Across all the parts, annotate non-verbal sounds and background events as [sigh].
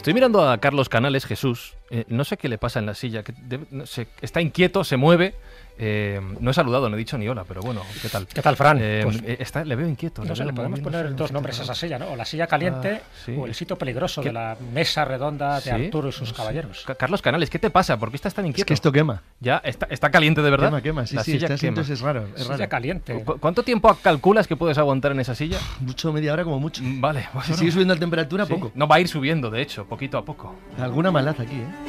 Estoy mirando a Carlos Canales Jesús, eh, no sé qué le pasa en la silla, que está inquieto, se mueve. Eh, no he saludado, no he dicho ni hola, pero bueno, ¿qué tal? ¿Qué tal, Fran? Eh, pues, le veo inquieto. No sé, le podemos poner dos nombres a esa silla, ¿no? O la silla ah, caliente o el sitio peligroso de la mesa redonda de Arturo y sus caballeros. Carlos Canales, ¿qué te pasa? ¿Por qué estás tan inquieto? Es que esto quema. Ya, está, está caliente de verdad. Quema, quema, sí, la silla es raro. silla caliente. ¿Cuánto tiempo calculas que puedes aguantar en esa silla? Mucho, media hora como mucho. Mm, vale. [laughs] Bueno. Si sigue subiendo la temperatura, poco. No, va a ir subiendo, de hecho, poquito a poco. Alguna malaza aquí, ¿eh?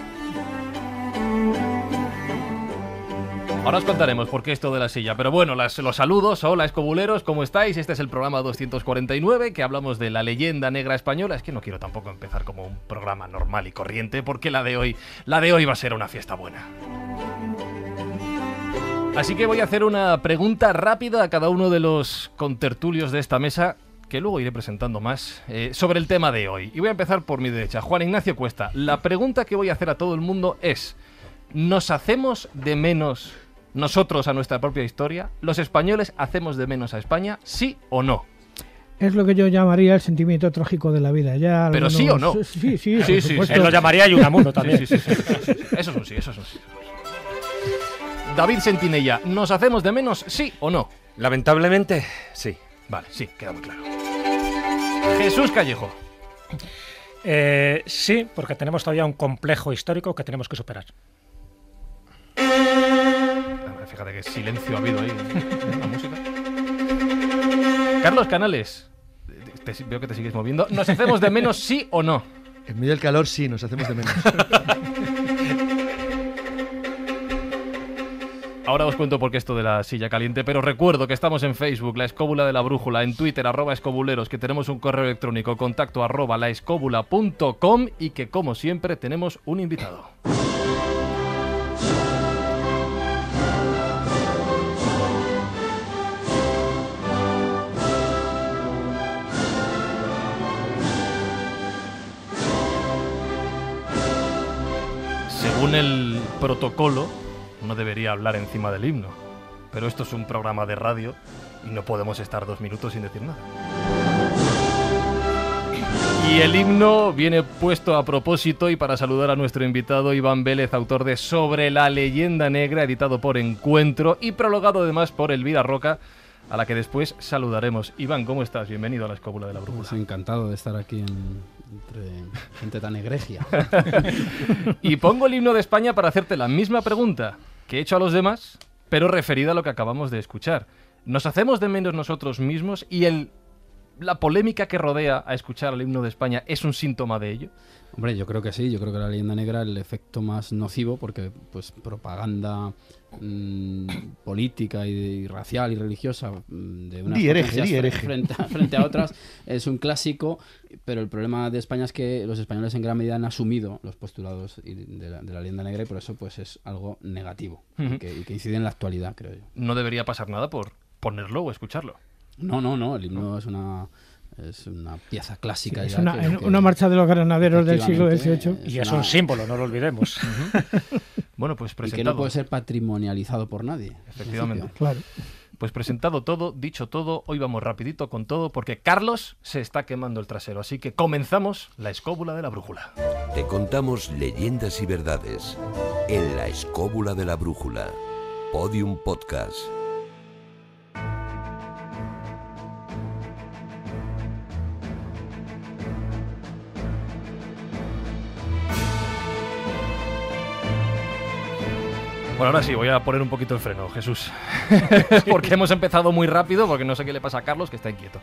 Ahora os contaremos por qué esto de la silla, pero bueno, los saludos, hola escobuleros, ¿cómo estáis? Este es el programa 249 que hablamos de la leyenda negra española. Es que no quiero tampoco empezar como un programa normal y corriente porque la de hoy, la de hoy va a ser una fiesta buena. Así que voy a hacer una pregunta rápida a cada uno de los contertulios de esta mesa que luego iré presentando más, eh, sobre el tema de hoy. Y voy a empezar por mi derecha. Juan Ignacio Cuesta, la pregunta que voy a hacer a todo el mundo es, ¿nos hacemos de menos nosotros a nuestra propia historia? ¿Los españoles hacemos de menos a España, sí o no? Es lo que yo llamaría el sentimiento trágico de la vida. Ya Pero sí o no. Sí, sí, sí. sí lo llamaría Yunamuno también. sí, sí, Eso es un sí, eso es un sí. David Sentinella, ¿nos hacemos de menos, sí o no? Lamentablemente, sí. Vale, sí, queda muy claro. Jesús Callejo. Eh, sí, porque tenemos todavía un complejo histórico que tenemos que superar. Fíjate qué silencio ha habido ahí ¿eh? la música. Carlos Canales, veo que te sigues moviendo. ¿Nos hacemos de menos sí o no? En medio del calor sí, nos hacemos de menos. [laughs] Ahora os cuento por qué esto de la silla caliente, pero recuerdo que estamos en Facebook, La Escóbula de la Brújula, en Twitter, arroba escobuleros, que tenemos un correo electrónico, contacto arroba laescóbula.com y que, como siempre, tenemos un invitado. Según el protocolo, no debería hablar encima del himno, pero esto es un programa de radio y no podemos estar dos minutos sin decir nada. Y el himno viene puesto a propósito y para saludar a nuestro invitado Iván Vélez, autor de Sobre la leyenda negra, editado por Encuentro y prologado además por Elvira Roca, a la que después saludaremos. Iván, ¿cómo estás? Bienvenido a la Escóbula de la bruja. Pues encantado de estar aquí entre gente tan egregia. [laughs] y pongo el himno de España para hacerte la misma pregunta que he hecho a los demás, pero referida a lo que acabamos de escuchar. ¿Nos hacemos de menos nosotros mismos y el la polémica que rodea a escuchar al himno de España es un síntoma de ello? Hombre, yo creo que sí, yo creo que la leyenda negra es el efecto más nocivo porque pues propaganda mm, [coughs] política y, racial y religiosa mm, de una frente, frente, a otras es un clásico, pero el problema de España es que los españoles en gran medida han asumido los postulados de la, leyenda negra y por eso pues es algo negativo y que incide en la actualidad, creo yo. No debería pasar nada por ponerlo o escucharlo. No, no, no, el himno es una es una pieza clásica. es una, marcha de los granaderos del siglo XVIII. y es un símbolo, no lo olvidemos. [laughs] [laughs] bueno, pues presentado. Y que no puede ser patrimonializado por nadie. Efectivamente. Claro. Pues presentado todo, dicho todo, hoy vamos rapidito con todo porque Carlos se está quemando el trasero. Así que comenzamos la escóbula de la brújula. Te contamos leyendas y verdades en la escóbula de la brújula. Podium Podcast. Bueno, ahora sí, voy a poner un poquito el freno, Jesús. [laughs] porque hemos empezado muy rápido, porque no sé qué le pasa a Carlos, que está inquieto.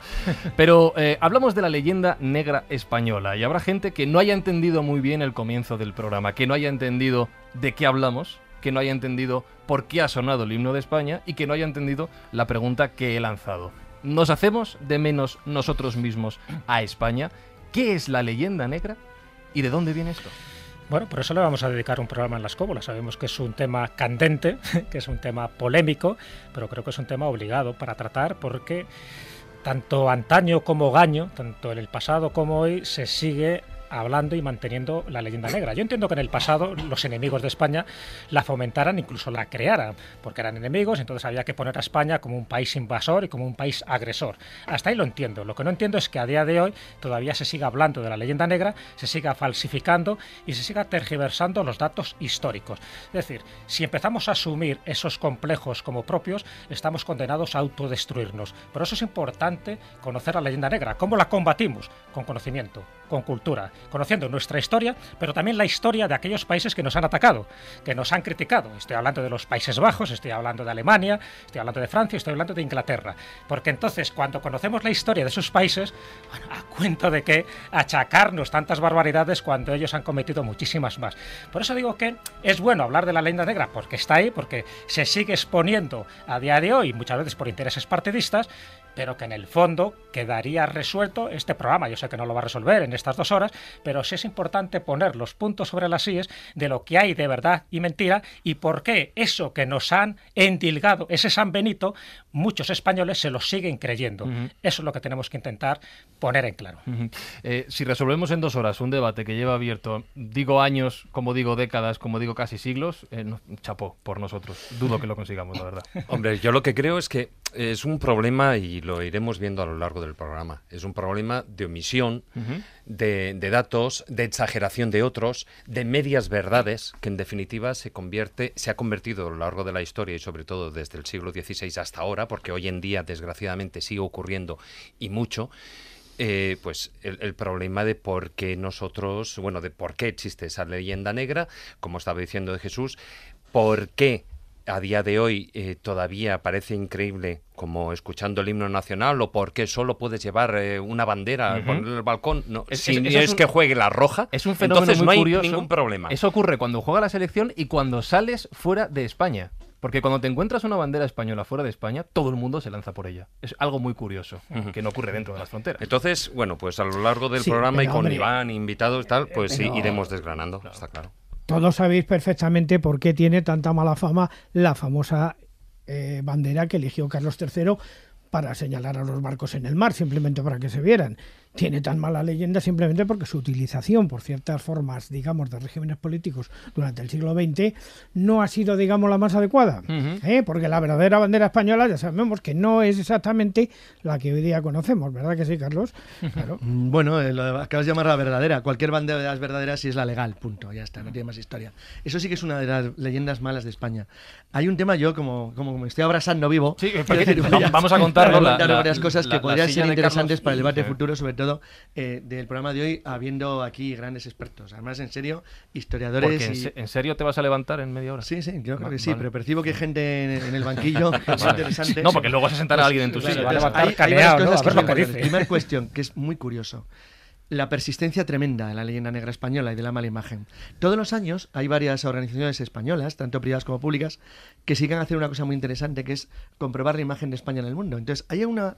Pero eh, hablamos de la leyenda negra española y habrá gente que no haya entendido muy bien el comienzo del programa, que no haya entendido de qué hablamos, que no haya entendido por qué ha sonado el himno de España y que no haya entendido la pregunta que he lanzado. ¿Nos hacemos de menos nosotros mismos a España? ¿Qué es la leyenda negra y de dónde viene esto? Bueno, por eso le vamos a dedicar un programa en las cóbolas. Sabemos que es un tema candente, [laughs] que es un tema polémico, pero creo que es un tema obligado para tratar porque tanto antaño como gaño, tanto en el pasado como hoy, se sigue hablando y manteniendo la leyenda negra. Yo entiendo que en el pasado los enemigos de España la fomentaran, incluso la crearan, porque eran enemigos, entonces había que poner a España como un país invasor y como un país agresor. Hasta ahí lo entiendo. Lo que no entiendo es que a día de hoy todavía se siga hablando de la leyenda negra, se siga falsificando y se siga tergiversando los datos históricos. Es decir, si empezamos a asumir esos complejos como propios, estamos condenados a autodestruirnos. Por eso es importante conocer la leyenda negra. ¿Cómo la combatimos? Con conocimiento con cultura, conociendo nuestra historia, pero también la historia de aquellos países que nos han atacado, que nos han criticado. Estoy hablando de los Países Bajos, estoy hablando de Alemania, estoy hablando de Francia, estoy hablando de Inglaterra. Porque entonces, cuando conocemos la historia de esos países, a cuento de que achacarnos tantas barbaridades cuando ellos han cometido muchísimas más. Por eso digo que es bueno hablar de la leyenda negra, porque está ahí, porque se sigue exponiendo a día de hoy, muchas veces por intereses partidistas, pero que en el fondo quedaría resuelto este programa. Yo sé que no lo va a resolver en estas dos horas, pero sí es importante poner los puntos sobre las sillas de lo que hay de verdad y mentira y por qué eso que nos han endilgado, ese San Benito, muchos españoles se lo siguen creyendo. Eso es lo que tenemos que intentar poner en claro. Eh, si resolvemos en dos horas un debate que lleva abierto, digo años, como digo décadas, como digo casi siglos, eh, chapó por nosotros. Dudo que lo consigamos, la verdad. [laughs] Hombre, yo lo que creo es que es un problema, y lo iremos viendo a lo largo del programa, es un problema de omisión de, datos, de exageración de otros, de medias verdades, que en definitiva se convierte, se ha convertido a lo largo de la historia y sobre todo desde el siglo XVI hasta ahora, porque hoy en día desgraciadamente sigue ocurriendo y mucho. Eh, pues el, el, problema de por qué nosotros, bueno, de por qué existe esa leyenda negra, como estaba diciendo de Jesús, por qué a día de hoy eh, todavía parece increíble como escuchando el himno nacional o por qué solo puedes llevar eh, una bandera, uh el balcón. No, es, si es, que juegue la roja, es un entonces no hay ningún problema. Eso ocurre cuando juega la selección y cuando sales fuera de España. Porque cuando te encuentras una bandera española fuera de España, todo el mundo se lanza por ella. Es algo muy curioso, que no ocurre dentro de las fronteras. Entonces, bueno, pues a lo largo del programa y con Iván, invitados y tal, eh, pues sí, iremos desgranando, está claro todos sabéis perfectamente por qué tiene tanta mala fama la famosa eh, bandera que eligió Carlos III para señalar a los barcos en el mar, simplemente para que se vieran. Tiene tan mala leyenda simplemente porque su utilización por ciertas formas, digamos, de regímenes políticos durante el siglo XX no ha sido, digamos, la más adecuada. ¿eh? porque la verdadera bandera española ya sabemos que no es exactamente la que hoy día conocemos, ¿verdad que sí, Carlos? [laughs] Mm, bueno, eh, acabas de llamar la verdadera. Cualquier bandera de las verdaderas sí es la legal, punto, ya está, no tiene más historia. Eso sí que es una de las leyendas malas de España. Hay un tema, yo como, como me estoy abrazando vivo, vamos a contar varias cosas que podrían ser interesantes para el debate futuro, sobre todo eh, del programa de hoy, habiendo aquí grandes expertos. Además, en serio, historiadores. Porque en, serio te vas a levantar en media hora? Sí, sí, yo creo que sí, pero percibo que hay gente en, el banquillo, es interesante. No, porque luego se sentará alguien en tu sitio. hay, Primera cuestión, que es muy curioso la persistencia tremenda de la leyenda negra española y de la mala imagen. Todos los años hay varias organizaciones españolas, tanto privadas como públicas, que siguen haciendo una cosa muy interesante, que es comprobar la imagen de España en el mundo. Entonces, hay una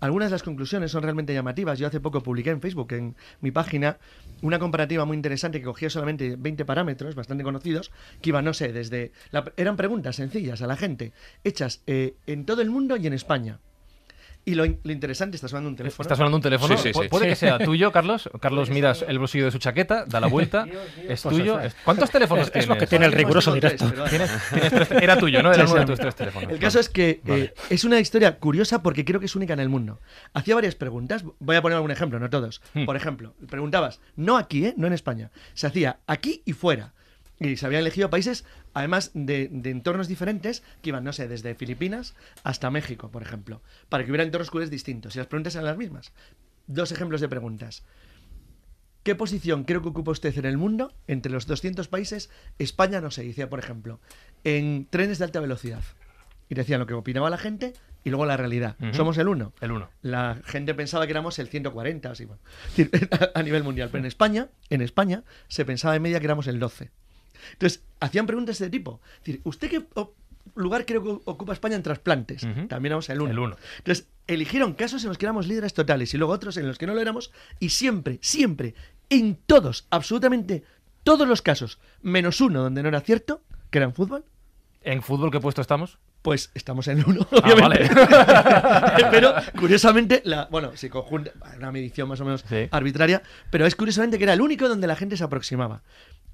algunas de las conclusiones son realmente llamativas. Yo hace poco publiqué en Facebook, en mi página, una comparativa muy interesante que cogía solamente 20 parámetros bastante conocidos, que iban, no sé, desde... eran preguntas sencillas a la gente, hechas eh, en todo el mundo y en España. Y lo, interesante, estás hablando un teléfono. está sonando un teléfono? Puede que sea [laughs] tuyo, Carlos. Carlos, miras el bolsillo de su chaqueta, da la [laughs] vuelta. es tuyo. ¿Cuántos teléfonos [laughs] tienes? Es lo que tiene el riguroso directo. era tuyo, ¿no? Era uno de tus tres teléfonos. El caso es que eh, es una historia curiosa porque creo que es única en el mundo. Hacía varias preguntas. Voy a poner algún ejemplo, no todos. Hmm. Por ejemplo, preguntabas, no aquí, ¿eh? no en España. Se hacía aquí y fuera. Y se habían elegido países, además, de, entornos diferentes, que iban, no sé, desde Filipinas hasta México, por ejemplo, para que hubiera entornos culturales distintos. Y las preguntas eran las mismas. Dos ejemplos de preguntas. ¿Qué posición creo que ocupa usted en el mundo? Entre los 200 países, España no sé, decía, por ejemplo, en trenes de alta velocidad. Y decía lo que opinaba la gente y luego la realidad. Somos el uno. El uno. La gente pensaba que éramos el 140, así, [laughs] [laughs] a nivel mundial. Pero en España, en España, se pensaba en media que éramos el 12. Entonces, hacían preguntas de tipo. decir, ¿usted qué lugar creo que ocupa España en trasplantes. También vamos al 1. uno. Entonces, eligieron casos en los que éramos líderes totales y luego otros en los que no lo éramos. Y siempre, siempre, en todos, absolutamente todos los casos, menos uno donde no era cierto, que era en fútbol, ¿En fútbol qué puesto estamos? Pues estamos en uno. Ah, vale. [laughs] pero curiosamente, la, bueno, si conjunta una medición más o menos arbitraria, pero es curiosamente que era el único donde la gente se aproximaba.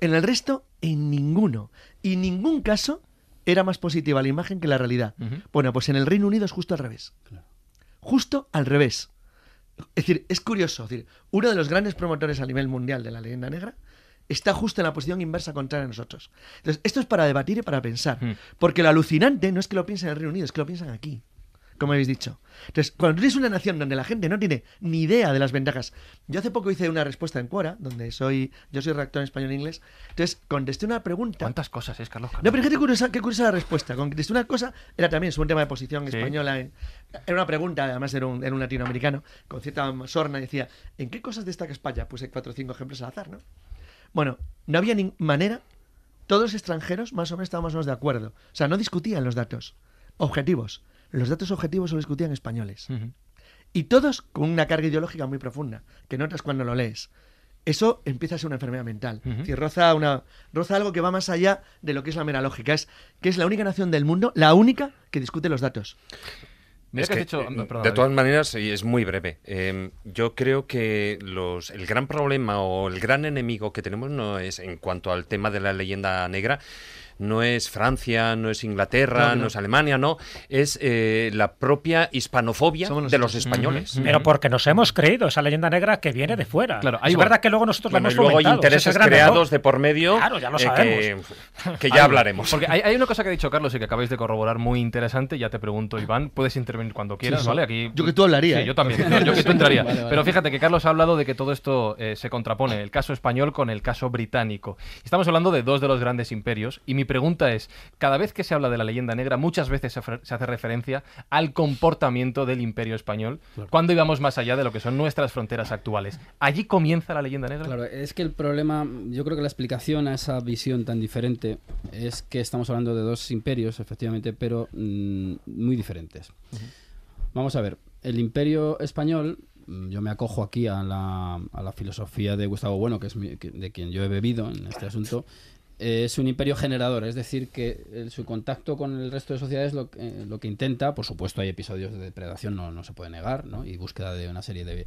En el resto, en ninguno. Y en ningún caso era más positiva la imagen que la realidad. Bueno, pues en el Reino Unido es justo al revés. Justo al revés. Es decir, es curioso. decir, uno de los grandes promotores a nivel mundial de la leyenda negra está justo en la posición inversa contra a nosotros. Entonces, esto es para debatir y para pensar. Hmm. Porque lo alucinante no es que lo piensen en el Reino Unido, es que lo piensan aquí. Como habéis dicho. Entonces, cuando tú tienes una nación donde la gente no tiene ni idea de las ventajas. Yo hace poco hice una respuesta en Quora, donde soy. Yo soy redactor en español e inglés. Entonces, contesté una pregunta. ¿Cuántas cosas es, Carlos? No, pero fíjate curiosa, qué curiosa la respuesta. Contesté una cosa, era también sobre un tema de posición española. Eh. era una pregunta, además era un, latinoamericano, con cierta sorna, decía: ¿En qué cosas destaca España? Pues Puse cuatro o cinco ejemplos al azar, ¿no? Bueno, no había ni manera. Todos extranjeros más o menos estábamos de acuerdo. O sea, no discutían los datos objetivos. Los datos objetivos los discutían españoles. Y todos con una carga ideológica muy profunda, que notas cuando lo lees. Eso empieza a ser una enfermedad mental. una, roza algo que va más allá de lo que es la mera lógica. Es que es la única nación del mundo, la única que discute los datos de todas maneras, es muy breve. Em, yo creo que los, el gran problema o el gran enemigo que tenemos no es en cuanto al tema de la leyenda negra no es Francia, no es Inglaterra, no, es Alemania, no, es eh, la propia hispanofobia de los españoles. Pero porque nos hemos creído esa leyenda negra que viene de fuera. Claro, es verdad que luego nosotros la hemos intereses creados de por medio eh, que, ya hablaremos. Porque hay, una cosa que ha dicho Carlos y que acabáis de corroborar muy interesante, ya te pregunto Iván, puedes intervenir cuando quieras, ¿vale? yo que tú hablaría. yo ¿eh? también, [laughs] yo que tú entraría. Pero fíjate que Carlos ha hablado de que todo esto se contrapone, el caso español con el caso británico. Estamos hablando de dos de los grandes imperios y mi pregunta es, cada vez que se habla de la leyenda negra, muchas veces se, hace referencia al comportamiento del imperio español, cuando íbamos más allá de lo que son nuestras fronteras actuales. ¿Allí comienza la leyenda negra? Claro, es que el problema, yo creo que la explicación a esa visión tan diferente es que estamos hablando de dos imperios, efectivamente, pero mm, muy diferentes. Vamos a ver, el imperio español mm, yo me acojo aquí a la, filosofía de Gustavo Bueno, que es de quien yo he bebido en este asunto, es un imperio generador, es decir, que su contacto con el resto de sociedades eh, lo, que intenta, por supuesto hay episodios de depredación, no, se puede negar, ¿no? y búsqueda de una serie de,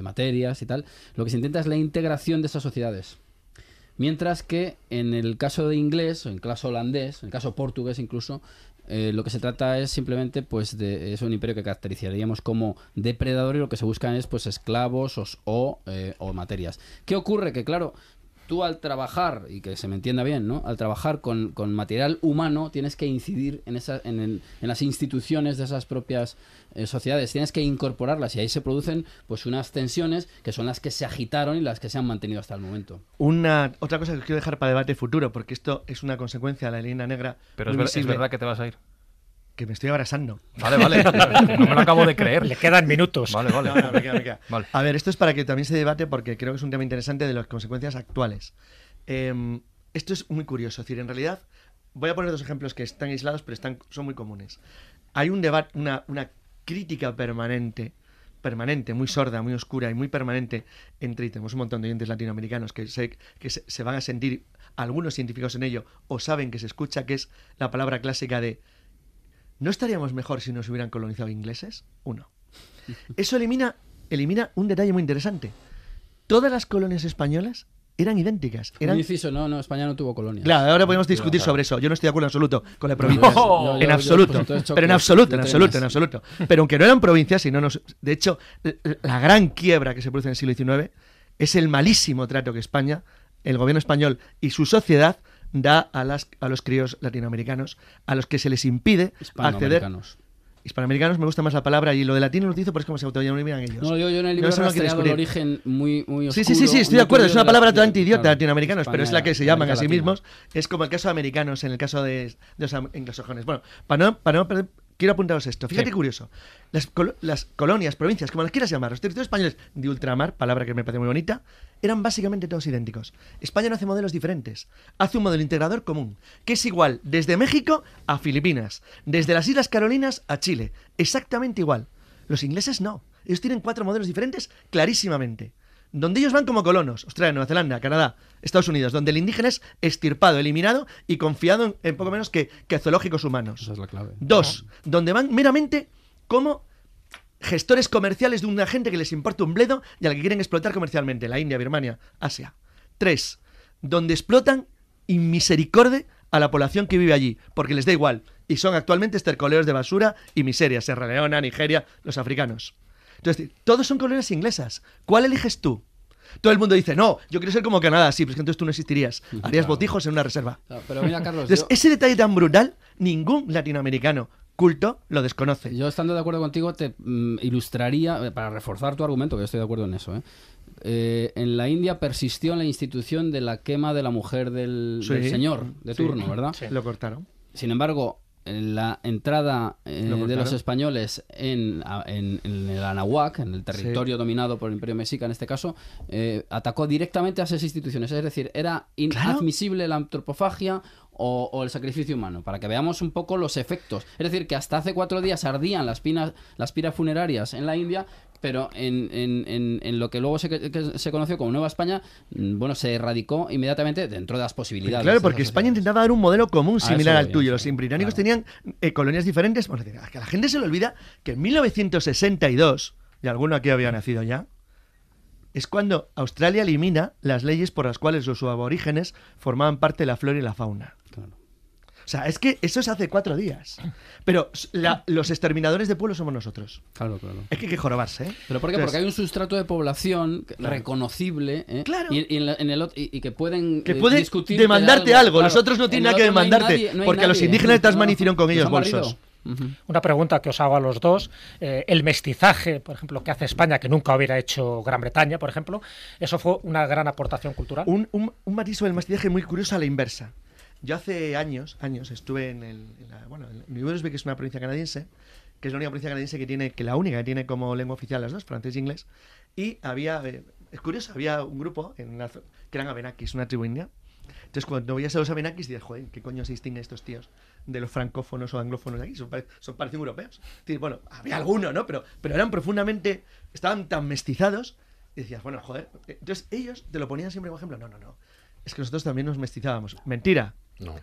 materias y tal, lo que se intenta es la integración de esas sociedades. Mientras que en el caso de inglés, o en el caso holandés, en el caso portugués incluso, eh, lo que se trata es simplemente, pues, de, es un imperio que caracterizaríamos como depredador y lo que se buscan es, pues, esclavos o, eh, o, materias. ¿Qué ocurre? Que, claro, tú al trabajar, y que se me entienda bien, ¿no? Al trabajar con, material humano tienes que incidir en, esa, en, las instituciones de esas propias eh, sociedades, tienes que incorporarlas y ahí se producen pues unas tensiones que son las que se agitaron y las que se han mantenido hasta el momento. Una, otra cosa que quiero dejar para debate futuro, porque esto es una consecuencia de la línea negra. Pero es verdad que te vas a ir que me estoy abrazando. Vale, vale. [laughs] No me lo acabo de creer. Le quedan minutos. Vale, vale. A ver, esto es para que también se debate porque creo que es un tema interesante de las consecuencias actuales. Em, esto es muy curioso. Es decir, en realidad, voy a poner dos ejemplos que están aislados, pero están, son muy comunes. Hay un debate, una, crítica permanente permanente, muy sorda, muy oscura y muy permanente entre, y tenemos un montón de oyentes latinoamericanos que, se, que se, van a sentir, algunos científicos en ello, o saben que se escucha, que es la palabra clásica de ¿No estaríamos mejor si nos hubieran colonizado ingleses? Uno. [laughs] Eso elimina, elimina un detalle muy interesante. Todas las colonias españolas eran idénticas. Eran... no, no, España no tuvo colonias. Claro, ahora podemos discutir sobre eso. Yo no estoy de acuerdo en absoluto con la provincia. en, absoluto. pero en absoluto, en absoluto, en absoluto. Pero aunque no eran provincias, sino nos... de hecho, la gran quiebra que se produce en el siglo XIX es el malísimo trato que España, el gobierno español y su sociedad da a, las, a los críos latinoamericanos a los que se les impide acceder hispanoamericanos me gusta más la palabra y lo de latino lo utilizo porque es como se autodenominan ellos. No, yo, yo en el libro no, que es origen muy, oscuro. Sí, sí, sí, sí estoy de acuerdo. Es una palabra tan idiota, de latinoamericanos, pero es la que se llaman a sí mismos. Es como el caso de americanos en el caso de, de los anglosajones. Bueno, para no, para quiero apuntaros esto. Fíjate curioso. Las, las, colonias, provincias, como las quieras llamar, los territorios españoles de ultramar, palabra que me parece muy bonita, eran básicamente todos idénticos. España no hace modelos diferentes. Hace un modelo integrador común, que es igual desde México a Filipinas, desde las Islas Carolinas a Chile. Exactamente igual. Los ingleses no. Ellos tienen cuatro modelos diferentes clarísimamente donde ellos van como colonos, Australia, Nueva Zelanda, Canadá, Estados Unidos, donde el indígena es estirpado, eliminado y confiado en, poco menos que, que, zoológicos humanos. Esa es la clave. Dos, donde van meramente como gestores comerciales de una gente que les importa un bledo y al que quieren explotar comercialmente, la India, Birmania, Asia. Tres, donde explotan inmisericorde a la población que vive allí, porque les da igual, y son actualmente estercoleos de basura y miseria, Sierra Leona, Nigeria, los africanos. Entonces, todos son colonias inglesas. ¿Cuál eliges tú? Todo el mundo dice, no, yo quiero ser como Canadá, sí, pero entonces tú no existirías. [laughs] Harías botijos en una reserva. pero mira, Carlos. ese detalle tan brutal, ningún latinoamericano culto lo desconoce. Yo estando de acuerdo contigo, te mm, ilustraría, eh, para reforzar tu argumento, que yo estoy de acuerdo en eso, ¿eh? Eh, en la India persistió la institución de la quema de la mujer del, señor de turno, ¿verdad? Lo cortaron. Sin embargo, la entrada eh, de los españoles en, el Anahuac, en el territorio dominado por el Imperio Mexica en este caso, eh, atacó directamente a esas instituciones. Es decir, era inadmisible la antropofagia o, el sacrificio humano, para que veamos un poco los efectos. Es decir, que hasta hace cuatro días ardían las piras funerarias en la India pero en, en, en, lo que luego se, se, conoció como Nueva España, mm, bueno, se erradicó inmediatamente dentro de las posibilidades. Claro, porque España intentaba dar un modelo común similar al tuyo. Los británicos tenían eh, colonias diferentes. que a la gente se le olvida que en 1962, y alguno aquí había nacido ya, es cuando Australia elimina las leyes por las cuales los aborígenes formaban parte de la flora y la fauna. O sea, es que eso es hace cuatro días. Pero los exterminadores de pueblo somos nosotros. Claro, claro. Es que hay que jorobarse. ¿eh? ¿Pero por qué? Porque hay un sustrato de población reconocible. ¿eh? Claro. Y, en el, que pueden. Que eh, pueden demandarte algo. Nosotros no tenemos nada que demandarte. porque a los indígenas de Tasmania hicieron con ellos bolsos. Una pregunta que os hago a los dos. el mestizaje, por ejemplo, que hace España, que nunca hubiera hecho Gran Bretaña, por ejemplo, ¿eso fue una gran aportación cultural? Un, un, un matiz mestizaje muy curioso a la inversa. Yo hace años, años, estuve en, el, bueno, en Brunswick que es una provincia canadiense, que es la única provincia canadiense que tiene, que la única que tiene como lengua oficial las dos, francés e inglés, y había, eh, es curioso, había un grupo en la, que eran Abenakis, una tribu india, entonces, cuando veías a los Abenakis, dices, joder, ¿qué coño se distinguen estos tíos de los francófonos o anglófonos de aquí? Son, parecidos europeos. bueno, había alguno, ¿no? Pero, pero eran profundamente, estaban tan mestizados, y decías, bueno, joder. Eh". Entonces, ellos te lo ponían siempre como ejemplo, no, no, no. Es que nosotros también nos mestizábamos. Mentira,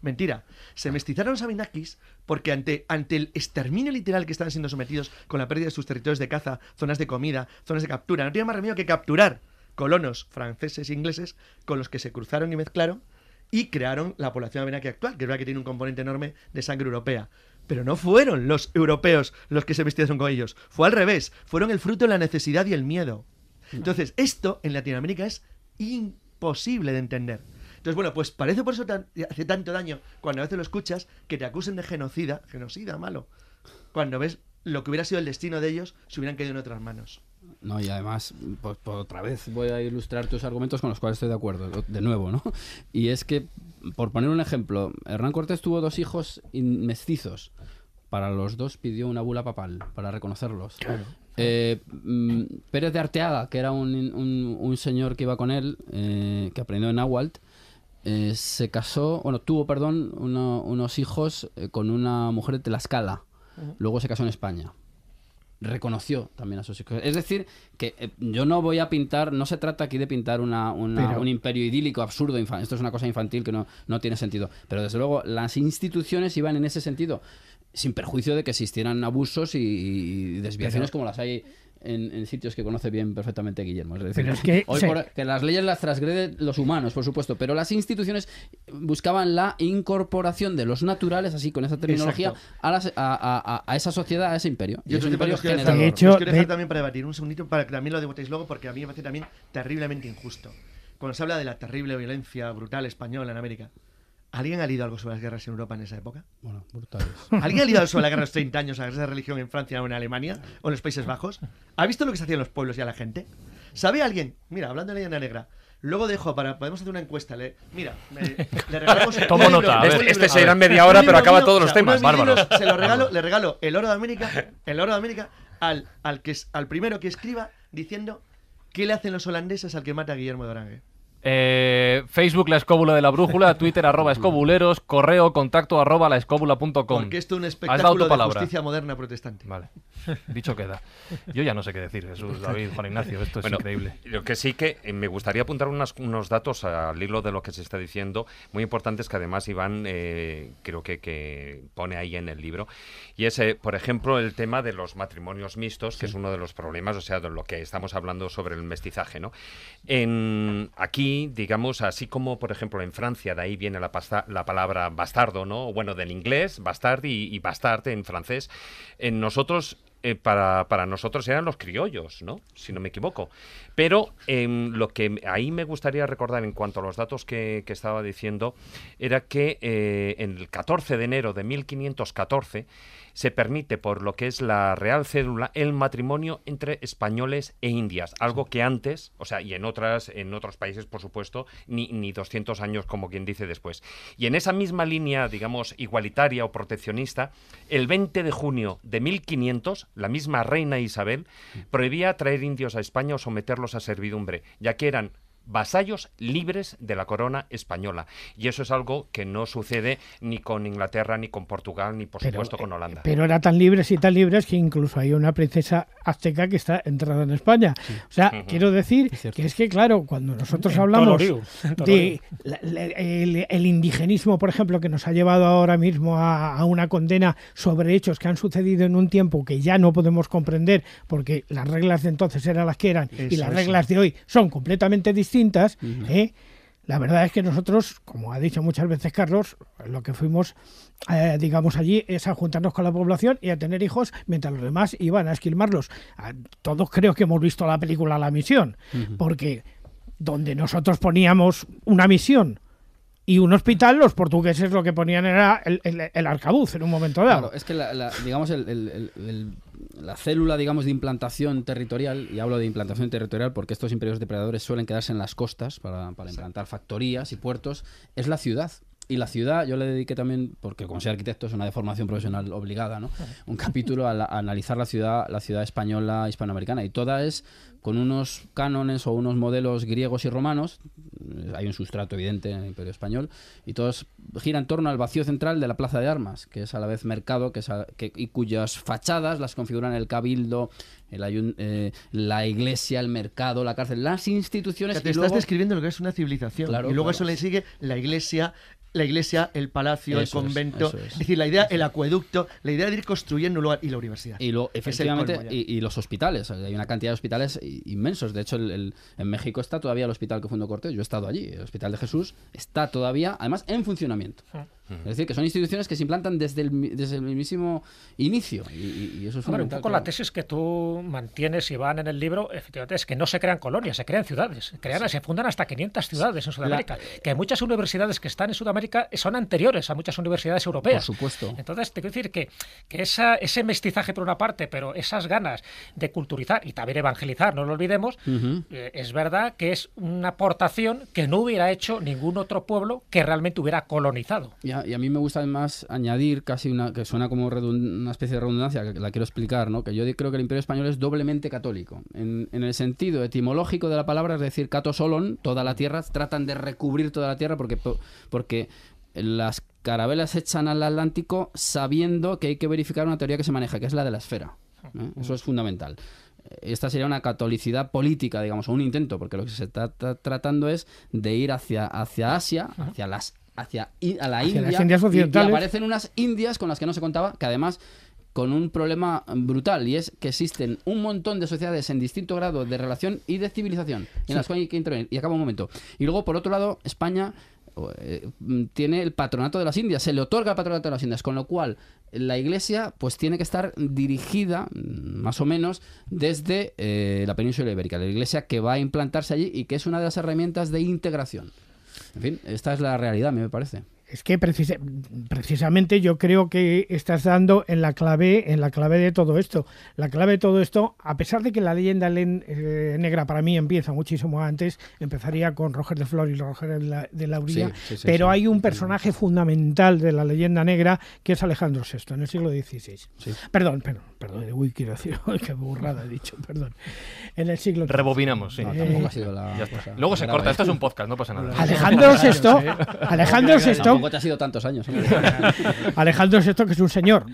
Mentira. Se mestizaron los Abenakis porque ante, ante el exterminio literal que estaban siendo sometidos con la pérdida de sus territorios de caza, zonas de comida, zonas de captura, no tenían más remedio que capturar colonos franceses e ingleses con los que se cruzaron y mezclaron y crearon la población abenaki actual, que es verdad que tiene un componente enorme de sangre europea. Pero no fueron los europeos los que se mestizaron con ellos, fue al revés, fueron el fruto de la necesidad y el miedo. Entonces, esto en Latinoamérica es imposible de entender. Entonces, bueno, pues parece por eso hace tanto daño cuando a veces lo escuchas que te acusen de genocida, genocida, malo, cuando ves lo que hubiera sido el destino de ellos se hubieran caído en otras manos. No, y además, pues, otra vez voy a ilustrar tus argumentos con los cuales estoy de acuerdo, de nuevo, ¿no? Y es que, por poner un ejemplo, Hernán Cortés tuvo dos hijos mestizos. Para los dos pidió una bula papal para reconocerlos. Eh, mm, Pérez de Arteaga, que era un, señor que iba con él, eh, que aprendió en Nahualt, eh, se casó, bueno, tuvo, perdón, unos hijos eh, con una mujer de Tlaxcala. Luego se casó en España. Reconoció también a sus hijos. Es decir, que eh, yo no voy a pintar, no se trata aquí de pintar una, un imperio idílico, absurdo, esto es una cosa infantil que no, tiene sentido. Pero desde luego las instituciones iban en ese sentido sin perjuicio de que existieran abusos y, desviaciones como las hay en, sitios que conoce bien perfectamente Guillermo. Es decir, que, las leyes las transgreden los humanos, por supuesto, pero las instituciones buscaban la incorporación de los naturales, así con esa terminología, a, esa sociedad, a ese imperio. Yo quiero dejar también para debatir un segundito para que también lo debatéis luego, porque a mí me parece también terriblemente injusto. Cuando se habla de la terrible violencia brutal española en América, ¿Alguien ha leído algo sobre las guerras en Europa en esa época? Bueno, brutales. [laughs] ¿Alguien ha leído algo sobre la guerra de los 30 años, la guerra de religión en Francia o en Alemania o en los Países Bajos? ¿Ha visto lo que se hacía en los pueblos y a la gente? ¿Sabe alguien? Mira, hablando de la Negra, Luego dejo para. Podemos hacer una encuesta. mira, le regalamos. [laughs] Tomo nota. este, este se irá en media hora, pero acaba todos los temas. Bárbaros. Se lo regalo, le regalo el oro de América, el oro de América al, al, que, al primero que escriba diciendo qué le hacen los holandeses al que mata a Guillermo de Orange. Eh, Facebook, la escóbula de la brújula, [laughs] Twitter, arroba escobuleros, correo, contacto, arroba la escóbula.com. Porque esto es un espectáculo de justicia moderna protestante. Vale, dicho queda. Yo ya no sé qué decir, Jesús, David, Juan Ignacio, esto es increíble. Lo que sí que eh, me gustaría apuntar unos datos al hilo de lo que se está diciendo, muy importantes que además Iván eh, creo que, pone ahí en el libro, y es, por ejemplo, el tema de los matrimonios mixtos, que es uno de los problemas, o sea, de lo que estamos hablando sobre el mestizaje, ¿no? En, aquí digamos, así como, por ejemplo, en Francia, de ahí viene la, palabra bastardo, ¿no? Bueno, del inglés, bastard y, y bastard en francés. En nosotros eh, para, nosotros eran los criollos, ¿no? Si no me equivoco. Pero em, lo que ahí me gustaría recordar en cuanto a los datos que, estaba diciendo era que eh, en el 14 de enero de 1514 se permite por lo que es la Real Cédula el matrimonio entre españoles e indias, algo que antes, o sea, y en otras en otros países por supuesto, ni ni 200 años como quien dice después. Y en esa misma línea, digamos, igualitaria o proteccionista, el 20 de junio de 1500, la misma reina Isabel prohibía traer indios a España o someterlos a servidumbre, ya que eran vasallos libres de la corona española. Y eso es algo que no sucede ni con Inglaterra, ni con Portugal, ni por supuesto con eh, Holanda. Pero era tan libres y tan libres que incluso hay una princesa azteca que está entrada en España. O sea, quiero decir que es que, claro, cuando nosotros hablamos de el, indigenismo, por ejemplo, que nos ha llevado ahora mismo a, una condena sobre hechos que han sucedido en un tiempo que ya no podemos comprender porque las reglas de entonces eran las que eran y las reglas de hoy son completamente distintas, ¿eh? La verdad es que nosotros, como ha dicho muchas veces Carlos, lo que fuimos, eh, digamos, allí es a juntarnos con la población y a tener hijos, mientras los demás iban a esquilmarlos. todos creo que hemos visto la película La Misión, porque donde nosotros poníamos una misión y un hospital, los portugueses lo que ponían era el, arcabuz en un momento dado. es que la, digamos, la célula digamos, de implantación territorial, y hablo de implantación territorial porque estos imperios depredadores suelen quedarse en las costas para, para implantar factorías y puertos, es la ciudad y la ciudad, yo le dediqué también, porque como soy arquitecto es una deformación profesional obligada, ¿no? un capítulo a, analizar la ciudad, la ciudad española, hispanoamericana, y toda es con unos cánones o unos modelos griegos y romanos, hay un sustrato evidente en el imperio español, y todos gira en torno al vacío central de la Plaza de Armas, que es a la vez mercado que, y cuyas fachadas las configuran el cabildo, eh, la iglesia, el mercado, la cárcel, las instituciones... te estás describiendo lo que es una civilización, y luego eso le sigue la iglesia, la iglesia, el palacio, el convento. Es, decir, la idea, el acueducto, la idea de ir construyendo un lugar y la universidad. Y lo, efectivamente, y, los hospitales. Hay una cantidad de hospitales inmensos. De hecho, en México está todavía el hospital que fundó Cortés. Yo he estado allí. El Hospital de Jesús está todavía, además, en funcionamiento. Es decir, que son instituciones que se implantan desde el, desde el mismísimo inicio. Y, eso es un poco la tesis que tú mantienes, y van en el libro, efectivamente, es que no se crean colonias, se crean ciudades. Se fundan hasta 500 ciudades en Sudamérica. Que eh, Que muchas universidades que están en Sudamérica son anteriores a muchas universidades europeas. Por supuesto. Entonces, te quiero decir que, que esa, ese mestizaje, por una parte, pero esas ganas de culturizar y también evangelizar, no lo olvidemos, eh, es verdad que es una aportación que no hubiera hecho ningún otro pueblo que realmente hubiera colonizado y a mí me gusta además añadir casi una que suena como una especie de redundancia, que la quiero explicar, ¿no? que yo creo que el imperio español es doblemente católico. En, el sentido etimológico de la palabra, es decir, cato toda la tierra, tratan de recubrir toda la tierra porque, porque las carabelas echan al Atlántico sabiendo que hay que verificar una teoría que se maneja, que es la de la esfera. Eso es fundamental esta sería una catolicidad política, digamos, o un intento, porque lo que se está tratando es de ir hacia, hacia Asia, hacia las hacia a la India. Y, aparecen unas Indias con las que no se contaba, que además con un problema brutal y es que existen un montón de sociedades en distinto grado de relación y de civilización en las cuales hay que intervenir. Y acaba un momento. Y luego, por otro lado, España eh, tiene el patronato de las Indias, se le otorga el patronato de las Indias, con lo cual la iglesia pues tiene que estar dirigida más o menos desde eh, la península ibérica, la iglesia que va a implantarse allí y que es una de las herramientas de integración. En fin, esta es la realidad, a mí me parece. Es que precisamente yo creo que estás dando en la clave, en la clave de todo esto. La clave de todo esto, a pesar de que la leyenda eh, negra para mí empieza muchísimo antes, empezaría con Roger de Flor y Roger de Lauría pero hay un personaje fundamental de la leyenda negra que es Alejandro VI en el siglo XVI. Perdón, perdón, perdón, uy, quiero decir, [laughs] qué burrada he dicho, perdón. En el siglo Rebobinamos, sí. Eh, Luego se corta, esto es un podcast, no pasa nada. Alejandro VI, [laughs] Alejandro VI Tampoco ¿Eh? te ha sido tantos años. [laughs] Alejandro VI, que es un señor.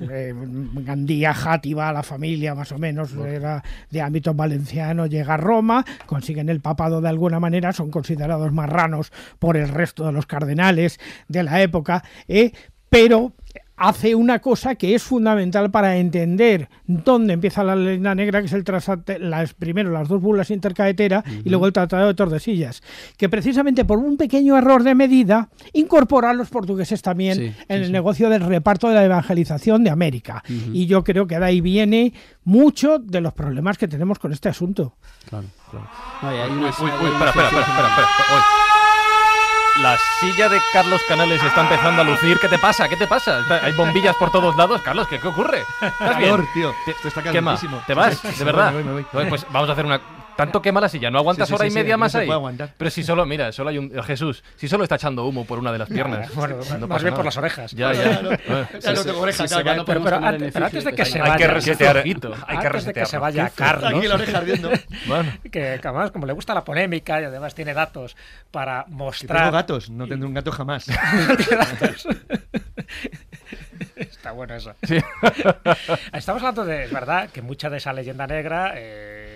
Eh, Gandía, Játiva, la familia, más o menos, de ámbito valenciano, llega a Roma, consiguen el papado de alguna manera, son considerados marranos por el resto de los cardenales de la época, eh, pero hace una cosa que es fundamental para entender dónde empieza la leyenda negra, que es el las, primero las dos burlas intercaetera y luego el Tratado de Tordesillas, que precisamente por un pequeño error de medida incorpora a los portugueses también en el negocio del reparto de la evangelización de América. Y yo creo que de ahí viene mucho de los problemas que tenemos con este asunto. Claro, uy, la silla de Carlos Canales está empezando a lucir. ¿Qué te pasa? ¿Qué te pasa? Hay bombillas por todos lados. Carlos, ¿qué, ocurre? ¿Estás Calor, tío. Esto está calentísimo. ¿Te vas? ¿De verdad? Me voy, me voy. Pues vamos a hacer una tanto quema la ya no aguantas hora y media más ahí. Pero si solo, mira, solo hay un. Eh, Jesús, si solo está echando humo por una de las piernas. Bueno, más bien por las orejas. Ya, ya. Pero antes de que se vaya. Hay que resetear. Hay que Antes de que se vaya Carlos. Que además, como le gusta la polémica y además tiene datos para mostrar. Tengo gatos, no tendré un gato jamás. [laughs] Está bueno eso. Estamos hablando de, es verdad, que mucha de esa leyenda negra eh,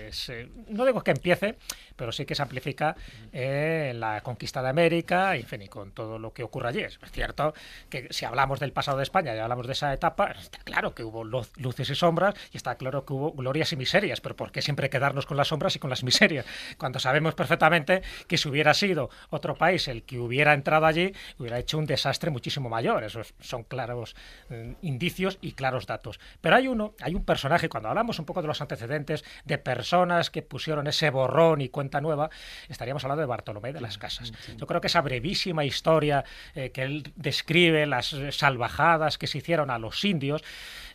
no digo que empiece, pero sí que se amplifica eh, la conquista de América y, con todo lo que ocurre allí. Es cierto que si hablamos del pasado de España y hablamos de esa etapa, está claro que hubo luces y sombras y está claro que hubo glorias y miserias, pero ¿por qué siempre quedarnos con las sombras y con las miserias? [laughs] Cuando sabemos perfectamente que si hubiera sido otro país el que hubiera entrado allí, hubiera hecho un desastre muchísimo mayor. Esos son claros mm, indicios y claros datos. Pero hay uno, hay un personaje, cuando hablamos un poco de los antecedentes de personas, que pusieron ese borrón y cuenta nueva, estaríamos hablando de Bartolomé de las Casas. Yo creo que esa brevísima historia eh, que él describe, las eh, salvajadas que se hicieron a los indios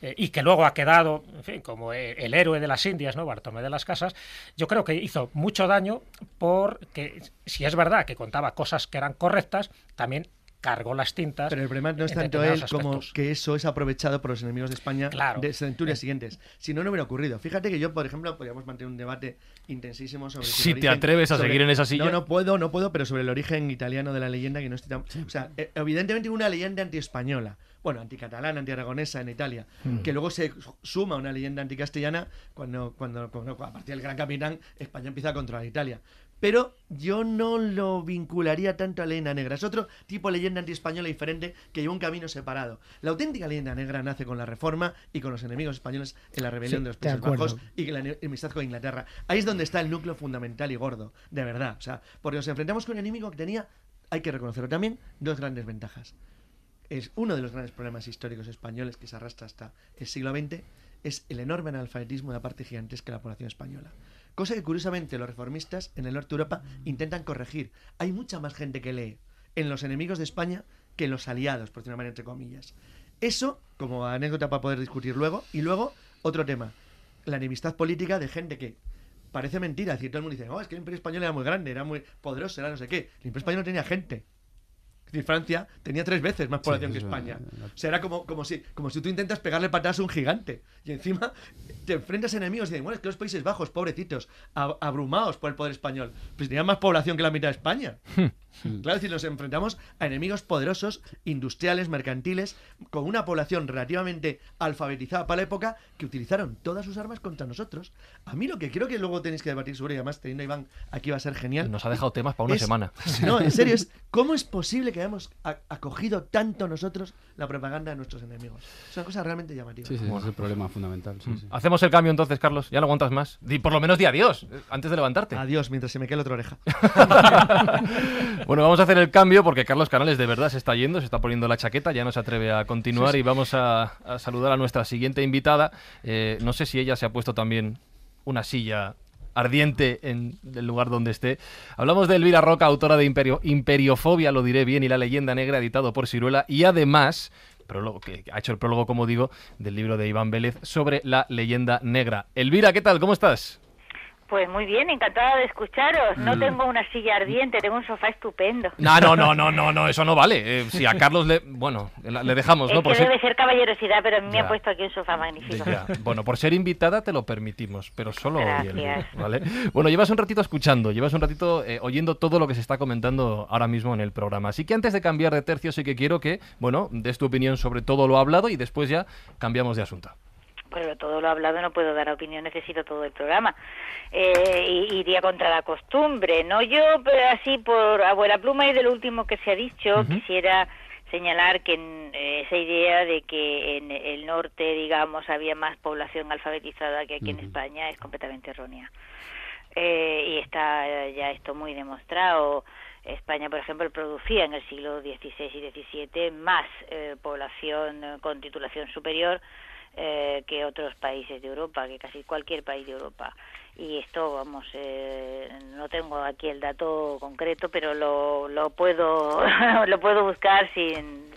eh, y que luego ha quedado como el héroe de las Indias, ¿no? Bartolomé de las Casas, yo creo que hizo mucho daño porque, si es verdad que contaba cosas que eran correctas, también cargó las tintas. Pero el problema no es tanto él como que eso es aprovechado por los enemigos de España de centurias eh. siguientes. Si no, no hubiera ocurrido. Fíjate que yo, por ejemplo, podríamos mantener un debate intensísimo sobre... Si, te atreves a seguir en esa silla. No, no puedo, no puedo, pero sobre el origen italiano de la leyenda que no estoy tan... O sea, eh, evidentemente una leyenda antiespañola bueno, anti-aragonesa en Italia, hmm. que luego se suma a una leyenda anticastellana cuando, cuando, cuando, a partir del Gran Capitán España empieza a controlar Italia pero yo no lo vincularía tanto a leyenda negra. Es otro tipo de leyenda antiespañola diferente que lleva un camino separado. La auténtica leyenda negra nace con la reforma y con los enemigos españoles en la rebelión de los Países Bajos y la enemistad con Inglaterra. Ahí es donde está el núcleo fundamental y gordo, de verdad. O sea, porque nos enfrentamos con un enemigo que tenía, hay que reconocerlo también, dos grandes ventajas. Es uno de los grandes problemas históricos españoles que se arrastra hasta el siglo XX es el enorme analfabetismo de la parte gigantesca de la población española. Cosa que curiosamente los reformistas en el norte de Europa intentan corregir. Hay mucha más gente que lee en los enemigos de España que en los aliados, por decirlo manera, entre comillas. Eso, como anécdota para poder discutir luego. Y luego, otro tema. La enemistad política de gente que parece mentira. cierto, el mundo dice, oh, es que el Imperio Español era muy grande, era muy poderoso, era no sé qué. El Imperio Español no tenía gente. Francia tenía tres veces más población que España. Eh, o sea, era como, como, si, como si tú intentas pegarle patadas a un gigante. Y encima te enfrentas a enemigos y dicen, bueno, es que los Países Bajos, pobrecitos, abrumados por el poder español, pues tenían más población que la mitad de España. Hmm. Mm. Claro, si nos enfrentamos a enemigos poderosos, industriales, mercantiles, con una población relativamente alfabetizada para la época, que utilizaron todas sus armas contra nosotros. A mí lo que creo que luego tenéis que debatir sobre, y además teniendo a Iván aquí va a ser genial. Nos ha dejado temas para una semana. [laughs] No, en serio, es [laughs] cómo es posible que hayamos acogido tanto nosotros la propaganda de nuestros enemigos. Es una cosa realmente llamativa. Sí, es el problema fundamental. Mm. Hacemos el cambio entonces, Carlos, ya lo aguantas más. por lo menos di adiós, eh, antes de levantarte. Adiós, mientras se me quede la otra oreja. [laughs] Bueno, vamos a hacer el cambio porque Carlos Canales de verdad se está yendo, se está poniendo la chaqueta, ya no se atreve a continuar y vamos a, saludar a nuestra siguiente invitada. Eh, no sé si ella se ha puesto también una silla ardiente en el lugar donde esté. Hablamos de Elvira Roca, autora de Imperio, Imperiofobia, lo diré bien, y La leyenda negra, editado por Ciruela, y además prólogo, que ha hecho el prólogo, como digo, del libro de Iván Vélez sobre la leyenda negra. Elvira, ¿qué tal? ¿Cómo estás? Pues muy bien, encantada de escucharos. No mm. tengo una silla ardiente, tengo un sofá estupendo. No, no, no, no, no, no eso no vale. Eh, si a Carlos le, bueno, le dejamos, ¿no? debe ser caballerosidad, pero me ha puesto aquí un sofá magnífico. Bueno, por ser invitada te lo permitimos, pero solo hoy, el día, ¿vale? Bueno, llevas un ratito escuchando, llevas un ratito eh, oyendo todo lo que se está comentando ahora mismo en el programa. Así que antes de cambiar de tercio sí que quiero que, bueno, des tu opinión sobre todo lo hablado y después ya cambiamos de asunto pero pues todo lo hablado no puedo dar opinión, necesito todo el programa. Eh, iría contra la costumbre, ¿no? Yo, pero eh, así por abuela pluma y del último que se ha dicho, quisiera señalar que eh, esa idea de que en el norte, digamos, había más población alfabetizada que aquí en España es completamente errónea. Eh, y está eh, ya esto muy demostrado. España, por ejemplo, producía en el siglo XVI y XVII más población con titulación superior eh, que otros países de Europa, que casi cualquier país de Europa. Y esto, vamos, eh, no tengo aquí el dato concreto, pero lo, puedo [laughs] lo puedo buscar sin,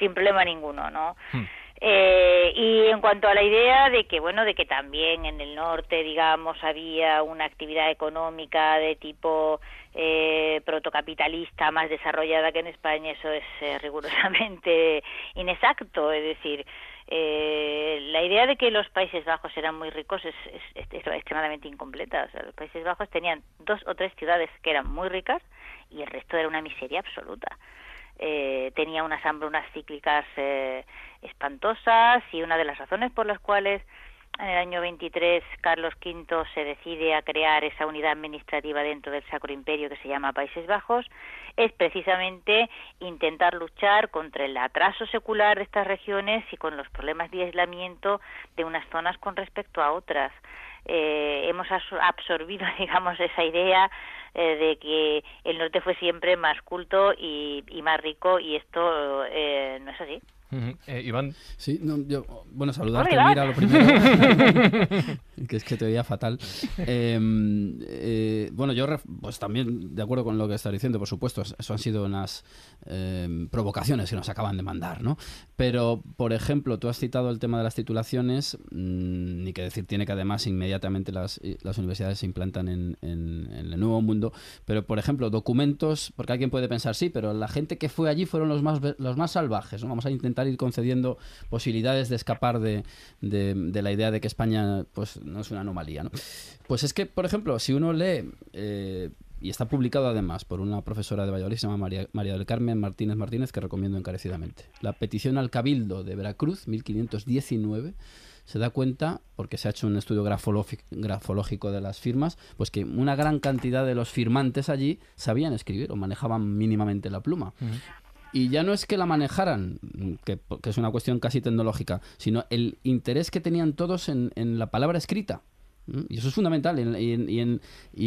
sin problema ninguno, ¿no? Hmm. Eh, y en cuanto a la idea de que bueno de que también en el norte digamos había una actividad económica de tipo eh, protocapitalista más desarrollada que en España eso es eh, rigurosamente [laughs] inexacto es decir eh, la idea de que los Países Bajos eran muy ricos es, es, extremadamente incompleta. O sea, los Países Bajos tenían dos o tres ciudades que eran muy ricas y el resto era una miseria absoluta. Eh, tenía unas hambrunas cíclicas eh, espantosas y una de las razones por las cuales en el año 23, Carlos V se decide a crear esa unidad administrativa dentro del Sacro Imperio que se llama Países Bajos. Es precisamente intentar luchar contra el atraso secular de estas regiones y con los problemas de aislamiento de unas zonas con respecto a otras. Eh, hemos absorbido, [laughs] digamos, esa idea eh, de que el norte fue siempre más culto y, y más rico y esto eh, no es así. Eh, Iván. Sí, bueno, saludarte, mira, lo primero. [laughs] que es que te veía fatal. Em, eh, bueno, yo pues también de acuerdo con lo que estás diciendo, por supuesto, eso han sido unas em, provocaciones que nos acaban de mandar, ¿no? Pero, por ejemplo, tú has citado el tema de las titulaciones, mm, ni que decir tiene que además inmediatamente las, eh, universidades se implantan en, en, el nuevo mundo, pero, por ejemplo, documentos, porque alguien puede pensar, sí, pero la gente que fue allí fueron los más, los más salvajes, ¿no? Vamos a intentar ir concediendo posibilidades de escapar de, la idea de que España pues, no es una anomalía. Pues es que, por ejemplo, si uno lee... Eh, y está publicado además por una profesora de Valladolid, se llama María, del Carmen Martínez Martínez, que recomiendo encarecidamente. La petición al Cabildo de Veracruz, 1519, se da cuenta, porque se ha hecho un estudio grafológico de las firmas, pues que una gran cantidad de los firmantes allí sabían escribir o manejaban mínimamente la pluma. Y ya no es que la manejaran, que, es una cuestión casi tecnológica, sino el interés que tenían todos en, la palabra escrita. Y eso es fundamental. Y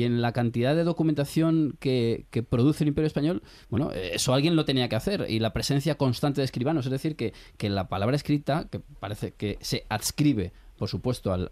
en, la cantidad de documentación que, produce el Imperio Español, bueno, eso alguien lo tenía que hacer. Y la presencia constante de escribanos, es decir, que, que la palabra escrita, que parece que se adscribe por supuesto, al,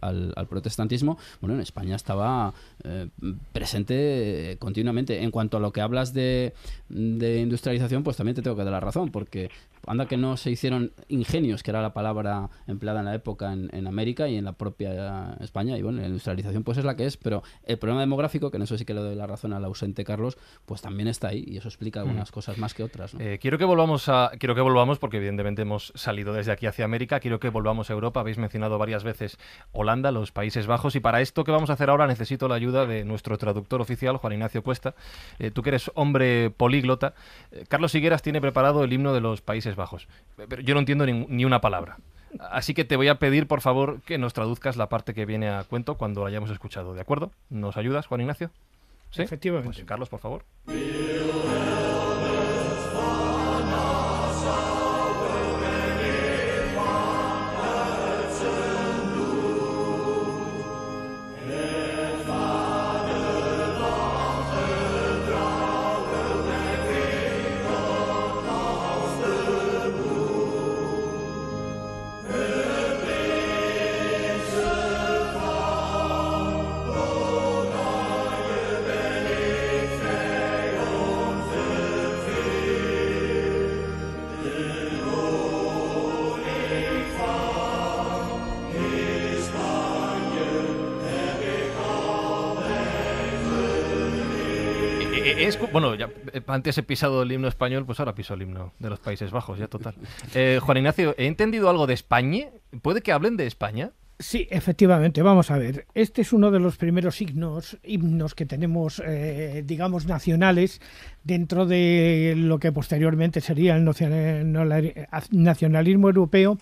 protestantismo, bueno, en España estaba eh, presente eh, continuamente. En cuanto a lo que hablas de, de industrialización, pues también te tengo que dar la razón, porque Anda que no se hicieron ingenios, que era la palabra empleada en la época en, en América y en la propia España. Y bueno, la industrialización pues es la que es, pero el problema demográfico, que no sé si que le doy la razón al ausente Carlos, pues también está ahí y eso explica mm. algunas cosas más que otras. Eh, quiero que volvamos a, quiero que volvamos porque evidentemente hemos salido desde aquí hacia América. Quiero que volvamos a Europa. Habéis mencionado varias veces Holanda, los Países Bajos y para esto que vamos a hacer ahora necesito la ayuda de nuestro traductor oficial Juan Ignacio Cuesta. Eh, tú que eres hombre políglota, eh, Carlos Higueras tiene preparado el himno de los Países Bajos. Pero yo no entiendo ni, una palabra. Así que te voy a pedir, por favor, que nos traduzcas la parte que viene a cuento cuando la hayamos escuchado, ¿de acuerdo? ¿Nos ayudas, Juan Ignacio? Sí. Efectivamente. Pues, Carlos, por favor. Bueno, ya, eh, antes he pisado el himno español, pues ahora piso el himno de los Países Bajos, ya total. [laughs] Eh, Juan Ignacio, ¿he entendido algo de España? ¿Puede que hablen de España? Sí, efectivamente, vamos a ver. Este es uno de los primeros himnos, que tenemos, eh, digamos, nacionales dentro de lo que posteriormente sería el nacionalismo europeo,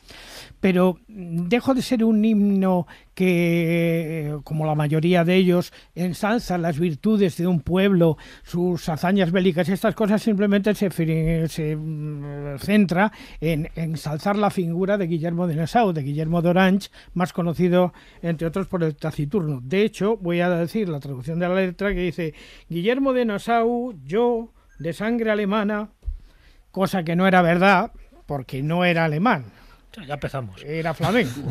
pero dejo de ser un himno que, como la mayoría de ellos, ensalza las virtudes de un pueblo, sus hazañas bélicas, estas cosas simplemente se, se mm, centra en ensalzar la figura de Guillermo de Nassau, de Guillermo de Orange, más conocido, entre otros, por el taciturno. De hecho, voy a decir la traducción de la letra que dice, Guillermo de Nassau, yo, de sangre alemana, cosa que no era verdad, porque no era alemán. Ya empezamos. Era flamenco.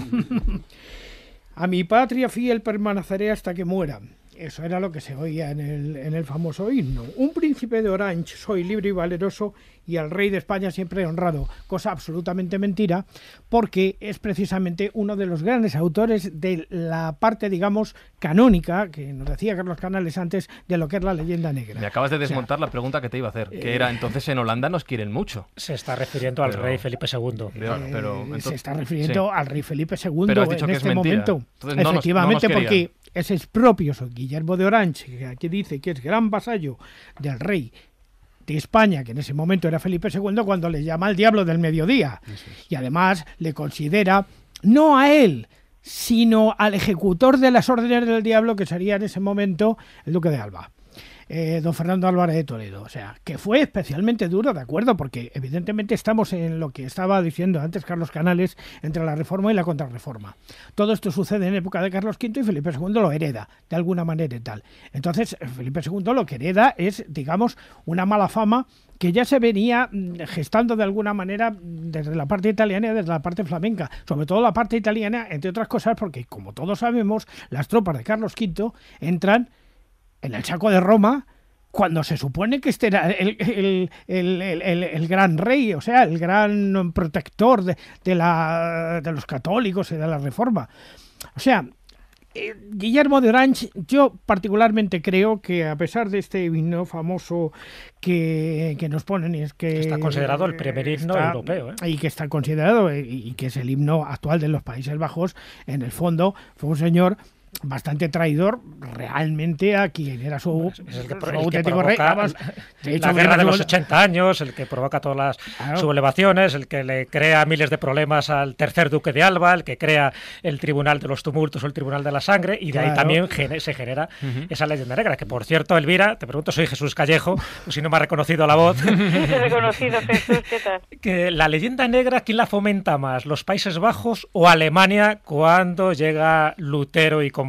[laughs] a mi patria fiel permaneceré hasta que muera. Eso era lo que se oía en el, en el famoso himno. Un príncipe de Orange, soy libre y valeroso y al rey de España siempre honrado, cosa absolutamente mentira, porque es precisamente uno de los grandes autores de la parte, digamos, canónica, que nos decía Carlos Canales antes, de lo que es la leyenda negra. Me acabas de desmontar la pregunta que te iba a hacer, que eh, era entonces en Holanda nos quieren mucho. Se está refiriendo al rey Felipe II. Eh, eh, se está refiriendo al rey Felipe II en este momento. Efectivamente, porque ese es propio Guillermo de Orange, que aquí dice que es gran vasallo del rey España, que en ese momento era Felipe II, cuando le llama al diablo del mediodía. Y además le considera, no a él, sino al ejecutor de las órdenes del diablo, que sería en ese momento el duque de Alba. Eh, don Fernando Álvarez de Toledo. O sea, que fue especialmente duro, de acuerdo, porque evidentemente estamos en lo que estaba diciendo antes Carlos Canales entre la reforma y la contrarreforma. Todo esto sucede en época de Carlos V y Felipe II lo hereda, de alguna manera y tal. Entonces, Felipe II lo que hereda es, digamos, una mala fama que ya se venía mm, gestando de alguna manera desde la parte italiana y desde la parte flamenca, sobre todo la parte italiana, entre otras cosas, porque como todos sabemos, las tropas de Carlos V entran en el Chaco de Roma, cuando se supone que este era el, gran rey, o sea, el gran protector de, la, de los católicos y de la reforma. O sea, eh, Guillermo de Orange, yo particularmente creo que a pesar de este himno famoso que, nos ponen es que... Está considerado el primer himno europeo. ¿eh? Y que está considerado eh, y que es el himno actual de los Países Bajos, en el fondo fue un señor bastante traidor realmente a quien era su, es rey. la guerra de los 80 años, el que provoca todas las sublevaciones, el que le crea miles de problemas al tercer duque de Alba, el que crea el tribunal de los tumultos o el tribunal de la sangre, y de ahí también se genera esa leyenda negra, que por cierto, Elvira, te pregunto, soy Jesús Callejo, pues si no me ha reconocido la voz. [laughs] ¿qué tal? [laughs] la leyenda negra, ¿quién la fomenta más? ¿Los Países Bajos o Alemania cuando llega Lutero y con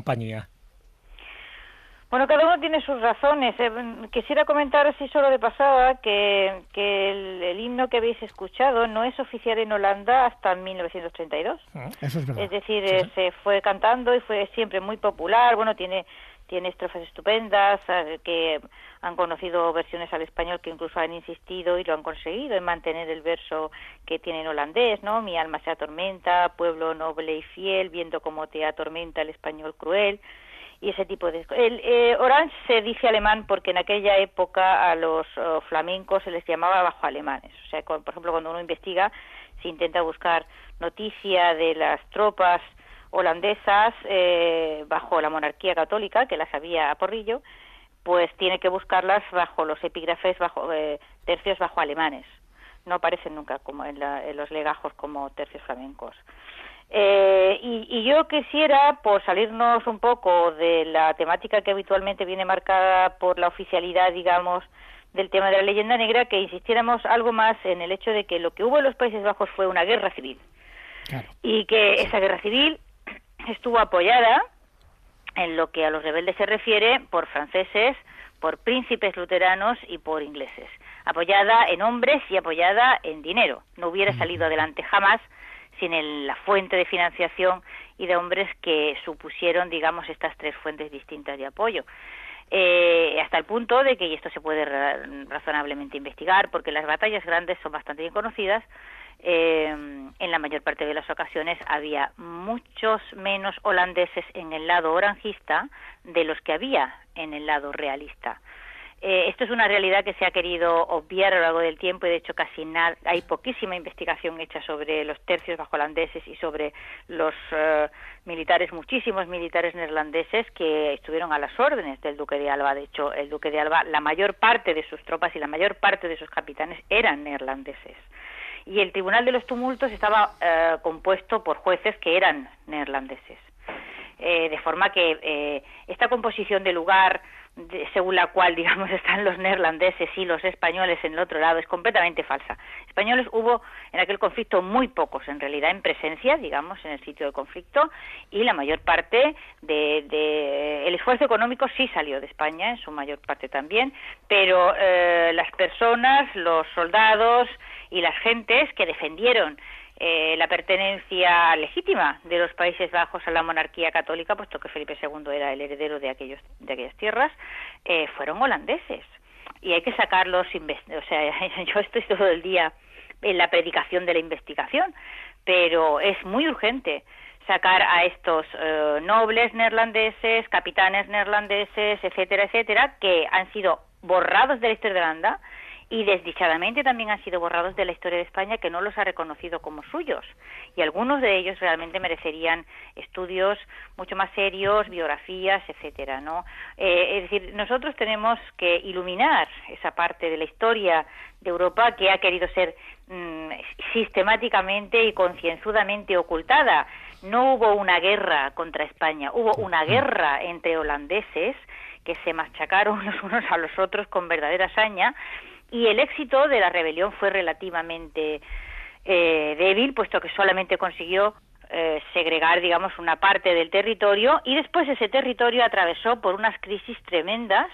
bueno, cada uno tiene sus razones. Eh, quisiera comentar así solo de pasada que, que el, himno que habéis escuchado no es oficial en Holanda hasta 1932. Ah, eso es, verdad. es decir, eh, se fue cantando y fue siempre muy popular. Bueno, tiene tiene estrofas estupendas, eh, que han conocido versiones al español que incluso han insistido y lo han conseguido en mantener el verso que tiene en holandés, ¿no? Mi alma se atormenta, pueblo noble y fiel, viendo cómo te atormenta el español cruel y ese tipo de el eh, Orange se dice alemán porque en aquella época a los oh, flamencos se les llamaba bajo alemanes o sea por ejemplo cuando uno investiga se intenta buscar noticia de las tropas holandesas eh, bajo la monarquía católica, que las había a porrillo, pues tiene que buscarlas bajo los epígrafes, bajo eh, tercios bajo alemanes. No aparecen nunca como en, los legajos como tercios flamencos. Eh, y, yo quisiera, por salirnos un poco de la temática que habitualmente viene marcada por la oficialidad, digamos, del tema de la leyenda negra, que insistiéramos algo más en el hecho de que lo que hubo en los Países Bajos fue una guerra civil. Y que esa guerra civil estuvo apoyada, en lo que a los rebeldes se refiere, por franceses, por príncipes luteranos y por ingleses, apoyada en hombres y apoyada en dinero. No hubiera salido adelante jamás sin la fuente de financiación y de hombres que supusieron, digamos, estas tres fuentes distintas de apoyo. Eh, hasta el punto de que, y esto se puede razonablemente investigar, porque las batallas grandes son bastante bien conocidas, Em, en la mayor parte de las ocasiones había muchos menos holandeses en el lado orangista de los que había en el lado realista. Eh, esto es una realidad que se ha querido obviar a lo largo del tiempo y de hecho casi nada, hay poquísima investigación hecha sobre los tercios bajo holandeses y sobre los eh, militares, muchísimos militares neerlandeses que estuvieron a las órdenes del duque de Alba. De hecho, el duque de Alba, la mayor parte de sus tropas y la mayor parte de sus capitanes eran neerlandeses y el Tribunal de los Tumultos estaba eh, compuesto por jueces que eran neerlandeses. Eh, de forma que eh, esta composición de lugar según la cual, [laughs] digamos, están los neerlandeses y los españoles en el otro lado, es completamente falsa. Españoles hubo en aquel conflicto muy pocos, en realidad, en presencia, digamos, en el sitio del conflicto, y la mayor parte de, el esfuerzo económico sí salió de España, en su mayor parte también, pero eh, las personas, los soldados y las gentes que defendieron eh, la pertenencia legítima de los Países Bajos a la monarquía católica, puesto que Felipe II era el heredero de, aquellos, de aquellas tierras, eh, fueron holandeses. Y hay que sacarlos, o sea, [laughs] yo estoy todo el día en la predicación de la investigación, pero es muy urgente sacar a estos eh, nobles neerlandeses, capitanes neerlandeses, etcétera, etcétera, que han sido borrados de la historia de Holanda, y desdichadamente también han sido borrados de la historia de España que no los ha reconocido como suyos. Y algunos de ellos realmente merecerían estudios mucho más serios, biografías, etcétera, ¿no? Eh, es decir, nosotros tenemos que iluminar esa parte de la historia de Europa que ha querido ser mm, sistemáticamente y concienzudamente ocultada. No hubo una guerra contra España, hubo una guerra entre holandeses que se machacaron [laughs] los unos a los otros con verdadera saña y el éxito de la rebelión fue relativamente eh, débil, puesto que solamente consiguió eh, segregar, digamos, una parte del territorio y después ese territorio atravesó por unas crisis tremendas,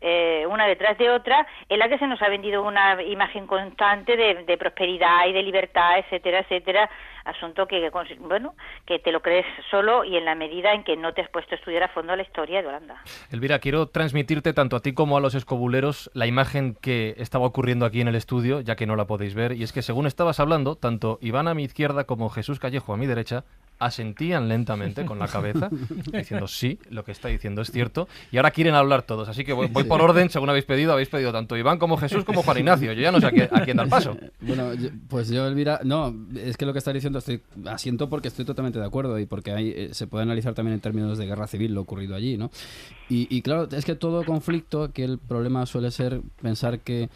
eh, una detrás de otra, en la que se nos ha vendido una imagen constante de, de prosperidad y de libertad, etcétera, etcétera, asunto que, bueno, que te lo crees solo y en la medida en que no te has puesto a estudiar a fondo la historia de Holanda. Elvira, quiero transmitirte tanto a ti como a los escobuleros la imagen que estaba ocurriendo aquí en el estudio, ya que no la podéis ver, y es que según estabas hablando, tanto Iván a mi izquierda como Jesús Callejo a mi derecha, asentían lentamente con la cabeza, [laughs] diciendo sí, lo que está diciendo es cierto, y ahora quieren hablar todos. Así que voy, por orden, según habéis pedido, habéis pedido tanto Iván como Jesús como Juan Ignacio. Yo ya no sé a, quién dar paso. Bueno, pues yo, Elvira, no, es que lo que está diciendo estoy asiento porque estoy totalmente de acuerdo y porque hay, eh, se puede analizar también en términos de guerra civil lo ocurrido allí, ¿no? Y, claro, es que todo conflicto, que el problema suele ser pensar que,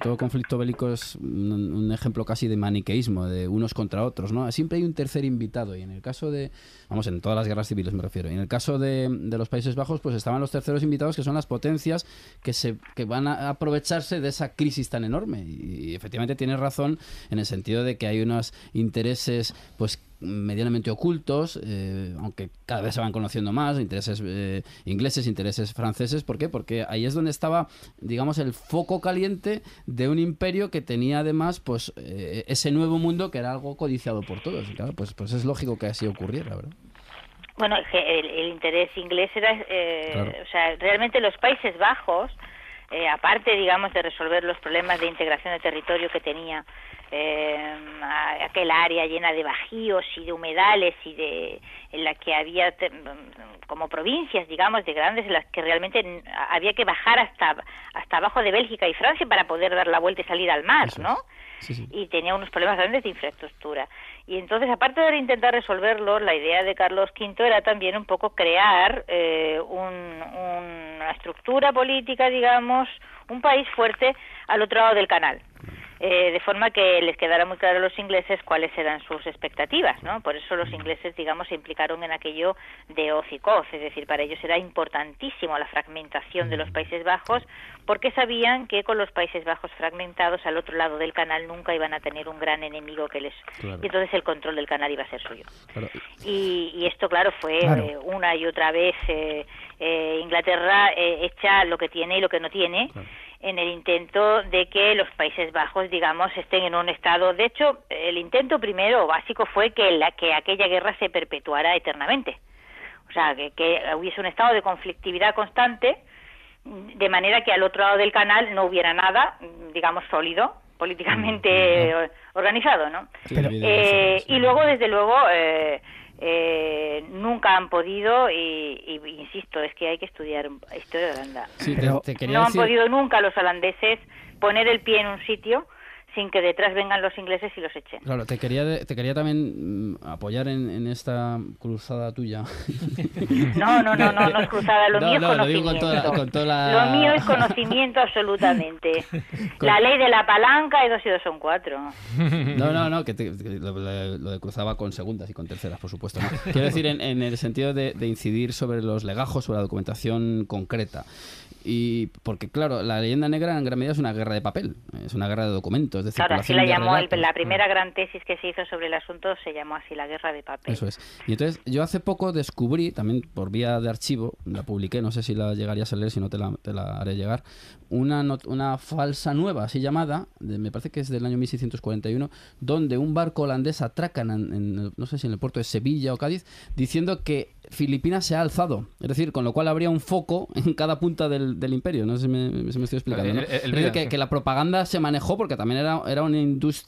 todo conflicto bélico es un, ejemplo casi de maniqueísmo, de unos contra otros, ¿no? Siempre hay un tercer invitado y en el caso de, vamos, en todas las guerras civiles me refiero, y en el caso de, de los Países Bajos, pues estaban los terceros invitados que son las potencias que, se, que van a aprovecharse de esa crisis tan enorme. y efectivamente tienes razón en el sentido de que hay unos intereses, pues, medianamente ocultos, eh, aunque cada vez se van conociendo más, intereses eh, ingleses, intereses franceses. ¿Por qué? Porque ahí es donde estaba, digamos, el foco caliente de un imperio que tenía además pues eh, ese nuevo mundo que era algo codiciado por todos. Y claro, pues, pues es lógico que así ocurriera, ¿verdad? Bueno, el, interés inglés era, o sea, realmente los Países Bajos eh, aparte, digamos, de resolver los problemas de integración de territorio que tenía eh, aquel área llena de bajíos y de humedales y de en la que había como provincias, digamos, de grandes en las que realmente había que bajar hasta hasta abajo de Bélgica y Francia para poder dar la vuelta y salir al mar, ¿no? Y tenía unos problemas grandes de infraestructura. Y entonces, aparte de intentar resolverlo, la idea de Carlos V era también un poco crear eh, un, una estructura política, digamos, un país fuerte al otro lado del canal. Eh, de forma que les quedara muy claro a los ingleses cuáles eran sus expectativas, ¿no? Por eso los ingleses, digamos, se implicaron en aquello de hoz es decir, para ellos era importantísimo la fragmentación de los mm. Países Bajos, porque sabían que con los Países Bajos fragmentados al otro lado del canal nunca iban a tener un gran enemigo que les... Y entonces el control del canal iba a ser suyo. Y, esto, claro, fue eh, una y otra vez eh, eh Inglaterra echa lo que tiene y lo que no tiene en el intento de que los Países Bajos, digamos, estén en un estado. De hecho, el intento primero básico fue que, la, que aquella guerra se perpetuara eternamente. O sea, que, hubiese un estado de conflictividad constante, de manera que al otro lado del canal no hubiera nada, digamos, sólido, políticamente organizado, ¿no? eh, y luego, desde luego, eh, eh, nunca han podido y, insisto es que hay que estudiar historia de Holanda no han podido nunca los holandeses poner el pie en un sitio sin que detrás vengan los ingleses y los echen. Claro, te quería, te quería también mm, apoyar en, esta cruzada tuya. [laughs] No, no, no, no, es cruzada, lo mío es conocimiento. con con toda mío es conocimiento absolutamente. [laughs] La ley de la palanca y dos y dos son cuatro. No, no, no, que, lo, de cruzaba con segundas y con terceras, por supuesto. [laughs] Quiero decir, en, el sentido de, incidir sobre los legajos, sobre la documentación concreta. Y porque, claro, la leyenda negra en gran medida es una guerra de papel, es una guerra de documentos sí claro, así la, llamó la primera gran tesis que se hizo sobre el asunto se llamó así, la guerra de papel. Eso es. Y entonces yo hace poco descubrí, también por vía de archivo, la publiqué, no sé si la llegarías a leer, si no te la, te la haré llegar, una, una falsa nueva, así llamada, me parece que es del año 1641, donde un barco holandés atraca, en, no sé si en el puerto de Sevilla o Cádiz, diciendo que Filipinas se ha alzado. Es decir, con lo cual habría un foco [laughs] en cada punta del, del imperio. No sé si me, me estoy explicando. El, que, la propaganda se manejó porque también era, era, una,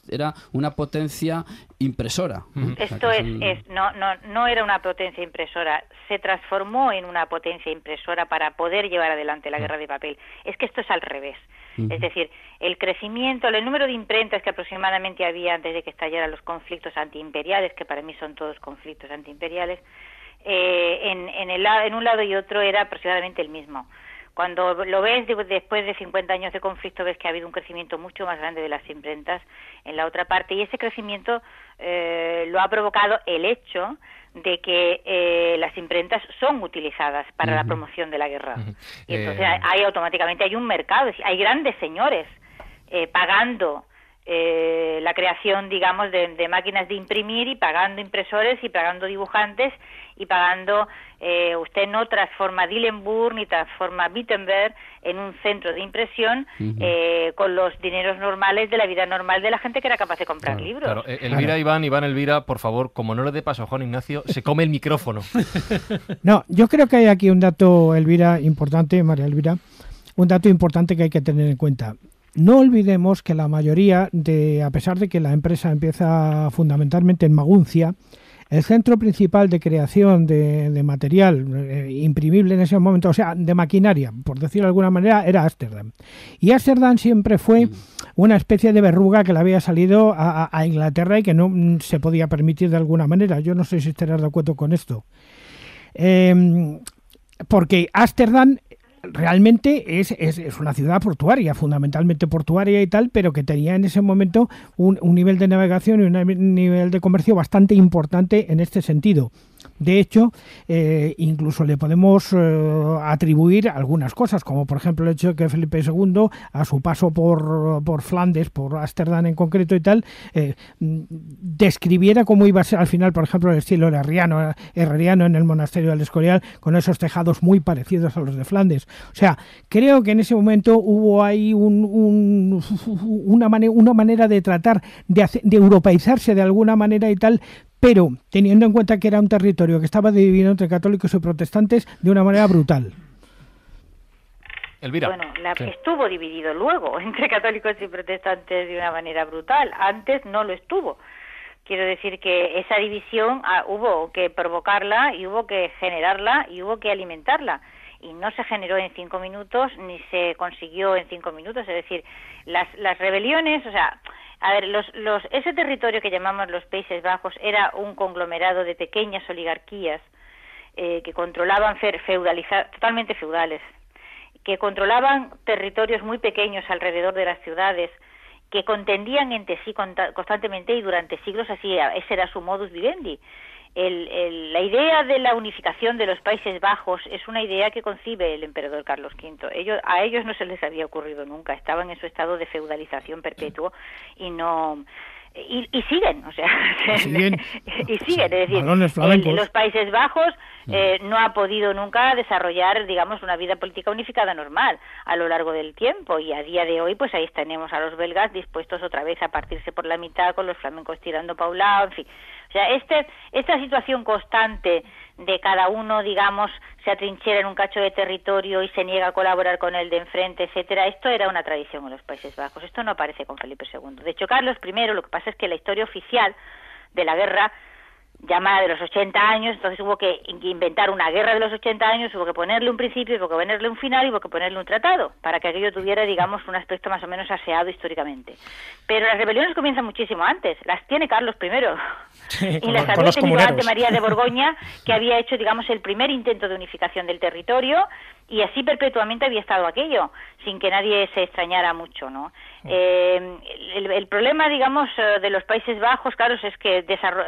era una potencia impresora. Esto es, no, no, no era una potencia impresora. Se transformó en una potencia impresora para poder llevar adelante la mm. guerra de papel. Es que esto es al revés. Es decir, el crecimiento, el número de imprentas que aproximadamente había antes de que estallaran los conflictos antiimperiales, que para mí son todos conflictos antiimperiales, eh, en, en, en un lado y otro era aproximadamente el mismo. Cuando lo ves después de 50 años de conflicto, ves que ha habido un crecimiento mucho más grande de las imprentas en la otra parte y ese crecimiento eh, lo ha provocado el hecho de que eh, las imprentas son utilizadas para la promoción de la guerra. Y entonces eh. hay, automáticamente hay un mercado, hay grandes señores pagando la creación, digamos, de, máquinas de imprimir y pagando impresores y pagando dibujantes y pagando eh, usted no transforma Dillenburg ni transforma Wittenberg en un centro de impresión eh, con los dineros normales de la vida normal de la gente que era capaz de comprar libros. Eh, Elvira, Iván, Iván, Elvira, por favor, como no le dé paso a Juan Ignacio, se come el micrófono. [laughs] no, yo creo que hay aquí un dato, Elvira, importante, María Elvira, un dato importante que hay que tener en cuenta. No olvidemos que la mayoría de, a pesar de que la empresa empieza fundamentalmente en Maguncia, el centro principal de creación de, material eh, imprimible en ese momento, o sea, de maquinaria, por decirlo de alguna manera, era Ámsterdam. Y Ámsterdam siempre fue mm. una especie de verruga que le había salido a, Inglaterra y que no mm, se podía permitir de alguna manera. Yo no sé si estarás de acuerdo con esto. Em, porque Ámsterdam realmente es, es, una ciudad portuaria, fundamentalmente portuaria y tal, pero que tenía en ese momento un, un nivel de navegación y un nivel de comercio bastante importante en este sentido. De hecho, eh, incluso le podemos eh, atribuir algunas cosas, como por ejemplo el hecho de que Felipe II, a su paso por, por Flandes, por Ámsterdam en concreto y tal, eh, describiera cómo iba a ser al final, por ejemplo, el estilo herreriano, en el monasterio del Escorial, con esos tejados muy parecidos a los de Flandes. O sea, creo que en ese momento hubo ahí una, una, manera de tratar de, de europeizarse de alguna manera y tal, pero teniendo en cuenta que era un territorio que estaba dividido entre católicos y protestantes de una manera brutal. Elvira. Bueno, la, estuvo dividido luego [laughs] entre católicos y protestantes de una manera brutal. Antes no lo estuvo. Quiero decir que esa división ah, hubo que provocarla y hubo que generarla y hubo que alimentarla. Y no se generó en cinco minutos ni se consiguió en cinco minutos. Es decir, las, las rebeliones, o sea, a ver, los, los, ese territorio que llamamos los Países Bajos era un conglomerado de pequeñas oligarquías eh, que controlaban totalmente feudales, que controlaban territorios muy pequeños alrededor de las ciudades, que contendían entre sí constantemente y durante siglos así, ese era su modus vivendi el, la idea de la unificación de los Países Bajos es una idea que concibe el emperador Carlos V. Ellos, a ellos no se les había ocurrido nunca, estaban en su estado de feudalización perpetuo y no y, siguen, o sea, [laughs] siguen, es decir, los Países Bajos mm. eh, no ha podido nunca desarrollar, digamos, una vida política unificada normal a lo largo del tiempo y a día de hoy, pues ahí tenemos a los belgas dispuestos otra vez a partirse por la mitad con los flamencos tirando paulado, en fin, o sea, este, esta situación constante de cada uno, digamos, se atrinchera en un cacho de territorio y se niega a colaborar con el de enfrente, etcétera, esto era una tradición en los Países Bajos. Esto no aparece con Felipe II. De hecho, Carlos I, lo que pasa es que la historia oficial de la guerra llamada de los 80 años, entonces hubo que inventar una guerra de los 80 años, hubo que ponerle un principio, hubo que ponerle un final y hubo que ponerle un tratado, para que aquello tuviera, digamos, un aspecto más o menos aseado históricamente. Pero las rebeliones comienzan muchísimo antes, las tiene Carlos I. [laughs] y las había tenido María de Borgoña, [laughs] que había hecho, digamos, el primer intento de unificación del territorio, y así perpetuamente había estado aquello, sin que nadie se extrañara mucho, ¿no? Eh, el, problema, digamos, eh, de los Países Bajos, claro, es que,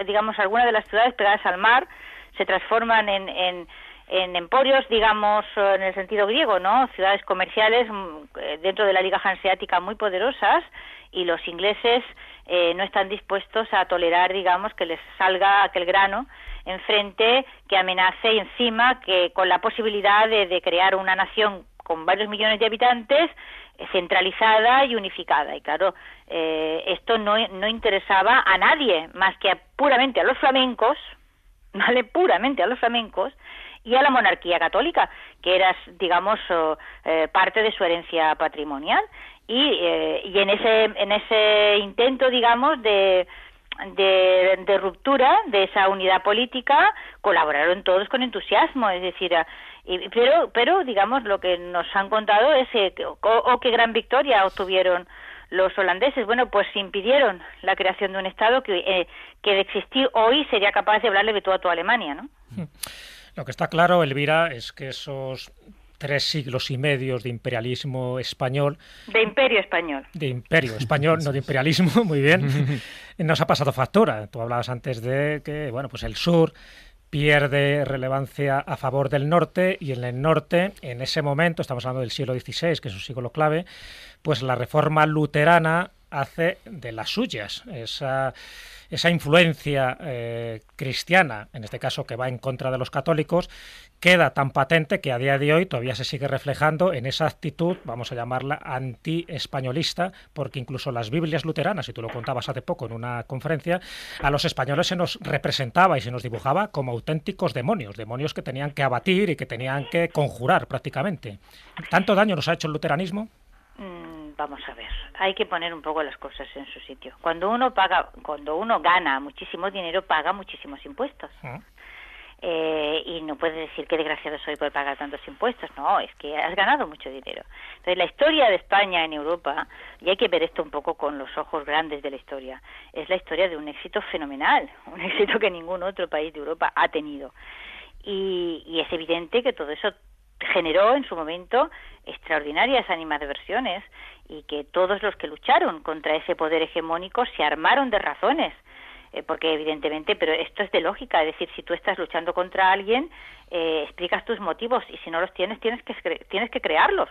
digamos, algunas de las ciudades pegadas al mar se transforman en, en, emporios, digamos, eh, en el sentido griego, ¿no? Ciudades comerciales mm, dentro de la Liga Hanseática muy poderosas y los ingleses no están dispuestos a tolerar, digamos, que les salga aquel grano enfrente que amenace encima que con la posibilidad de, de crear una nación con varios millones de habitantes, eh, centralizada y unificada. Y claro, eh, esto no, no interesaba a nadie más que a, puramente a los flamencos, [laughs] ¿vale? Puramente a los flamencos y a la monarquía católica, que era, digamos, eh, parte de su herencia patrimonial. Y, y en, ese, en ese intento, digamos, de, de, de, ruptura de esa unidad política, colaboraron todos con entusiasmo, es decir, pero, pero, digamos, lo que nos han contado es que, o, qué gran victoria obtuvieron los holandeses. Bueno, pues impidieron la creación de un Estado que, eh, que de existir hoy sería capaz de hablarle de toda, Alemania, ¿no? Hmm. Lo que está claro, Elvira, es que esos tres siglos y medio de imperialismo español. De imperio español. De imperio español, no de imperialismo, [laughs] muy bien. [laughs] Nos ha pasado factura. Tú hablabas antes de que, bueno, pues el sur pierde relevancia a favor del norte y en el norte, en ese momento, estamos hablando del siglo XVI, que es un siglo clave, pues la reforma luterana hace de las suyas. Esa esa influencia eh, cristiana, en este caso que va en contra de los católicos, queda tan patente que a día de hoy todavía se sigue reflejando en esa actitud, vamos a llamarla anti-españolista, porque incluso las Biblias luteranas, y tú lo contabas hace poco en una conferencia, a los españoles se nos representaba y se nos dibujaba como auténticos demonios, demonios que tenían que abatir y que tenían que conjurar prácticamente. ¿Tanto daño nos ha hecho el luteranismo? Mm, vamos a ver hay que poner un poco las cosas en su sitio. Cuando uno paga, cuando uno gana muchísimo dinero, paga muchísimos impuestos. Mm. Eh, y no puedes decir qué desgraciado soy por pagar tantos impuestos. No, es que has ganado mucho dinero. Entonces, la historia de España en Europa, y hay que ver esto un poco con los ojos grandes de la historia, es la historia de un éxito fenomenal, [laughs] un éxito que ningún otro país de Europa ha tenido. Y, y es evidente que todo eso generó en su momento extraordinarias animadversiones y que todos los que lucharon contra ese poder hegemónico se armaron de razones eh, porque evidentemente, pero esto es de lógica, es decir, si tú estás luchando contra alguien, eh, explicas tus motivos y si no los tienes, tienes que, tienes que crearlos.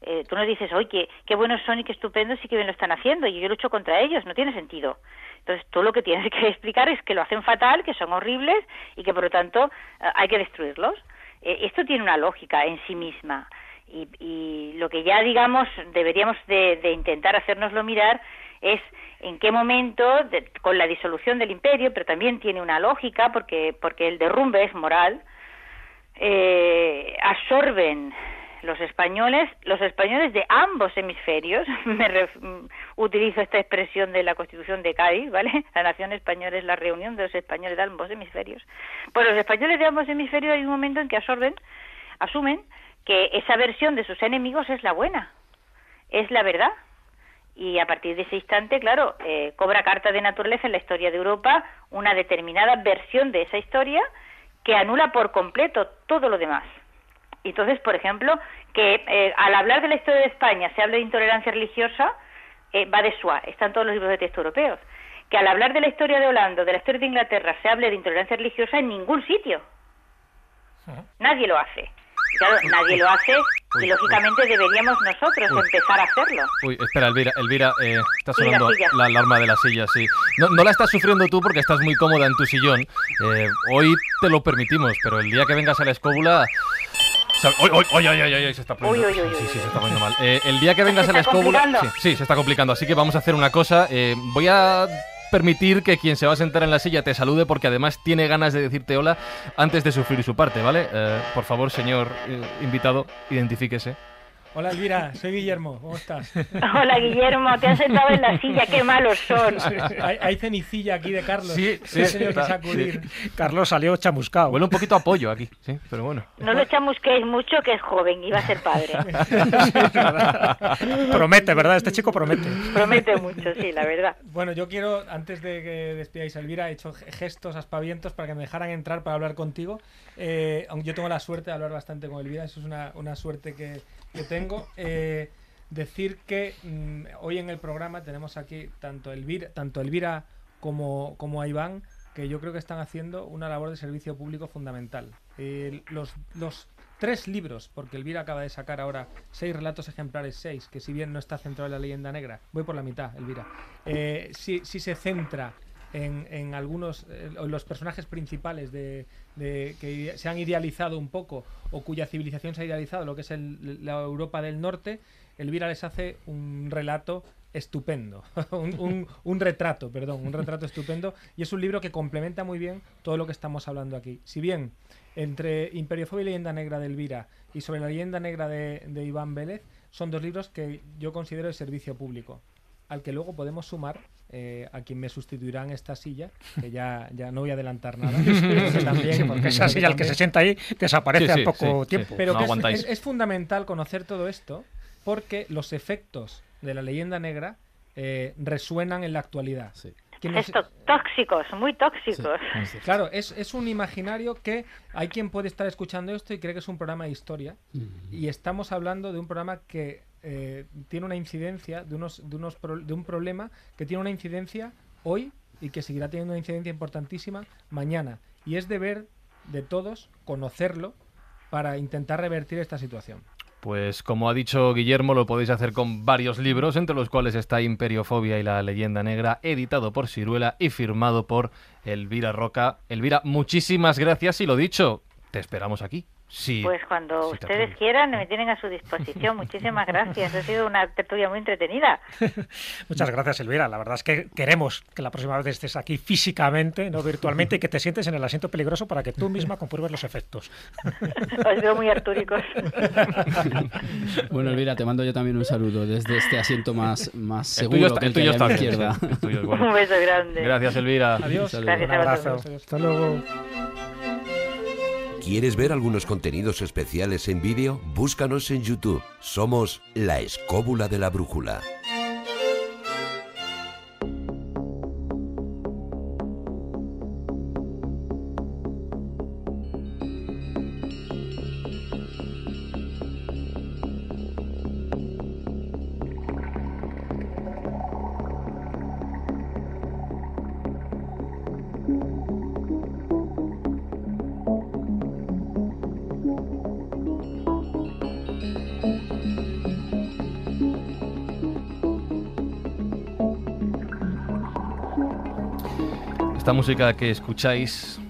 Eh, tú no dices, oye, qué, qué, buenos son y qué estupendos y qué bien lo están haciendo y yo lucho contra ellos, no tiene sentido. Entonces, tú lo que tienes [laughs] que explicar es que lo hacen fatal, que son horribles y que por lo tanto hay que destruirlos. Eh, esto tiene una lógica en sí misma. Y, lo que ya, digamos, deberíamos de, intentar hacernoslo mirar es en qué momento, con la disolución del imperio, pero también tiene una lógica porque, porque el derrumbe es moral, eh, absorben los españoles, los españoles de ambos hemisferios, [laughs] me mm, utilizo esta expresión de la Constitución de Cádiz, ¿vale? [laughs] La nación española es la reunión de los españoles de ambos hemisferios. Pues los españoles de ambos hemisferios hay un momento en que asumen que esa versión de sus enemigos es la buena, es la verdad. Y a partir de ese instante, claro, eh, cobra carta de naturaleza en la historia de Europa una determinada versión de esa historia que anula por completo todo lo demás. Entonces, por ejemplo, que eh, al hablar de la historia de España se hable de intolerancia religiosa, eh, va de suá, están todos los libros de texto europeos. Que al hablar de la historia de Holanda, de la historia de Inglaterra, se hable de intolerancia religiosa en ningún sitio. Nadie lo hace. Claro, nadie lo hace y lógicamente deberíamos nosotros empezar a hacerlo. Uy, espera, Elvira, Elvira, eh, está sonando la, alarma de la silla, sí. No, la estás sufriendo tú porque estás muy cómoda en tu sillón. hoy te lo permitimos, pero el día que vengas a la escóbula... Oye, oye, oye, oye, se está poniendo, sí, se está poniendo mal. Eh, el día que vengas a la Sí, se está complicando, así que vamos a hacer una cosa. Eh, voy a permitir que quien se va a sentar en la silla te salude porque además tiene ganas de decirte hola antes de sufrir su parte, ¿vale? Eh, por favor, señor invitado, identifíquese. Hola Elvira, soy Guillermo, ¿cómo estás? [laughs] Hola Guillermo, te has sentado en la silla, qué malos son. Hay, cenicilla aquí de Carlos. Sí, sí, Carlos salió chamuscado. Huele un poquito a pollo aquí, sí, pero bueno. No lo chamusquéis mucho que es joven Iba a ser padre. [laughs] promete, ¿verdad? Este chico promete. Promete mucho, sí, la verdad. Bueno, yo quiero, antes de que despidáis a Elvira, he hecho gestos aspavientos para que me dejaran entrar para hablar contigo. Eh, aunque yo tengo la suerte de hablar bastante con Elvira, eso es una, una suerte que que tengo. Eh, decir que mm, hoy en el programa tenemos aquí tanto Elvira, tanto Elvira como, como a Iván, que yo creo que están haciendo una labor de servicio público fundamental. Eh, los, los tres libros, porque Elvira acaba de sacar ahora seis relatos ejemplares, seis, que si bien no está centrado en la leyenda negra, voy por la mitad, Elvira, eh, si, si, se centra en, algunos, eh, los personajes principales de, que se han idealizado un poco o cuya civilización se ha idealizado, lo que es la Europa del Norte, Elvira les hace un relato estupendo, [laughs] un, retrato, perdón, un retrato [laughs] estupendo, y es un libro que complementa muy bien todo lo que estamos hablando aquí. Si bien entre Imperiofobia y Leyenda Negra de Elvira y sobre la leyenda negra de, de Iván Vélez, son dos libros que yo considero de servicio público, al que luego podemos sumar eh, a quien me sustituirá esta silla, que ya, ya no voy a adelantar [laughs] nada. porque esa silla, el que se sienta ahí, desaparece al poco tiempo. Pero es, fundamental conocer todo esto porque los efectos de la leyenda negra eh, resuenan en la actualidad. Esto, tóxicos, muy tóxicos. claro, es, un imaginario que hay quien puede estar escuchando esto y cree que es un programa de historia. Y estamos hablando de un programa que eh, tiene una incidencia de, unos, de, unos de un problema que tiene una incidencia hoy y que seguirá teniendo una incidencia importantísima mañana. Y es deber de todos conocerlo para intentar revertir esta situación. Pues como ha dicho Guillermo, lo podéis hacer con varios libros, entre los cuales está Imperiofobia y la leyenda negra, editado por Ciruela y firmado por Elvira Roca. Elvira, muchísimas gracias y lo dicho, te esperamos aquí pues cuando ustedes quieran, me tienen a su disposición. [laughs] Muchísimas gracias. Ha sido una tertulia muy entretenida. [laughs] Muchas gracias, Elvira. La verdad es que queremos que la próxima vez estés aquí físicamente, no virtualmente, y que te sientes en el asiento peligroso para que tú misma compruebes los efectos. [laughs] Os veo muy artúricos. bueno, Elvira, te mando yo también un saludo desde este asiento más, más seguro el tuyo está, a izquierda. Un beso grande. Gracias, Elvira. Adiós. Gracias abrazo. Hasta luego. ¿Quieres ver algunos contenidos especiales en vídeo? Búscanos en YouTube. Somos La Escóbula de la Brújula. música que escucháis,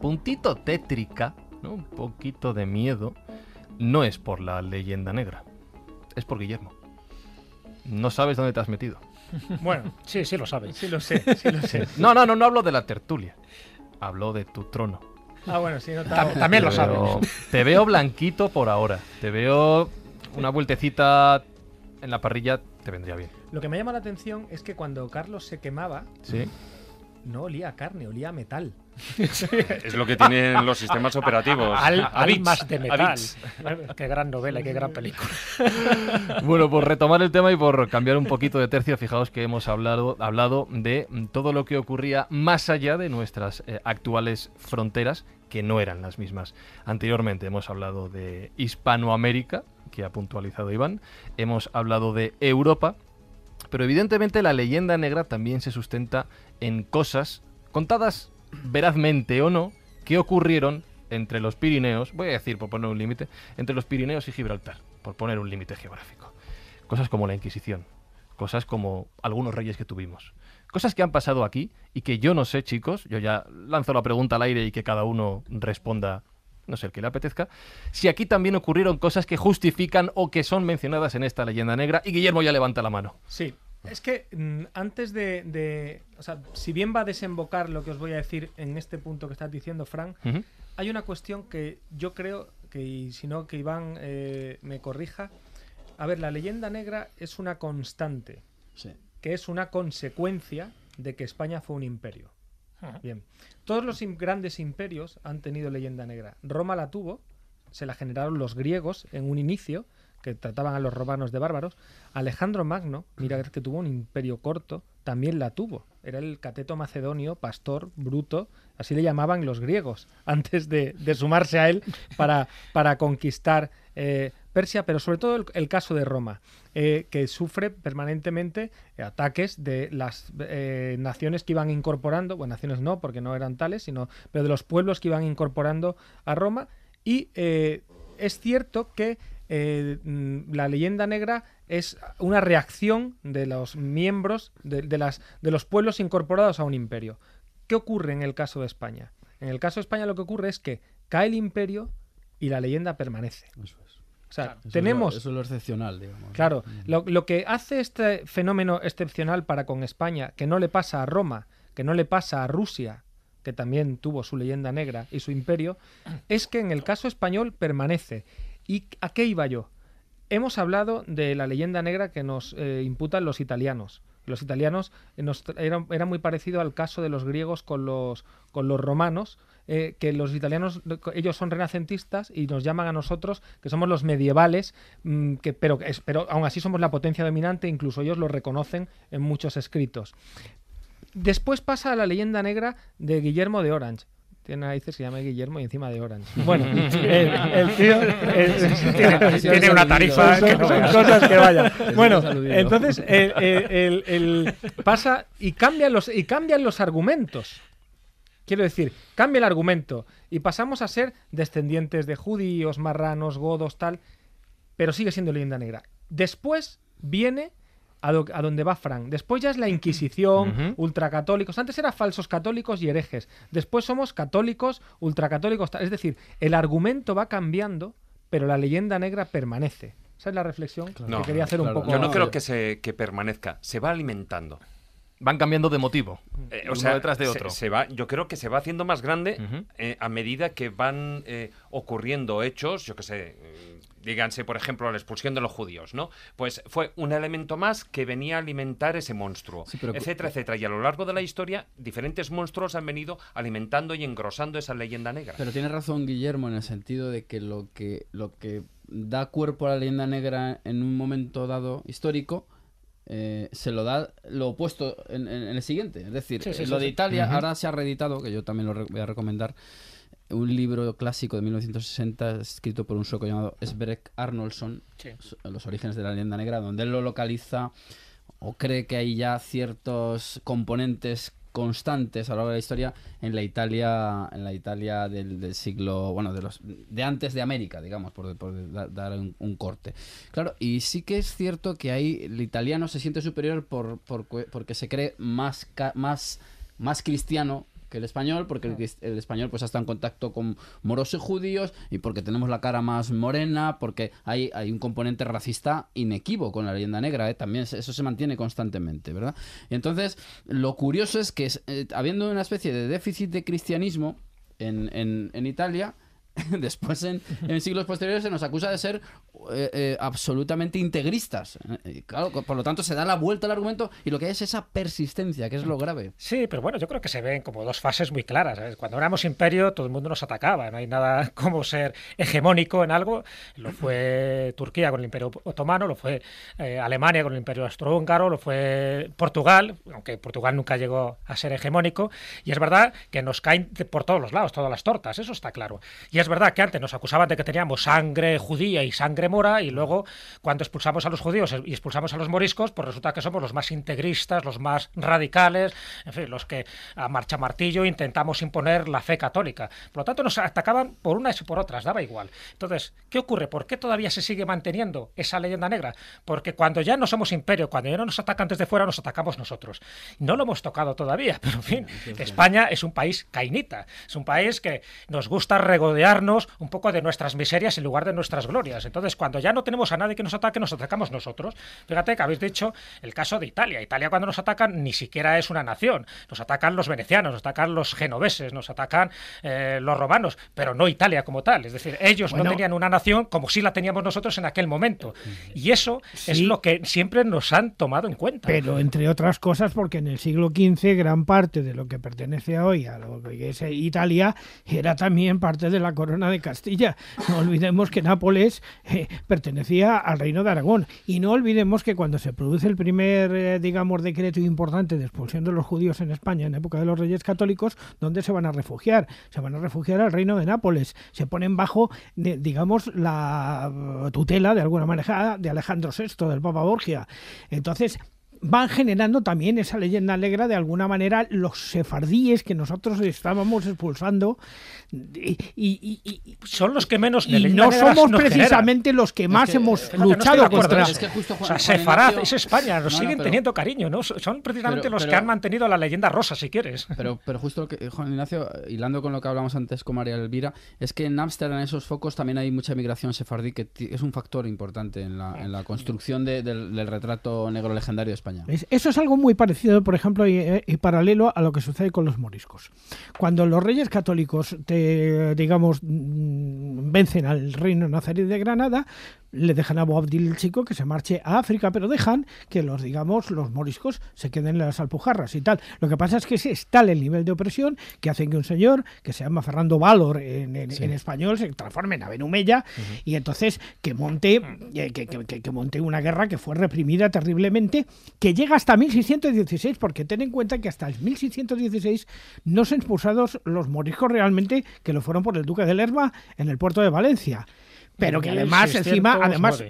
puntito tétrica, un poquito de miedo, no es por la leyenda negra, es por Guillermo. No sabes dónde te has metido. [laughs] Bueno, sí, sí lo sabes. Sí lo sé, No, no, no, no hablo de la tertulia. Hablo de tu trono. Ah, bueno, sí, también, lo sabes. te veo blanquito por ahora. Te veo una vueltecita en la parrilla, te vendría bien. Lo que me llama la atención es que cuando Carlos se quemaba, ¿Sí? no olía a carne, olía a metal. [laughs] es lo que tienen los sistemas operativos. Al, almas de metal. [laughs] Qué gran novela qué gran película. [laughs] Bueno, por retomar el tema y por cambiar un poquito de tercio, fijaos que hemos hablado, hablado de todo lo que ocurría más allá de nuestras eh, actuales fronteras, que no eran las mismas. Anteriormente hemos hablado de Hispanoamérica, que ha puntualizado Iván, hemos hablado de Europa, pero evidentemente la leyenda negra también se sustenta en cosas, contadas verazmente o no, que ocurrieron entre los Pirineos, voy a decir por poner un límite, entre los Pirineos y Gibraltar, por poner un límite geográfico. Cosas como la Inquisición, cosas como algunos reyes que tuvimos, cosas que han pasado aquí y que yo no sé, chicos, yo ya lanzo la pregunta al aire y que cada uno responda, no sé, el que le apetezca, si aquí también ocurrieron cosas que justifican o que son mencionadas en esta leyenda negra y Guillermo ya levanta la mano. Sí, es que mm, antes de, O sea, si bien va a desembocar lo que os voy a decir en este punto que estás diciendo, Frank, hay una cuestión que yo creo que, y si no, que Iván eh, me corrija. A ver, la leyenda negra es una constante, que es una consecuencia de que España fue un imperio. Ah. Bien, todos los grandes imperios han tenido leyenda negra. Roma la tuvo, se la generaron los griegos en un inicio, que trataban a los romanos de bárbaros, Alejandro Magno, mira que tuvo un imperio corto, también la tuvo. Era el cateto macedonio, pastor, bruto, así le llamaban los griegos, [laughs] antes de, sumarse a él para, para conquistar eh, Persia, pero sobre todo el, caso de Roma, eh, que sufre permanentemente ataques de las eh, naciones que iban incorporando, bueno, naciones no, porque no eran tales, sino, pero de los pueblos que iban incorporando a Roma. Y es cierto que eh, mm, la leyenda negra es una reacción de los miembros de, las, de los pueblos incorporados a un imperio. ¿Qué ocurre en el caso de España? En el caso de España lo que ocurre es que cae el imperio y la leyenda permanece. Eso es. tenemos... Eso lo, excepcional, digamos. Claro, mm. lo, que hace este fenómeno excepcional para con España, que no le pasa a Roma, que no le pasa a Rusia, que también tuvo su leyenda negra y su imperio, es que en el caso español permanece. ¿Y a qué iba yo? Hemos hablado de la leyenda negra que nos eh, imputan los italianos. Los italianos nos, era, muy parecido al caso de los griegos con los, romanos, eh, que los italianos, ellos son renacentistas y nos llaman a nosotros que somos los medievales, mm, que, pero, aún así somos la potencia dominante, incluso ellos lo reconocen en muchos escritos. Después pasa a la leyenda negra de Guillermo de Orange. Tiene que se llama Guillermo y encima de Orange. [laughs] Bueno, el, tío [laughs] tiene, una tarifa. cosas que vayan. Bueno, entonces el, pasa y cambian, los, y cambian los argumentos. Quiero decir, cambia el argumento y pasamos a ser descendientes de judíos, marranos, godos, tal, pero sigue siendo leyenda negra. Después viene a, dónde donde va Frank. Después ya es la Inquisición, ultracatólicos. Antes era falsos católicos y herejes. Después somos católicos, ultracatólicos. Es decir, el argumento va cambiando, pero la leyenda negra permanece. Esa es la reflexión que quería hacer un poco. Yo no creo que, se, que permanezca, se va alimentando. Van cambiando de motivo, eh, o uno sea, detrás de otro. Se, va, yo creo que se va haciendo más grande eh, a medida que van eh, ocurriendo hechos, yo qué sé, díganse, por ejemplo, la expulsión de los judíos, ¿no? Pues fue un elemento más que venía a alimentar ese monstruo, etcétera, etcétera. Y a lo largo de la historia, diferentes monstruos han venido alimentando y engrosando esa leyenda negra. Pero tiene razón Guillermo en el sentido de que lo que, lo que da cuerpo a la leyenda negra en un momento dado histórico eh, se lo da lo opuesto en, el siguiente. Es decir, lo de Italia ahora se ha reeditado, que yo también lo voy a recomendar, un libro clásico de 1960 escrito por un sueco llamado Sverre arnoldson Los orígenes de la leyenda negra, donde él lo localiza o cree que hay ya ciertos componentes constantes a lo largo de la historia en la Italia en la Italia del, siglo bueno de los de antes de América digamos por, dar un, corte claro y sí que es cierto que ahí el italiano se siente superior por, por porque se cree más más más cristiano que el español, porque el, español pues ha en contacto con moros y judíos y porque tenemos la cara más morena, porque hay, hay un componente racista inequívoco en la leyenda negra, ¿eh? también eso se mantiene constantemente, ¿verdad? entonces, lo curioso es que eh, habiendo una especie de déficit de cristianismo en, en Italia, [laughs] después en, siglos posteriores se nos acusa de ser eh, eh, absolutamente integristas. Eh, por lo tanto se da la vuelta al argumento y lo que hay es esa persistencia, que es lo grave. Sí, pero bueno, yo creo que se ven como dos fases muy claras. Cuando éramos imperio todo el mundo nos atacaba, no hay nada [laughs] como ser hegemónico en algo. Lo fue Turquía con el imperio otomano, lo fue Alemania con el imperio austrohúngaro, lo fue Portugal, aunque Portugal nunca llegó a ser hegemónico. Y es verdad que nos caen por todos los lados, todas las tortas, eso está claro es verdad que antes nos acusaban de que teníamos sangre judía y sangre mora, y luego cuando expulsamos a los judíos y expulsamos a los moriscos, pues resulta que somos los más integristas, los más radicales, en fin, los que a marcha martillo intentamos imponer la fe católica. Por lo tanto, nos atacaban por unas y por otras, daba igual. Entonces, ¿qué ocurre? ¿Por qué todavía se sigue manteniendo esa leyenda negra? Porque cuando ya no somos imperio, cuando ya no nos atacan desde fuera, nos atacamos nosotros. No lo hemos tocado todavía, [laughs] pero en fin, España es un país cainita, es un país que nos gusta regodear un poco de nuestras miserias en lugar de nuestras glorias. Entonces, cuando ya no tenemos a nadie que nos ataque, nos atacamos nosotros. Fíjate que habéis dicho el caso de Italia. Italia cuando nos atacan ni siquiera es una nación. Nos atacan los venecianos, nos atacan los genoveses, nos atacan eh, los romanos, pero no Italia como tal. Es decir, ellos no tenían una nación como si la teníamos nosotros en aquel momento. Mm. Y eso es lo que siempre nos han tomado en cuenta. Pero entre otras cosas, porque en el siglo XV gran parte de lo que pertenece hoy a lo que es Italia era también parte de la corona de Castilla. No olvidemos que Nápoles eh, pertenecía al reino de Aragón. Y no olvidemos que cuando se produce el primer, eh, digamos, decreto importante de expulsión de los judíos en España en época de los reyes católicos, ¿dónde se van a refugiar? Se van a refugiar al reino de Nápoles. Se ponen bajo, digamos, la eh, tutela de alguna manera de Alejandro VI, del Papa Borgia. Entonces, van generando también esa leyenda negra de alguna manera los sefardíes que nosotros estábamos expulsando y, son los que menos no somos precisamente los que más hemos luchado contra sefarad es España nos siguen teniendo cariño no son precisamente los que han mantenido la leyenda rosa si quieres pero pero justo que Juan Ignacio hilando con lo que hablamos antes con María Elvira es que en Ámsterdam en esos focos también hay mucha migración sefardí que es un factor importante en la, ah. construcción del, retrato negro legendario de España eso es algo muy parecido, por ejemplo, eh, y, paralelo a lo que sucede con los moriscos. Cuando los reyes católicos, digamos, mm, vencen al reino nazarí de Granada, le dejan a Boabdil el chico que se marche a África, pero dejan que los, digamos, los moriscos se queden en las alpujarras y tal. Lo que pasa es que es tal el nivel de opresión que hacen que un señor que se llama Ferrando Valor en, español se transforme en Abenumella y entonces que monte, eh, que, monte una guerra que fue reprimida terriblemente, que llega hasta 1616, porque ten en cuenta que hasta el 1616 no se expulsados los moriscos realmente que lo fueron por el duque de Lerma en el puerto de Valencia pero que además, encima, además.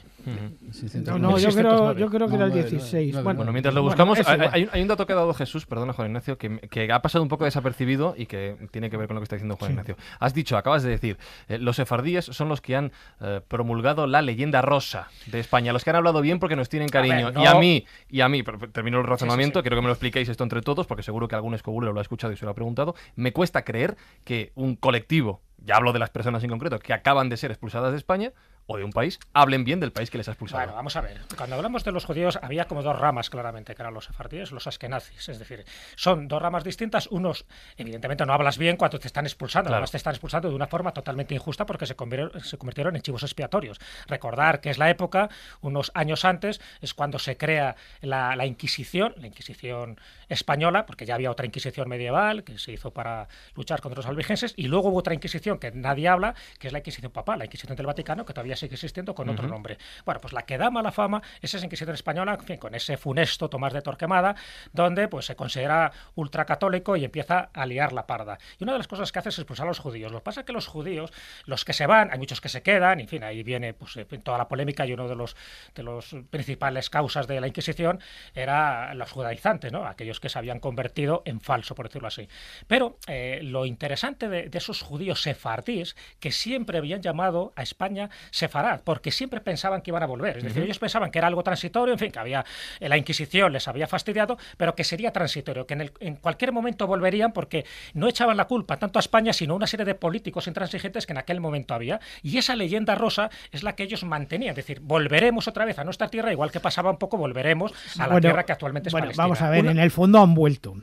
No, yo creo, que era el 16. Bueno, mientras lo buscamos, hay, un dato que ha dado Jesús, perdona, Juan Ignacio, que, ha pasado un poco desapercibido y que tiene que ver con lo que está diciendo Juan Ignacio. Has dicho, acabas de decir, eh, los sefardíes son los que han eh, promulgado la leyenda rosa de España, los que han hablado bien porque nos tienen cariño. Y a mí, y a mí, termino el razonamiento, quiero que me lo expliquéis esto entre todos, porque seguro que algún escobulero lo ha escuchado y se lo ha preguntado. Me cuesta creer que un colectivo ya hablo de las personas en concreto, que acaban de ser expulsadas de España, o de un país, hablen bien del país que les ha expulsado. Bueno, vamos a ver. Cuando hablamos de los judíos, había como dos ramas claramente, que eran los sefardíes los askenazis. Es decir, son dos ramas distintas. Unos, evidentemente, no hablas bien cuando te están expulsando. Además, te están expulsando de una forma totalmente injusta porque se convirtieron, en chivos expiatorios. Recordar que es la época, unos años antes, es cuando se crea la, la Inquisición, la Inquisición española, porque ya había otra Inquisición medieval que se hizo para luchar contra los albigenses, y luego hubo otra Inquisición que nadie habla, que es la Inquisición papal, la Inquisición del Vaticano, que todavía sigue existiendo con otro nombre. Bueno, pues la que da mala fama es esa Inquisición española, en fin, con ese funesto Tomás de Torquemada, donde pues se considera ultracatólico y empieza a liar la parda. Y una de las cosas que hace es expulsar a los judíos. Lo que pasa es que los judíos, los que se van, hay muchos que se quedan, en fin, ahí viene pues, toda la polémica y uno de los, de los principales causas de la Inquisición era los judaizantes, ¿no? aquellos que se habían convertido en falso, por decirlo así. Pero eh, lo interesante de, de, esos judíos sefardíes que siempre habían llamado a España Sefarad, porque siempre pensaban que iban a volver. Es decir, ellos pensaban que era algo transitorio, en fin, que había eh, la Inquisición les había fastidiado, pero que sería transitorio, que en, cualquier momento volverían porque no echaban la culpa tanto a España, sino a una serie de políticos intransigentes que en aquel momento había. Y esa leyenda rosa es la que ellos mantenían, es decir, volveremos otra vez a nuestra tierra, igual que pasaba un poco, volveremos a la tierra que actualmente es bueno, Vamos a ver, en el fondo han vuelto.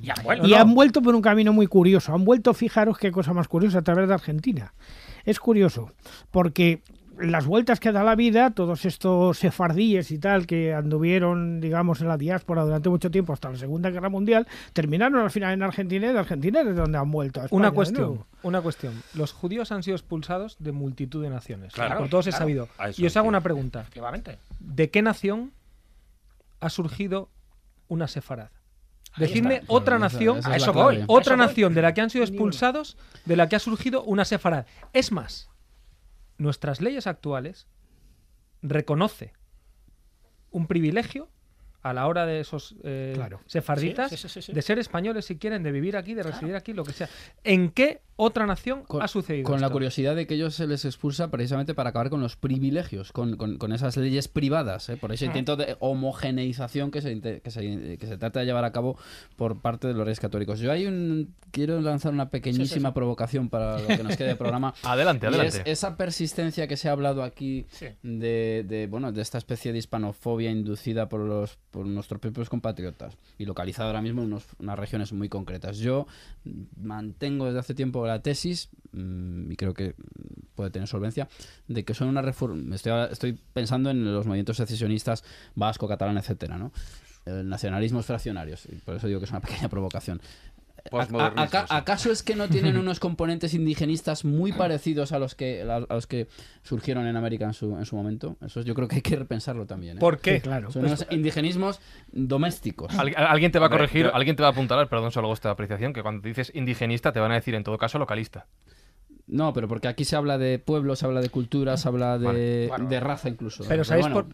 Y, han vuelto por un camino muy curioso. Han vuelto, fijaros qué cosa más curiosa, a través de Argentina. Es curioso, porque las vueltas que da la vida, todos estos sefardíes y tal que anduvieron, digamos, en la diáspora durante mucho tiempo hasta la Segunda Guerra Mundial, terminaron al final en Argentina y de Argentina es donde han vuelto. A una cuestión, una cuestión. Los judíos han sido expulsados de multitud de naciones. Claro, por todos he sabido. Y os hago una pregunta. ¿De qué nación ha surgido una sefarad? Decidme otra nación, eso otra nación de la que han sido expulsados, de la que ha surgido una sefarad. Es más, nuestras leyes actuales reconoce un privilegio a la hora de esos eh, sefarditas, de ser españoles si quieren, de vivir aquí, de residir aquí, lo que sea. ¿En qué otra nación ha sucedido. Con la curiosidad de que ellos se les expulsa precisamente para acabar con los privilegios, con, con, esas leyes privadas, ¿eh? por ese intento de homogeneización que se, trata de llevar a cabo por parte de los reyes católicos. Yo hay un, quiero lanzar una pequeñísima provocación para lo que nos quede de programa. [laughs] adelante, adelante. esa persistencia que se ha hablado aquí de, bueno, de esta especie de hispanofobia inducida por, los, por nuestros propios compatriotas y localizada ahora mismo en unas regiones muy concretas. Yo mantengo desde hace tiempo la tesis, mm, y creo que puede tener solvencia, de que son una reforma. Estoy, pensando en los movimientos secesionistas vasco, catalán, etcétera, ¿no? nacionalismos fraccionarios, y por eso digo que es una [laughs] pequeña provocación. ¿Acaso es que no tienen unos componentes indigenistas muy parecidos a los que, los que surgieron en América en su, momento? Eso yo creo que hay que repensarlo también. ¿eh? ¿Por qué? claro. Son pues unos indigenismos domésticos. alguien te va a corregir, alguien te va a apuntalar, perdón, solo esta apreciación, que cuando dices indigenista te van a decir en todo caso localista. No, pero porque aquí se habla de pueblos, se habla de culturas, se habla de, raza incluso. Pero, ¿sabéis por,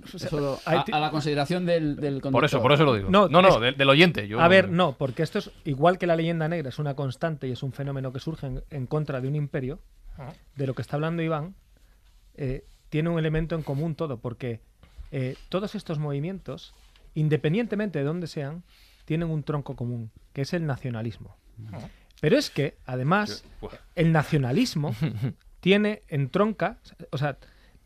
a, la consideración del, del Por eso, por eso lo digo. No, no, no del, oyente. A ver, no, porque esto es igual que la leyenda negra, es una constante y es un fenómeno que surge en, contra de un imperio. Ah. De lo que está hablando Iván, eh, tiene un elemento en común todo, porque eh, todos estos movimientos, independientemente de dónde sean, tienen un tronco común, que es el nacionalismo. Ah. Pero es que, además, el nacionalismo [laughs] tiene en tronca, o sea,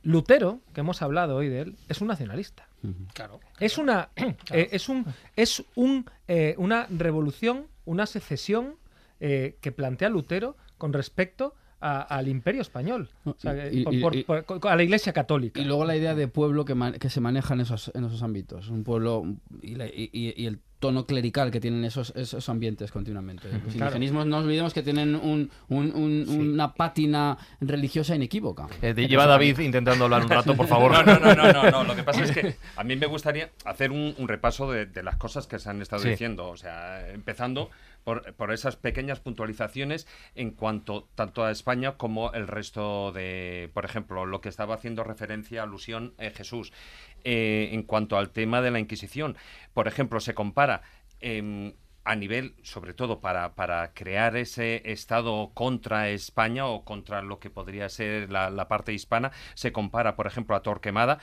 Lutero, que hemos hablado hoy de él, es un nacionalista. claro, Es una, [clears throat] eh, es un, es un, eh, una revolución, una secesión eh, que plantea Lutero con respecto al imperio español, a la iglesia católica. Y luego la idea de pueblo que, que se maneja en esos, en esos ámbitos, un pueblo y, el tono clerical que tienen esos, esos ambientes continuamente. Los indigenismos no olvidemos que tienen una pátina religiosa inequívoca. Eh, lleva David intentando hablar un rato, por [laughs] favor. No, no, no, no, no, lo que pasa es que a mí me gustaría hacer un, repaso de, las cosas que se han estado diciendo, o sea, empezando por, esas pequeñas puntualizaciones en cuanto tanto a España como el resto de, por ejemplo, lo que estaba haciendo referencia, alusión eh, Jesús, eh, en cuanto al tema de la Inquisición. Por ejemplo, se compara... Em, a nivel, sobre todo para, para, crear ese Estado contra España o contra lo que podría ser la, parte hispana, se compara, por ejemplo, a Torquemada,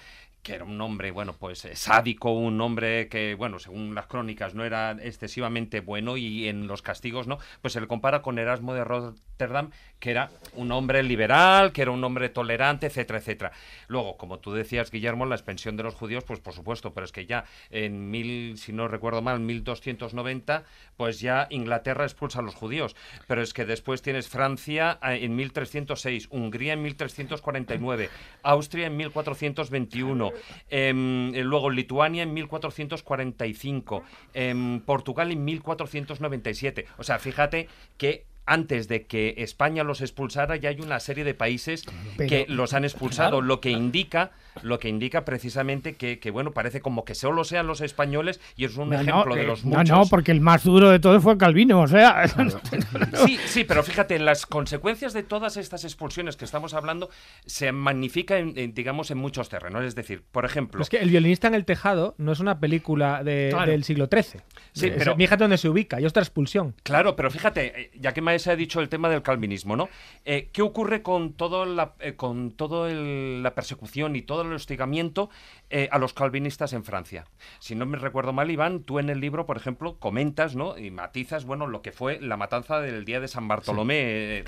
que era un hombre, bueno, pues eh, sádico, un hombre que, bueno, según las crónicas no era excesivamente bueno y en los castigos, ¿no? Pues se le compara con Erasmo de Rotterdam, que era un hombre liberal, que era un hombre tolerante, etcétera, etcétera. Luego, como tú decías, Guillermo, la expensión de los judíos, pues por supuesto, pero es que ya en mil, si no recuerdo mal, 1290, pues ya Inglaterra expulsa a los judíos. Pero es que después tienes Francia ah, en 1306, Hungría en 1349, Austria en 1421, en em, eh, luego Lituania en 1445, en em, Portugal en 1497. O sea, fíjate que antes de que España los expulsara ya hay una serie de países que los han expulsado, lo que indica lo que indica precisamente que, bueno, parece como que solo sean los españoles y es un ejemplo de los muchos. No, no, porque el más duro de todos fue Calvino, o sea... [laughs] sí, sí, pero fíjate, las consecuencias de todas estas expulsiones que estamos hablando se magnifican, en, digamos, en muchos terrenos. Es decir, por ejemplo... Es que El violinista en el tejado no es una película del siglo XIII. Sí, eh, pero... Fíjate dónde se ubica, y otra expulsión. Claro, pero fíjate, eh, ya que me se ha dicho el tema del calvinismo, ¿no? Eh, ¿Qué ocurre con toda la, eh, con todo la persecución y todo el hostigamiento eh, a los calvinistas en Francia? Si no me recuerdo mal, Iván, tú en el libro, por ejemplo, comentas, ¿no? Y matizas, bueno, lo que fue la matanza del día de San Bartolomé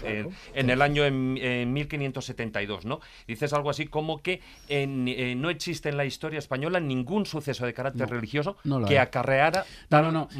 en el año 1572, ¿no? Dices algo así como que no existe en la historia española ningún suceso de carácter religioso que acarreara.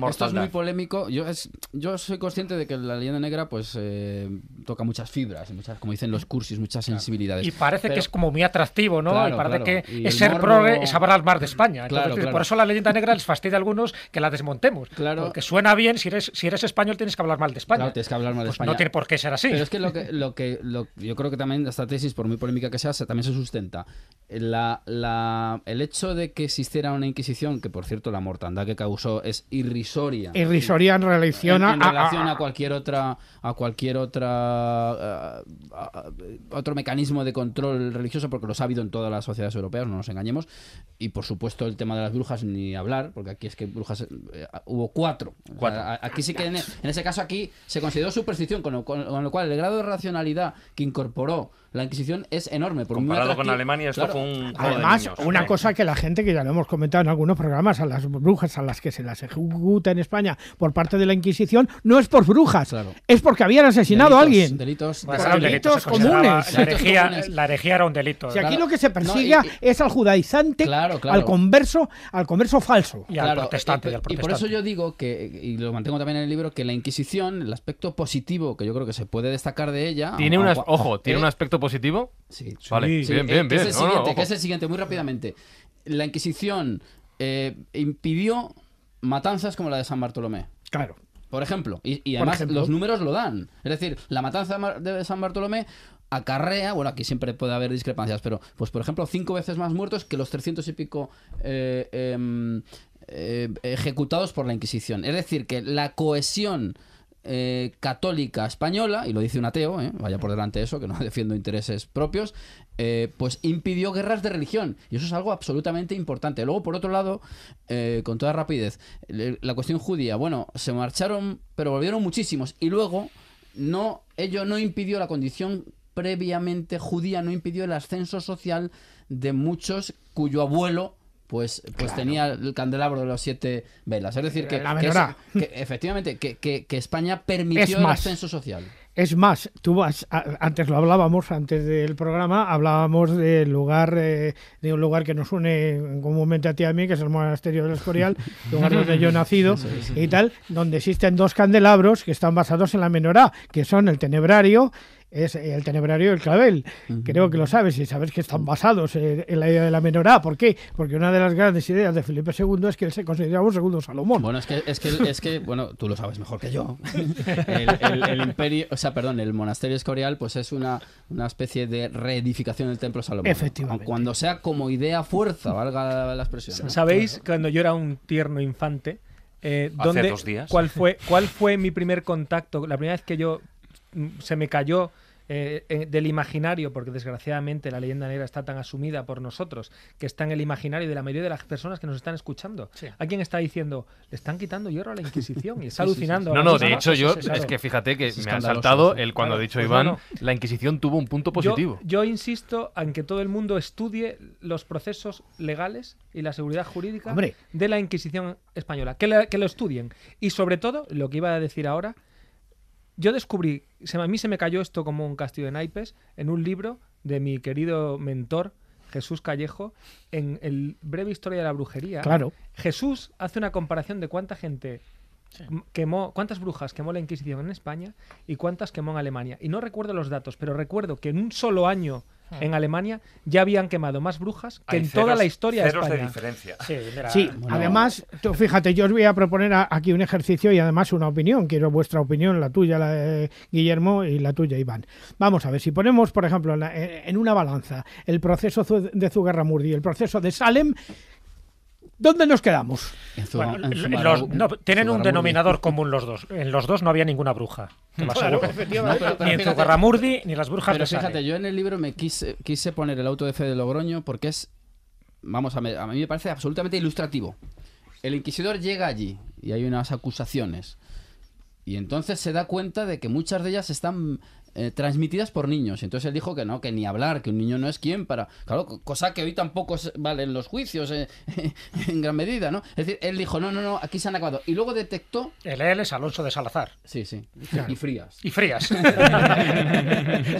Esto es muy polémico. Yo, yo soy consciente de que la leyenda negra pues eh, toca muchas fibras, muchas, como dicen los mm. cursis, muchas sensibilidades. Y parece que es como muy atractivo, ¿no? y parece que es ser morbo... progre es hablar más de España. por eso la leyenda negra les fastidia a algunos que la desmontemos. Claro. Porque suena bien, si eres, si eres español tienes que hablar mal de España. tienes que hablar mal de pues No tiene por qué ser así. Pero es que lo que, yo creo que también esta tesis, por muy polémica que sea, también se sustenta. el hecho de que existiera una Inquisición, que por cierto la mortandad que causó es irrisoria. Irrisoria en relación, a, cualquier otra a cualquier otra eh, otro mecanismo de control religioso, porque los ha habido en todas las sociedades europeas, no nos engañemos. Y por supuesto el tema de las brujas ni hablar, porque aquí es que brujas eh, hubo cuatro. aquí sí que en, ese caso aquí se consideró superstición, con lo cual el grado de racionalidad que incorporó la Inquisición es enorme. Por Comparado con Alemania, esto fue un. Además, una cosa que la gente, que ya lo hemos comentado en algunos programas, a las brujas a las que se las ejecuta en España por parte de la Inquisición, no es por brujas, claro. es porque habían asesinado a alguien. Delitos, delitos, comunes. La herejía, era un delito. Si aquí lo que se persigue es al judaizante, al converso, al converso falso. Y al protestante, y, por eso yo digo que, y lo mantengo también en el libro, que la Inquisición, el aspecto positivo que yo creo que se puede destacar de ella. Tiene un ojo, eh, tiene un eh, aspecto positivo? Sí. Vale, bien, bien, bien. es, el siguiente, Muy rápidamente. La Inquisición eh, impidió matanzas como la de San Bartolomé. Claro. Por ejemplo, y, además los números lo dan. Es decir, la matanza de San Bartolomé acarrea, bueno, aquí siempre puede haber discrepancias, pero pues por ejemplo, cinco veces más muertos que los trescientos y pico eh, em, eh, ejecutados por la Inquisición. Es decir, que la cohesión eh, católica española, y lo dice un ateo, eh, vaya por delante eso, que no [laughs] defiendo intereses propios, eh, pues impidió guerras de religión. Y eso es algo absolutamente importante. Luego, por otro lado, con toda rapidez, la cuestión judía, bueno, se marcharon, pero volvieron muchísimos. Y luego, no, ello no impidió la condición previamente judía, no impidió el ascenso social de muchos cuyo abuelo pues, pues tenía el candelabro de las siete velas. Es decir, que, efectivamente, que, España permitió el ascenso social. Es más, tú vas, antes lo hablábamos, antes del programa, hablábamos del lugar, eh, de un lugar que nos une comúnmente a ti y a mí, que es el monasterio del Escorial, [laughs] lugar donde yo he nacido y tal, donde existen dos candelabros que están basados en la menorá, que son el tenebrario es el tenebrario del el clavel. Creo que lo sabes y sabes que están basados en la idea de la menorá. ¿Por qué? Porque una de las grandes ideas de Felipe II es que él se consideraba un segundo Salomón. Bueno, es que, bueno, tú lo sabes mejor que yo. [laughs] El, imperio, o sea, perdón, el monasterio escorial, pues es una, especie de reedificación del templo Salomón. Efectivamente. Cuando sea como idea fuerza, valga la expresión. Sabéis, cuando yo era un tierno infante, eh, ¿cuál fue, ¿cuál fue mi primer contacto? La primera vez que yo se me cayó eh, eh, del imaginario, porque desgraciadamente la leyenda negra está tan asumida por nosotros, que está en el imaginario de la mayoría de las personas que nos están escuchando. ¿A está diciendo, le están quitando hierro a la Inquisición? Y está [laughs] alucinando. no, no, de hecho yo, es que fíjate que me ha saltado el cuando ha dicho pues Iván, la Inquisición tuvo un punto positivo. Yo, insisto en que todo el mundo estudie los procesos legales y la seguridad jurídica de la Inquisición española, que, que lo estudien. Y sobre todo, lo que iba a decir ahora, yo descubrí, a mí se me cayó esto como un castillo de naipes en un libro de mi querido mentor, Jesús Callejo, en el breve historia de la brujería. Claro. Jesús hace una comparación de cuánta gente Quemó, ¿Cuántas brujas quemó la Inquisición en España y cuántas quemó en Alemania? Y no recuerdo los datos, pero recuerdo que en un solo año Hmm. en Alemania ya habían quemado más brujas que en toda la historia de España. de diferencia. Sí, además, fíjate, yo os voy a proponer aquí un ejercicio y además una opinión. Quiero vuestra opinión, la tuya, la Guillermo, y la tuya, Iván. Vamos a ver, si ponemos, por ejemplo, en, en una balanza el proceso de Zugarramurdi y el proceso de Salem, ¿Dónde nos quedamos? tienen un denominador común los dos. En los dos no había ninguna bruja. ni en Zugarramurdi ni las brujas. Pero fíjate, yo en el libro me quise, poner el auto de fe de Logroño porque es, vamos, a, a mí me parece absolutamente ilustrativo. El inquisidor llega allí y hay unas acusaciones. Y entonces se da cuenta de que muchas de ellas están eh, transmitidas por niños. Entonces él dijo que no, que ni hablar, que un niño no es quien para... Claro, cosa que hoy tampoco valen los juicios eh, [laughs] en gran medida, ¿no? Es decir, él dijo, no, no, no, aquí se han acabado. Y luego detectó... El él e es Alonso de Salazar. Sí, sí. Y Frías. Y Frías.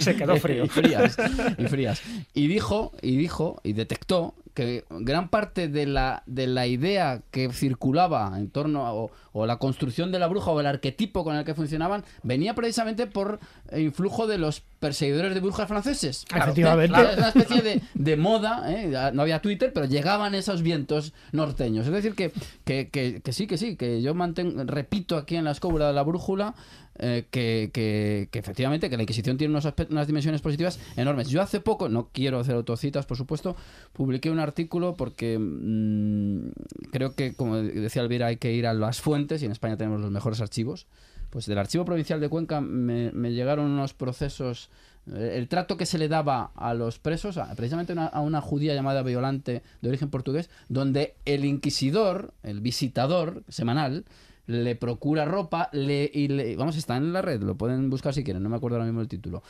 [laughs] se quedó frío. Y Frías. Y Frías. Y dijo, y dijo, y detectó que gran parte de la, de la idea que circulaba en torno a o, la construcción de la bruja o el arquetipo con el que funcionaban venía precisamente por influjo de los perseguidores de brujas franceses. Efectivamente. una especie de, moda, ¿eh? no había Twitter, pero llegaban esos vientos norteños. Es decir, que, que, sí, que sí, que yo mantengo, repito aquí en la escóbula de la brújula eh, que, efectivamente que la Inquisición tiene unas dimensiones positivas enormes. Yo hace poco, no quiero hacer autocitas, por supuesto, publiqué un artículo porque mm, creo que, como decía Elvira, hay que ir a las fuentes y en España tenemos los mejores archivos. Pues del Archivo Provincial de Cuenca me, llegaron unos procesos eh, el trato que se le daba a los presos, precisamente a una judía llamada Violante de origen portugués, donde el inquisidor, el visitador semanal, le procura ropa le, y le... Vamos, está en la red, lo pueden buscar si quieren, no me acuerdo ahora mismo el título.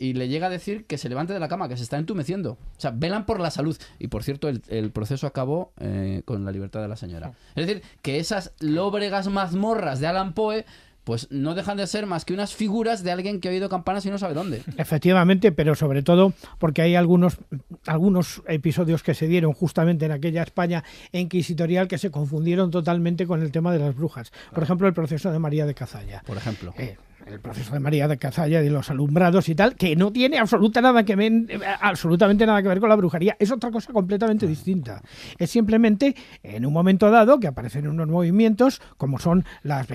Y le llega a decir que se levante de la cama, que se está entumeciendo. O sea, velan por la salud. Y por cierto, el, proceso acabó eh, con la libertad de la señora. Es decir, que esas lóbregas mazmorras de Alan Poe pues no dejan de ser más que unas figuras de alguien que ha oído campanas y no sabe dónde. Efectivamente, pero sobre todo porque hay algunos, algunos episodios que se dieron justamente en aquella España inquisitorial que se confundieron totalmente con el tema de las brujas. Por ejemplo, el proceso de María de Cazalla. Por ejemplo. Eh, el proceso de María de Cazalla, de los alumbrados y tal, que no tiene absoluta nada que eh, absolutamente nada que ver con la brujería. Es otra cosa completamente distinta. Es simplemente en un momento dado que aparecen unos movimientos, como son las,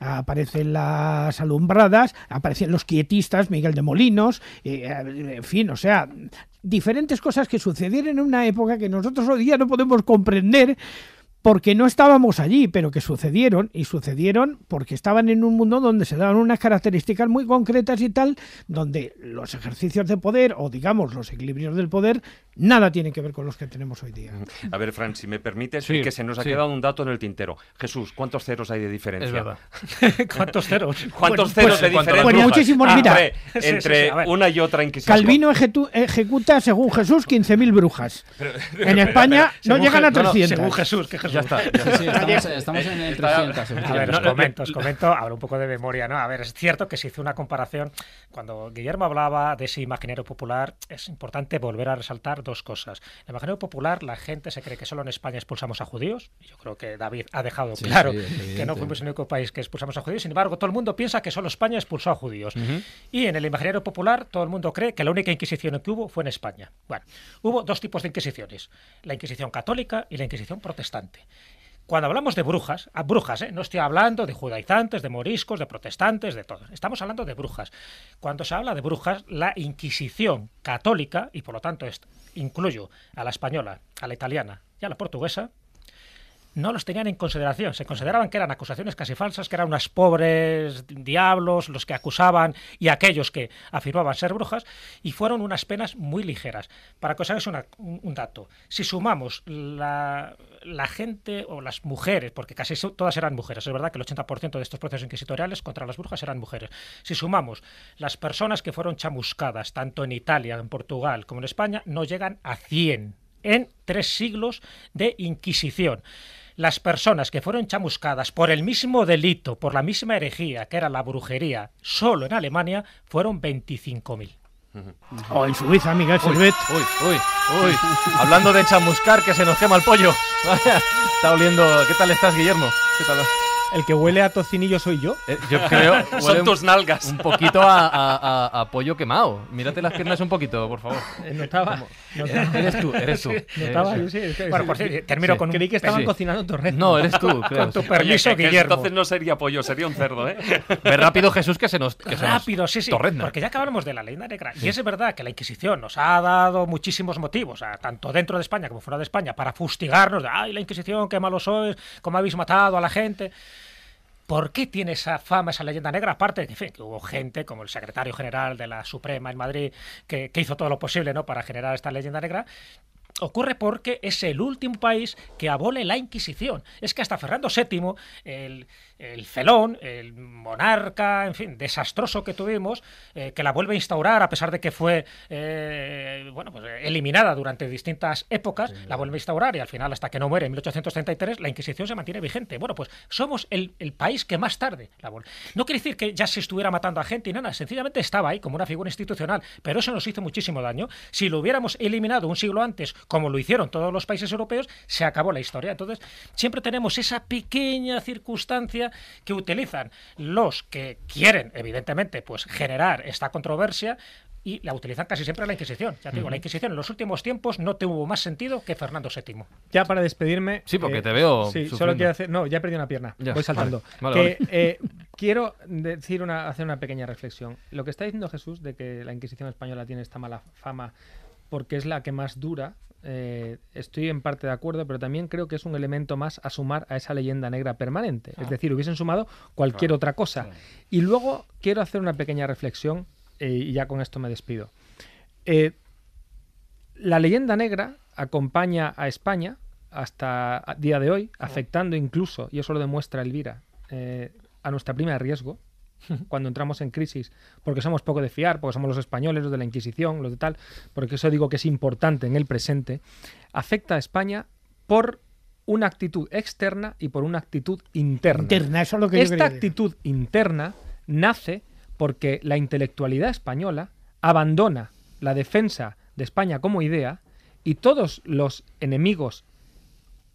aparecen las alumbradas, aparecen los quietistas, Miguel de Molinos, eh, eh, en fin, o sea, diferentes cosas que sucedieron en una época que nosotros hoy día no podemos comprender porque no estábamos allí, pero que sucedieron y sucedieron porque estaban en un mundo donde se daban unas características muy concretas y tal, donde los ejercicios de poder o digamos los equilibrios del poder nada tienen que ver con los que tenemos hoy día. Mm. A ver, Fran, si me permites, que se nos ha quedado un dato en el tintero. Jesús, ¿cuántos ceros hay de diferencia? [laughs] ¿Cuántos ceros? ¿Cuántos ceros de diferencia? Entre, una y otra inquisición. Calvino ejecuta, según Jesús, 15.000 brujas. en España no llegan a 300. según Jesús, que Jesús ya está. estamos, eh, en el 300. A ver, os comento, os un poco de memoria, ¿no? A ver, es cierto que se hizo una comparación. Cuando Guillermo hablaba de ese imaginario popular, es importante volver a resaltar dos cosas. El imaginario popular, la gente se cree que solo en España expulsamos a judíos. Yo creo que David ha dejado claro que no fuimos el único país que expulsamos a judíos. Sin embargo, todo el mundo piensa que solo España expulsó a judíos. Y en el imaginario popular, todo el mundo cree que la única inquisición que hubo fue en España. Bueno, hubo dos tipos de inquisiciones. La inquisición católica y la inquisición protestante. Cuando hablamos de brujas, a ah, brujas, ¿eh? no estoy hablando de judaizantes, de moriscos, de protestantes, de todos. Estamos hablando de brujas. Cuando se habla de brujas, la Inquisición católica, y por lo tanto incluyo a la española, a la italiana y a la portuguesa, no los tenían en consideración. Se consideraban que eran acusaciones casi falsas, que eran unas pobres diablos los que acusaban y aquellos que afirmaban ser brujas, y fueron unas penas muy ligeras. Para que os un dato, si sumamos la, la, gente o las mujeres, porque casi todas eran mujeres, es verdad que el 80% de estos procesos inquisitoriales contra las brujas eran mujeres, si sumamos las personas que fueron chamuscadas, tanto en Italia, en Portugal como en España, no llegan a 100 en tres siglos de Inquisición las personas que fueron chamuscadas por el mismo delito, por la misma herejía, que era la brujería, solo en Alemania, fueron 25.000. O en Suiza, Uy, uy, uy, Hablando de chamuscar, que se nos quema el pollo. [laughs] Está oliendo. ¿Qué tal estás, Guillermo? ¿Qué tal? el que huele a tocinillo soy yo. Eh, yo creo. [laughs] Son tus nalgas. Un poquito a, pollo quemado. Mírate las piernas un poquito, por favor. Eh, no estaba. Eres tú, eres tú. No eh, sí. Bueno, por si termino con un. Creí que estaban cocinando torreznos. No, eres tú, creo. [laughs] Con tu permiso, Guillermo. Entonces no sería pollo, sería un cerdo, ¿eh? Ve rápido, Jesús, que se nos. Rápido, sí, sí. Porque ya acabamos de la ley negra. Y es verdad que la Inquisición nos ha dado muchísimos motivos, tanto dentro de España como fuera de España, para fustigarnos de, ay, la Inquisición, qué malo sois, cómo habéis matado a la gente. ¿Por qué tiene esa fama, esa leyenda negra? Aparte que, en hubo gente como el secretario general de la Suprema en Madrid que, hizo todo lo posible ¿no? para generar esta leyenda negra, ocurre porque es el último país que abole la Inquisición. Es que hasta Fernando VII, el, el felón, el monarca, en fin, desastroso que tuvimos, eh, que la vuelve a instaurar a pesar de que fue eh, bueno, pues, eliminada durante distintas épocas, la vuelve a instaurar y al final hasta que no muere en 1833 la Inquisición se mantiene vigente. Bueno, pues somos el, el país que más tarde la vuelve. No quiere decir que ya se estuviera matando a gente y nada, sencillamente estaba ahí como una figura institucional, pero eso nos hizo muchísimo daño. Si lo hubiéramos eliminado un siglo antes, como lo hicieron todos los países europeos, se acabó la historia. Entonces, siempre tenemos esa pequeña circunstancia que utilizan los que quieren, evidentemente, pues generar esta controversia y la utilizan casi siempre la Inquisición. Ya te digo, la Inquisición en los últimos tiempos no tuvo más sentido que Fernando VII. Ya para despedirme. Sí, porque eh, te veo. Sí, solo quiero hacer. No, ya he perdido una pierna. Voy saltando. Eh, [laughs] quiero decir una, hacer una pequeña reflexión. Lo que está diciendo Jesús de que la Inquisición española tiene esta mala fama porque es la que más dura eh, estoy en parte de acuerdo, pero también creo que es un elemento más a sumar a esa leyenda negra permanente. Es ah. decir, hubiesen sumado cualquier otra cosa. Y luego quiero hacer una pequeña reflexión eh, y ya con esto me despido. Eh, la leyenda negra acompaña a España hasta el día de hoy, afectando incluso, y eso lo demuestra Elvira, a nuestra prima de riesgo, [laughs] cuando entramos en crisis, porque somos poco de fiar, porque somos los españoles, los de la Inquisición, los de tal, porque eso digo que es importante en el presente, afecta a España por una actitud externa y por una actitud interna. interna eso es lo que Esta actitud interna nace porque la intelectualidad española abandona la defensa de España como idea y todos los enemigos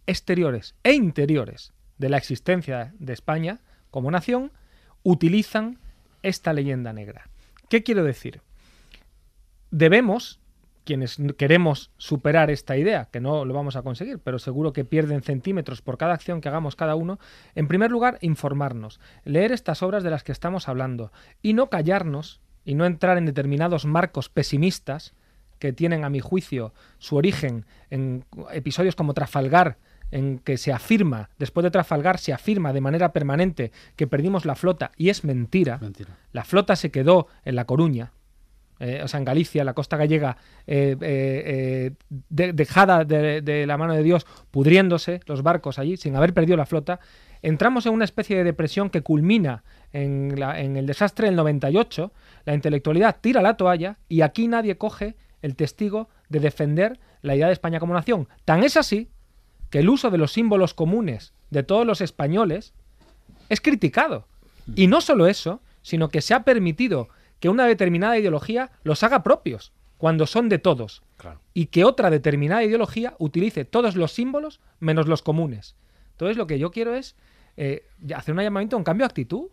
exteriores e interiores de la existencia de España como nación utilizan esta leyenda negra. ¿Qué quiero decir? Debemos, quienes queremos superar esta idea, que no lo vamos a conseguir, pero seguro que pierden centímetros por cada acción que hagamos cada uno, en primer lugar, informarnos, leer estas obras de las que estamos hablando y no callarnos y no entrar en determinados marcos pesimistas que tienen, a mi juicio, su origen en episodios como Trafalgar, en que se afirma, después de Trafalgar, se afirma de manera permanente que perdimos la flota, y es mentira. La flota se quedó en La Coruña, eh, o sea, en Galicia, la costa gallega, eh, eh, dejada de, la mano de Dios, pudriéndose los barcos allí, sin haber perdido la flota, entramos en una especie de depresión que culmina en, en el desastre del 98, la intelectualidad tira la toalla y aquí nadie coge el testigo de defender la idea de España como nación. Tan es así que el uso de los símbolos comunes de todos los españoles es criticado. Y no solo eso, sino que se ha permitido que una determinada ideología los haga propios, cuando son de todos. Y que otra determinada ideología utilice todos los símbolos menos los comunes. Entonces lo que yo quiero es eh, hacer un llamamiento a un cambio de actitud.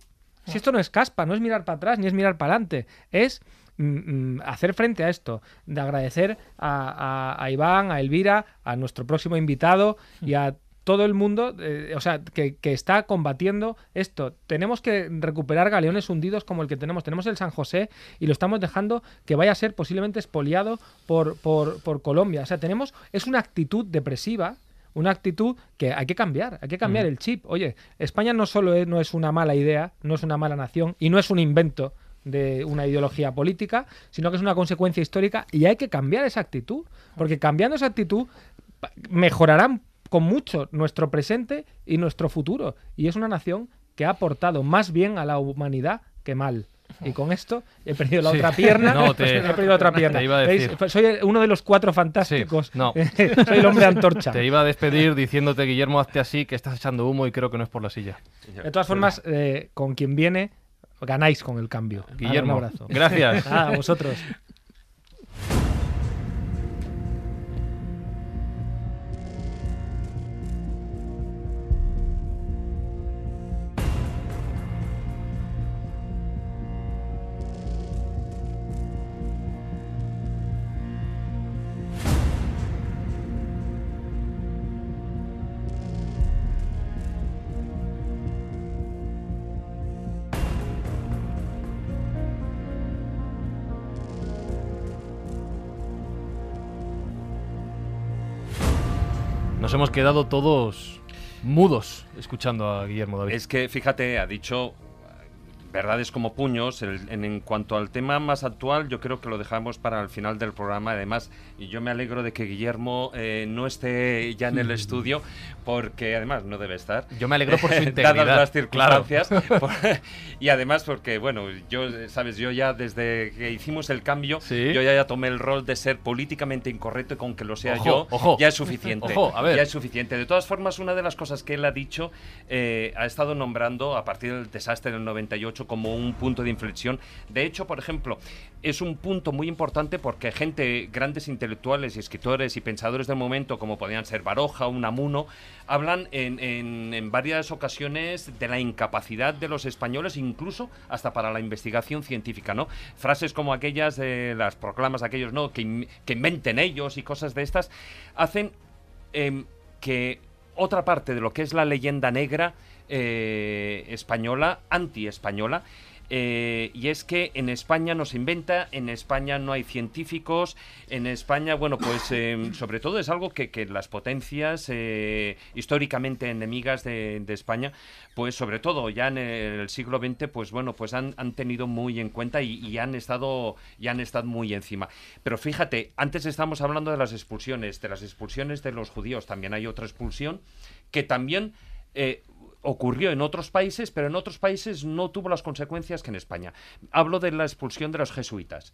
Si esto no es caspa, no es mirar para atrás ni es mirar para adelante, es Mm, mm, hacer frente a esto, de agradecer a, Iván, a Elvira, a nuestro próximo invitado y a todo el mundo, eh, o sea, que, está combatiendo esto. Tenemos que recuperar galeones hundidos como el que tenemos. Tenemos el San José y lo estamos dejando que vaya a ser posiblemente expoliado por, por, por Colombia. O sea, tenemos, es una actitud depresiva, una actitud que hay que cambiar, hay que cambiar el chip. Oye, España no solo es, no es una mala idea, no es una mala nación y no es un invento de una ideología política, sino que es una consecuencia histórica y hay que cambiar esa actitud, porque cambiando esa actitud mejorarán con mucho nuestro presente y nuestro futuro. Y es una nación que ha aportado más bien a la humanidad que mal. Y con esto he perdido la otra pierna. [laughs] No, te, [laughs] he perdido otra pierna. iba a Soy uno de los cuatro fantásticos. no. [laughs] Soy el hombre antorcha. Te iba a despedir diciéndote, Guillermo, hazte así, que estás echando humo y creo que no es por la silla. De todas formas, eh, con quien viene ganáis con el cambio. Guillermo, abrazo. gracias. a vosotros. hemos quedado todos mudos escuchando a Guillermo David. Es que, fíjate, ha dicho verdades como puños. en, cuanto al tema más actual, yo creo que lo dejamos para el final del programa. Además, y yo me alegro de que Guillermo eh, no esté ya en el [laughs] estudio, porque además no debe estar. Yo me alegro por su [laughs] integridad. Dadas las circunstancias. [laughs] y además porque, bueno, yo, sabes, yo ya desde que hicimos el cambio, yo ya, tomé el rol de ser políticamente incorrecto y con que lo sea yo, ojo. ya es suficiente. Ya es suficiente. De todas formas, una de las cosas que él ha dicho, eh, ha estado nombrando a partir del desastre del 98, como un punto de inflexión. De hecho, por ejemplo, es un punto muy importante porque gente, grandes intelectuales y escritores y pensadores del momento, como podían ser Baroja, Unamuno, hablan en, varias ocasiones de la incapacidad de los españoles, incluso hasta para la investigación científica, ¿no? Frases como aquellas de las proclamas de aquellos, ¿no? Que, inventen ellos y cosas de estas, hacen em, que otra parte de lo que es la leyenda negra eh, española, anti-española. Eh, y es que en España no se inventa, en España no hay científicos, en España, bueno, pues eh, sobre todo es algo que, las potencias históricamente enemigas de, España, pues sobre todo ya en el siglo XX, pues bueno, pues han, tenido muy en cuenta y, han estado y han estado muy encima. Pero fíjate, antes estamos hablando de las expulsiones, de las expulsiones de los judíos, también hay otra expulsión que también ocurrió en otros países, pero en otros países no tuvo las consecuencias que en España. Hablo de la expulsión de los jesuitas.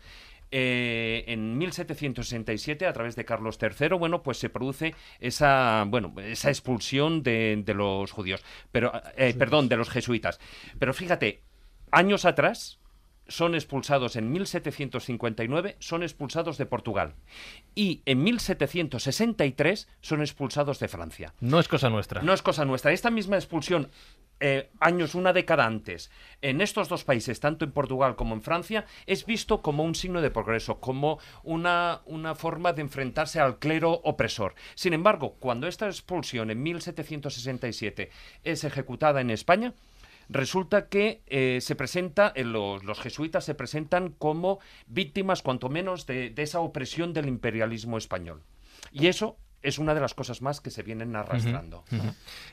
Eh, en 1767, a través de Carlos III, bueno, pues se produce esa, bueno, esa expulsión de, los judíos, pero, eh, perdón, de los jesuitas. Pero fíjate, años atrás, son expulsados en 1759, son expulsados de Portugal. Y en 1763 son expulsados de Francia. No es cosa nuestra. No es cosa nuestra. Esta misma expulsión, eh, años, una década antes, en estos dos países, tanto en Portugal como en Francia, es visto como un signo de progreso, como una, una forma de enfrentarse al clero opresor. Sin embargo, cuando esta expulsión en 1767 es ejecutada en España, Resulta que eh, se presenta, eh, los, jesuitas se presentan como víctimas, cuanto menos, de, esa opresión del imperialismo español. Y eso es una de las cosas más que se vienen arrastrando.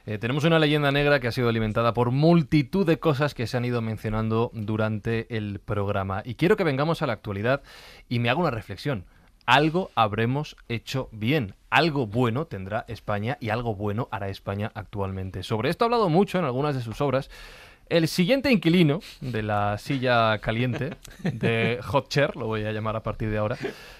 Eh, tenemos una leyenda negra que ha sido alimentada por multitud de cosas que se han ido mencionando durante el programa. Y quiero que vengamos a la actualidad y me haga una reflexión algo habremos hecho bien. Algo bueno tendrá España y algo bueno hará España actualmente. Sobre esto ha hablado mucho en algunas de sus obras. El siguiente inquilino de la silla caliente, de [laughs] Hot Chair, lo voy a llamar a partir de ahora,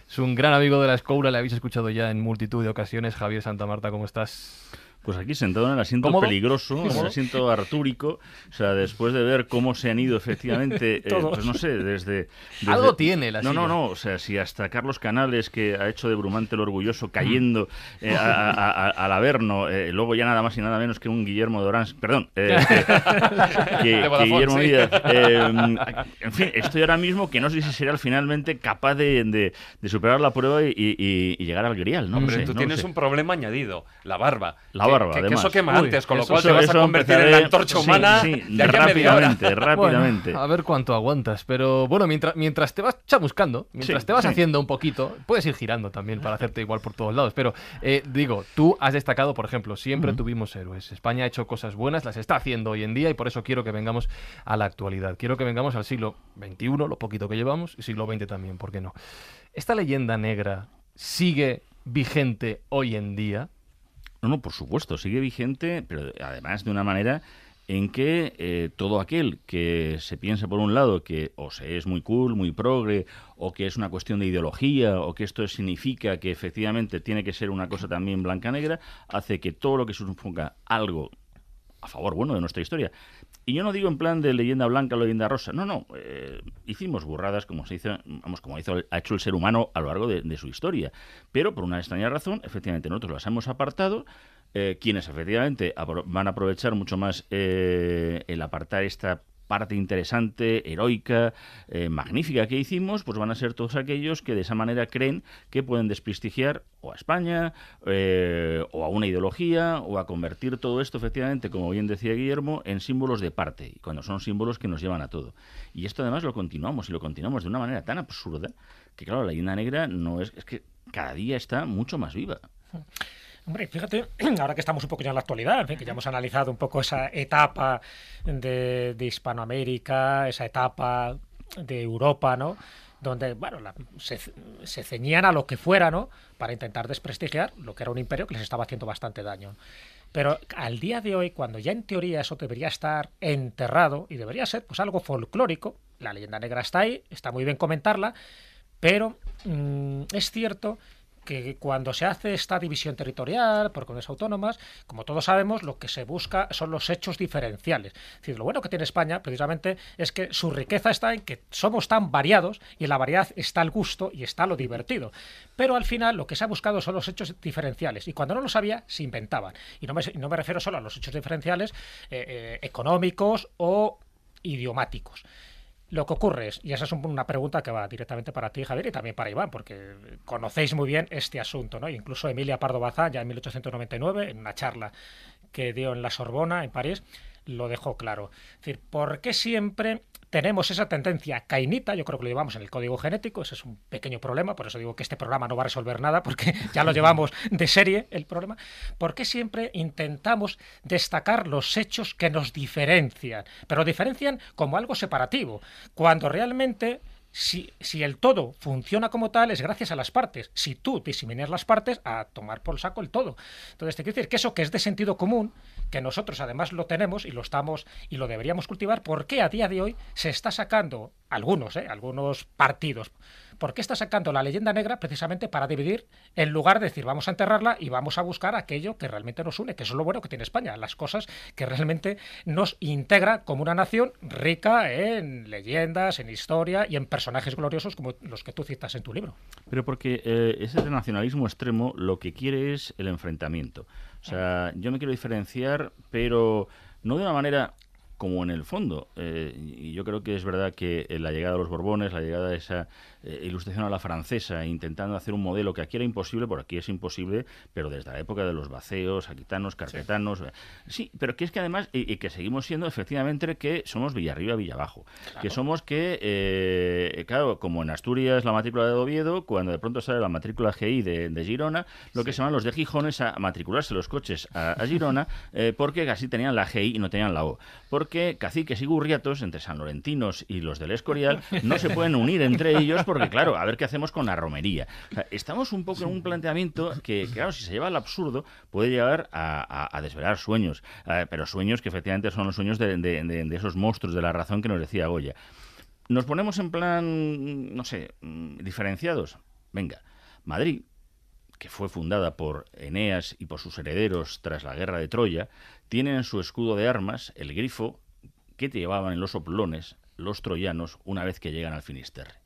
es un gran amigo de la escuela, le habéis escuchado ya en multitud de ocasiones. Javier Santa Marta, ¿cómo estás? Pues aquí sentado en el asiento peligroso, en el asiento artúrico, o sea, después de ver cómo se han ido efectivamente, eh, pues no sé, desde, Algo tiene la No, no, no, o sea, si hasta Carlos Canales, que ha hecho de Brumante el orgulloso, cayendo mm. eh, al Averno, eh, luego ya nada más y nada menos que un Guillermo Dorán, perdón, que, Guillermo en fin, estoy ahora mismo que no sé si será finalmente capaz de, superar la prueba y, llegar al grial, ¿no? Hombre, tú tienes un problema añadido, la barba que, eso quema antes, con lo cual te vas a convertir en la antorcha humana rápidamente, Rápidamente. a ver cuánto aguantas, pero bueno, mientras, mientras te vas chamuscando, mientras te vas haciendo un poquito, puedes ir girando también para hacerte igual por todos lados. Pero eh, digo, tú has destacado, por ejemplo, siempre tuvimos héroes. España ha hecho cosas buenas, las está haciendo hoy en día y por eso quiero que vengamos a la actualidad. Quiero que vengamos al siglo XXI, lo poquito que llevamos, y siglo XX también, ¿por qué no? Esta leyenda negra sigue vigente hoy en día? No, no, por supuesto, sigue vigente, pero además de una manera en que eh, todo aquel que se piensa por un lado que o se es muy cool, muy progre, o que es una cuestión de ideología, o que esto significa que efectivamente tiene que ser una cosa también blanca-negra, hace que todo lo que suponga algo a favor, bueno, de nuestra historia, y yo no digo en plan de leyenda blanca, o leyenda rosa, no, no, eh, hicimos burradas como se hizo, vamos, como ha hecho el ser humano a lo largo de, su historia. Pero por una extraña razón, efectivamente, nosotros las hemos apartado. Eh, quienes efectivamente van a aprovechar mucho más eh, el apartar esta parte interesante, heroica, eh, magnífica que hicimos, pues van a ser todos aquellos que de esa manera creen que pueden desprestigiar o a España eh, o a una ideología o a convertir todo esto, efectivamente, como bien decía Guillermo, en símbolos de parte, cuando son símbolos que nos llevan a todo. Y esto además lo continuamos y lo continuamos de una manera tan absurda que, claro, la luna negra no es, es que cada día está mucho más viva. Hombre, fíjate, [clears throat] ahora que estamos un poco ya en la actualidad, ¿eh? que ya hemos analizado un poco esa etapa de, Hispanoamérica, esa etapa de Europa, ¿no? donde bueno, se, ceñían a lo que fuera, ¿no? Para intentar desprestigiar lo que era un imperio que les estaba haciendo bastante daño. Pero al día de hoy, cuando ya en teoría eso debería estar enterrado y debería ser pues algo folclórico, la leyenda negra está ahí, está muy bien comentarla, pero mm, es cierto que cuando se hace esta división territorial por comunidades autónomas, como todos sabemos, lo que se busca son los hechos diferenciales. Es decir, lo bueno que tiene España precisamente es que su riqueza está en que somos tan variados y en la variedad está el gusto y está lo divertido. Pero al final lo que se ha buscado son los hechos diferenciales y cuando no lo sabía se inventaban. Y no me, refiero solo a los hechos diferenciales eh, eh, económicos o idiomáticos. Lo que ocurre es, y esa es una pregunta que va directamente para ti, Javier, y también para Iván, porque conocéis muy bien este asunto, ¿no? Incluso Emilia Pardo Bazán, ya en 1899, en una charla que dio en la Sorbona, en París, lo dejó claro. Es decir, ¿por qué siempre tenemos esa tendencia cainita, yo creo que lo llevamos en el código genético, ese es un pequeño problema, por eso digo que este programa no va a resolver nada, porque [laughs] ya lo llevamos de serie el problema, ¿Por qué siempre intentamos destacar los hechos que nos diferencian, pero diferencian como algo separativo, cuando realmente si, si, el todo funciona como tal es gracias a las partes. Si tú diseminas las partes, a tomar por saco el todo. Entonces, te quiero decir que eso que es de sentido común, que nosotros además lo tenemos y lo estamos y lo deberíamos cultivar, ¿por qué a día de hoy se está sacando algunos, eh, algunos partidos ¿Por qué está sacando la leyenda negra precisamente para dividir en lugar de decir vamos a enterrarla y vamos a buscar aquello que realmente nos une, que es lo bueno que tiene España, las cosas que realmente nos integra como una nación rica en leyendas, en historia y en personajes gloriosos como los que tú citas en tu libro? Pero porque eh, ese nacionalismo extremo lo que quiere es el enfrentamiento. O sea, yo me quiero diferenciar, pero no de una manera como en el fondo. Eh, y yo creo que es verdad que la llegada de los Borbones, la llegada de esa eh, ilustración a la francesa, intentando hacer un modelo que aquí era imposible, por aquí es imposible, pero desde la época de los vaceos, aquitanos, carpetanos. Eh, sí, pero que es que además, y, que seguimos siendo efectivamente que somos Villarriba, Villabajo, Abajo. que somos que, eh, claro, como en Asturias la matrícula de Oviedo, cuando de pronto sale la matrícula GI de, de Girona, lo que se van los de Gijón a matricularse los coches a, Girona, [laughs] porque casi tenían la GI y no tenían la O. Porque caciques y gurriatos, entre San Lorentinos y los del Escorial, no se pueden unir entre ellos porque, [laughs] claro, a ver qué hacemos con la romería. estamos un poco en un planteamiento que, claro, si se lleva al absurdo, puede llevar a, desvelar sueños, pero sueños que efectivamente son los sueños de, esos monstruos de la razón que nos decía Goya. Nos ponemos en plan, no sé, mm, diferenciados. Venga, Madrid, que fue fundada por Eneas y por sus herederos tras la guerra de Troya, tiene en su escudo de armas el grifo que te llevaban en los oplones los troyanos una vez que llegan al Finisterre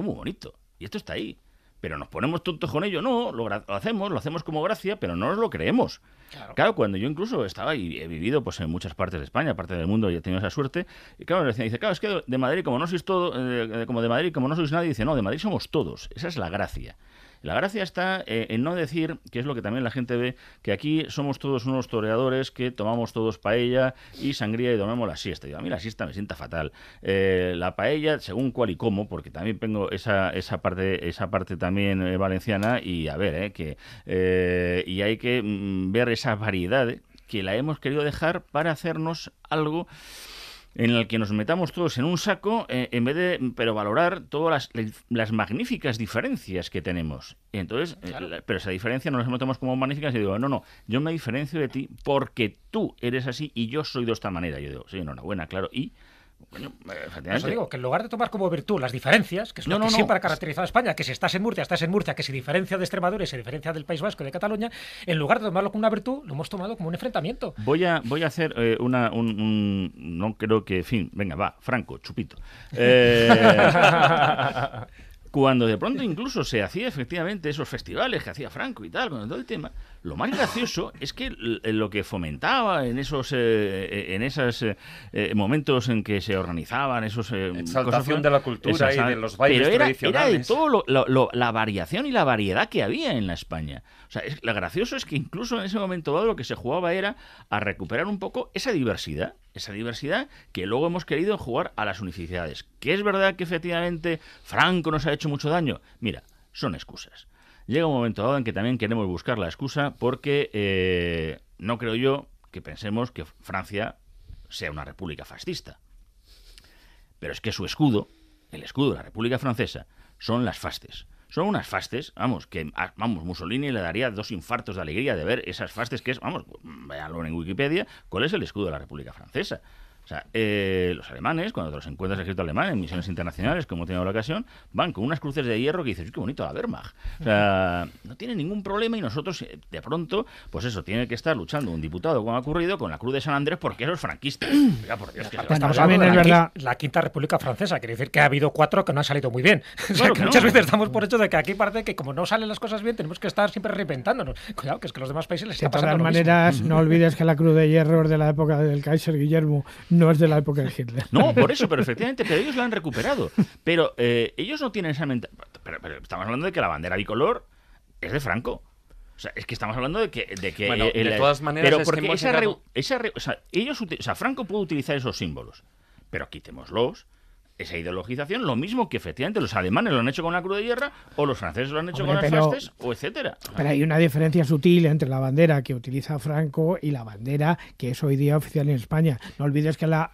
es muy bonito y esto está ahí. Pero nos ponemos tontos con ello, no, lo, hacemos, lo hacemos como gracia, pero no nos lo creemos. Claro. cuando yo incluso estaba y he vivido pues en muchas partes de España, parte del mundo, y he tenido esa suerte, y claro, me dice, claro, es que de Madrid como no sois todo, eh, como de Madrid como no sois nadie, dice, no, de Madrid somos todos, esa es la gracia. La gracia está eh, en no decir, que es lo que también la gente ve, que aquí somos todos unos toreadores que tomamos todos paella y sangría y tomamos la siesta. Y a mí la siesta me sienta fatal. Eh, la paella, según cuál y cómo, porque también tengo esa, esa, parte, esa parte también eh, valenciana y a ver, que, y hay que mm, ver esa variedad que la hemos querido dejar para hacernos algo en el que nos metamos todos en un saco, eh, en vez de, pero valorar todas las, magníficas diferencias que tenemos. entonces, eh, pero esa diferencia no las metemos como magníficas y digo, no, no, yo me diferencio de ti porque tú eres así y yo soy de esta manera. Yo digo, sí, enhorabuena, claro. Y bueno, Eso digo, que en lugar de tomar como virtud las diferencias, que es lo no, que siempre a España, que si estás en Murcia, estás en Murcia, que si diferencia de Extremadura y se diferencia del País Vasco y de Cataluña, en lugar de tomarlo como una virtud, lo hemos tomado como un enfrentamiento. Voy a, voy a hacer eh, una, un, No creo que... En fin, venga, va, Franco, chupito. [laughs] Eh, cuando de pronto incluso se hacía efectivamente esos festivales que hacía Franco y tal, con todo el tema, lo más gracioso es que eh, lo que fomentaba en esos eh, eh, en esos momentos en que se organizaban esos eh, de la cultura y de los bailes tradicionales. Era de todo la variación y la variedad que había en la España. O sea, es, lo gracioso es que incluso en ese momento dado lo que se jugaba era a recuperar un poco esa diversidad, esa diversidad que luego hemos querido jugar a las unificidades. Que es verdad que efectivamente Franco nos ha hecho mucho daño. Mira, son excusas llega un momento dado en que también queremos buscar la excusa porque eh, no creo yo que pensemos que Francia sea una república fascista. Pero es que su escudo, el escudo de la República Francesa, son las fastes. Son unas fastes, vamos, que ah, vamos, Mussolini le daría dos infartos de alegría de ver esas fastes que es, vamos, véanlo en Wikipedia, cuál es el escudo de la República Francesa. O sea, eh, los alemanes, cuando te los encuentras el ejército alemán en misiones internacionales, como he tenido la ocasión, van con unas cruces de hierro que dices, qué bonito la Wehrmacht. O sea, no tiene ningún problema y nosotros, eh, de pronto, pues eso, tiene que estar luchando un diputado, como ha ocurrido, con la Cruz de San Andrés, porque eso [clears throat] es franquista. la, Quinta República Francesa, quiere decir que ha habido cuatro que no han salido muy bien. [laughs] muchas veces estamos por hecho de que aquí parece que como no salen las cosas bien, tenemos que estar siempre repentándonos. [laughs] Cuidado, que es que los demás países les está pasando De todas maneras, no [laughs] olvides que la Cruz de Hierro es de la época del Kaiser Guillermo no es de la época de Hitler. No, por eso, pero efectivamente, pero ellos lo han recuperado. Pero eh, ellos no tienen esa mentalidad. Pero, estamos hablando de que la bandera bicolor es de Franco. O sea, es que estamos hablando de que... De, todas maneras... ellos, Franco puede utilizar esos símbolos, pero quitémoslos esa ideologización, lo mismo que efectivamente los alemanes lo han hecho con la Cruz de Guerra, o los franceses lo han hecho con las fastes, o etcétera. Pero hay una diferencia sutil entre la bandera que utiliza Franco y la bandera que es hoy día oficial en España. No olvides que la,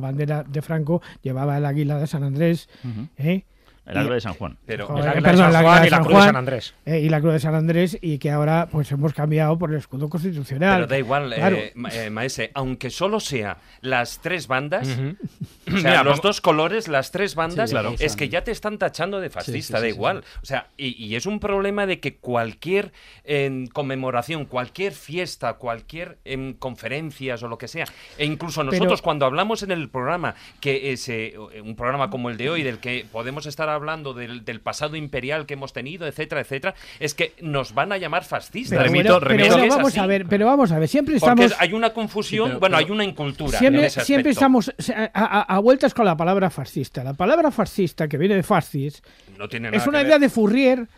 bandera de Franco llevaba el águila de San Andrés, ¿eh? La Cruz de San Juan. Pero, la cruz de San Andrés. Eh, y la cruz de San Andrés y que ahora pues hemos cambiado por el escudo constitucional. Pero da igual, eh, eh, maese, aunque solo sea las tres bandas, o sea, [laughs] los dos colores, las tres bandas, es que ya te están tachando de fascista, da igual. O sea, y, es un problema de que cualquier conmemoración, cualquier fiesta, cualquier conferencias o lo que sea, e incluso nosotros cuando hablamos en el programa, que es un programa como el de hoy, del que podemos estar hablando del, pasado imperial que hemos tenido, etcétera, etcétera, es que nos van a llamar fascistas. Pero, vamos a ver, pero vamos a ver, siempre estamos... hay una confusión, bueno, hay una incultura. Siempre, siempre estamos a, vueltas con la palabra fascista. La palabra fascista, que viene de fascis, es una idea de Fourier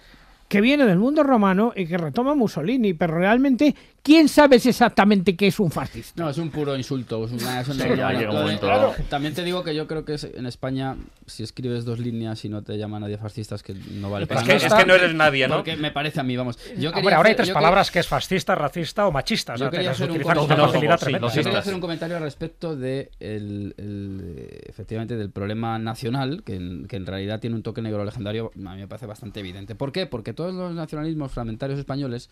que viene del mundo romano y que retoma Mussolini, pero realmente ¿Quién sabes exactamente qué es un fascista? No, es un puro insulto. Es una, También te digo que yo creo que en España, si escribes dos líneas y no te llama nadie fascista, es que no vale para que, Es que no eres nadie, ¿no? me parece a mí, vamos. ahora hay tres palabras que es fascista, racista o machista. un, un comentario al respecto de efectivamente del problema nacional, que en, que en realidad tiene un toque negro legendario, a mí me parece bastante evidente. ¿Por qué? Porque todos los nacionalismos fragmentarios españoles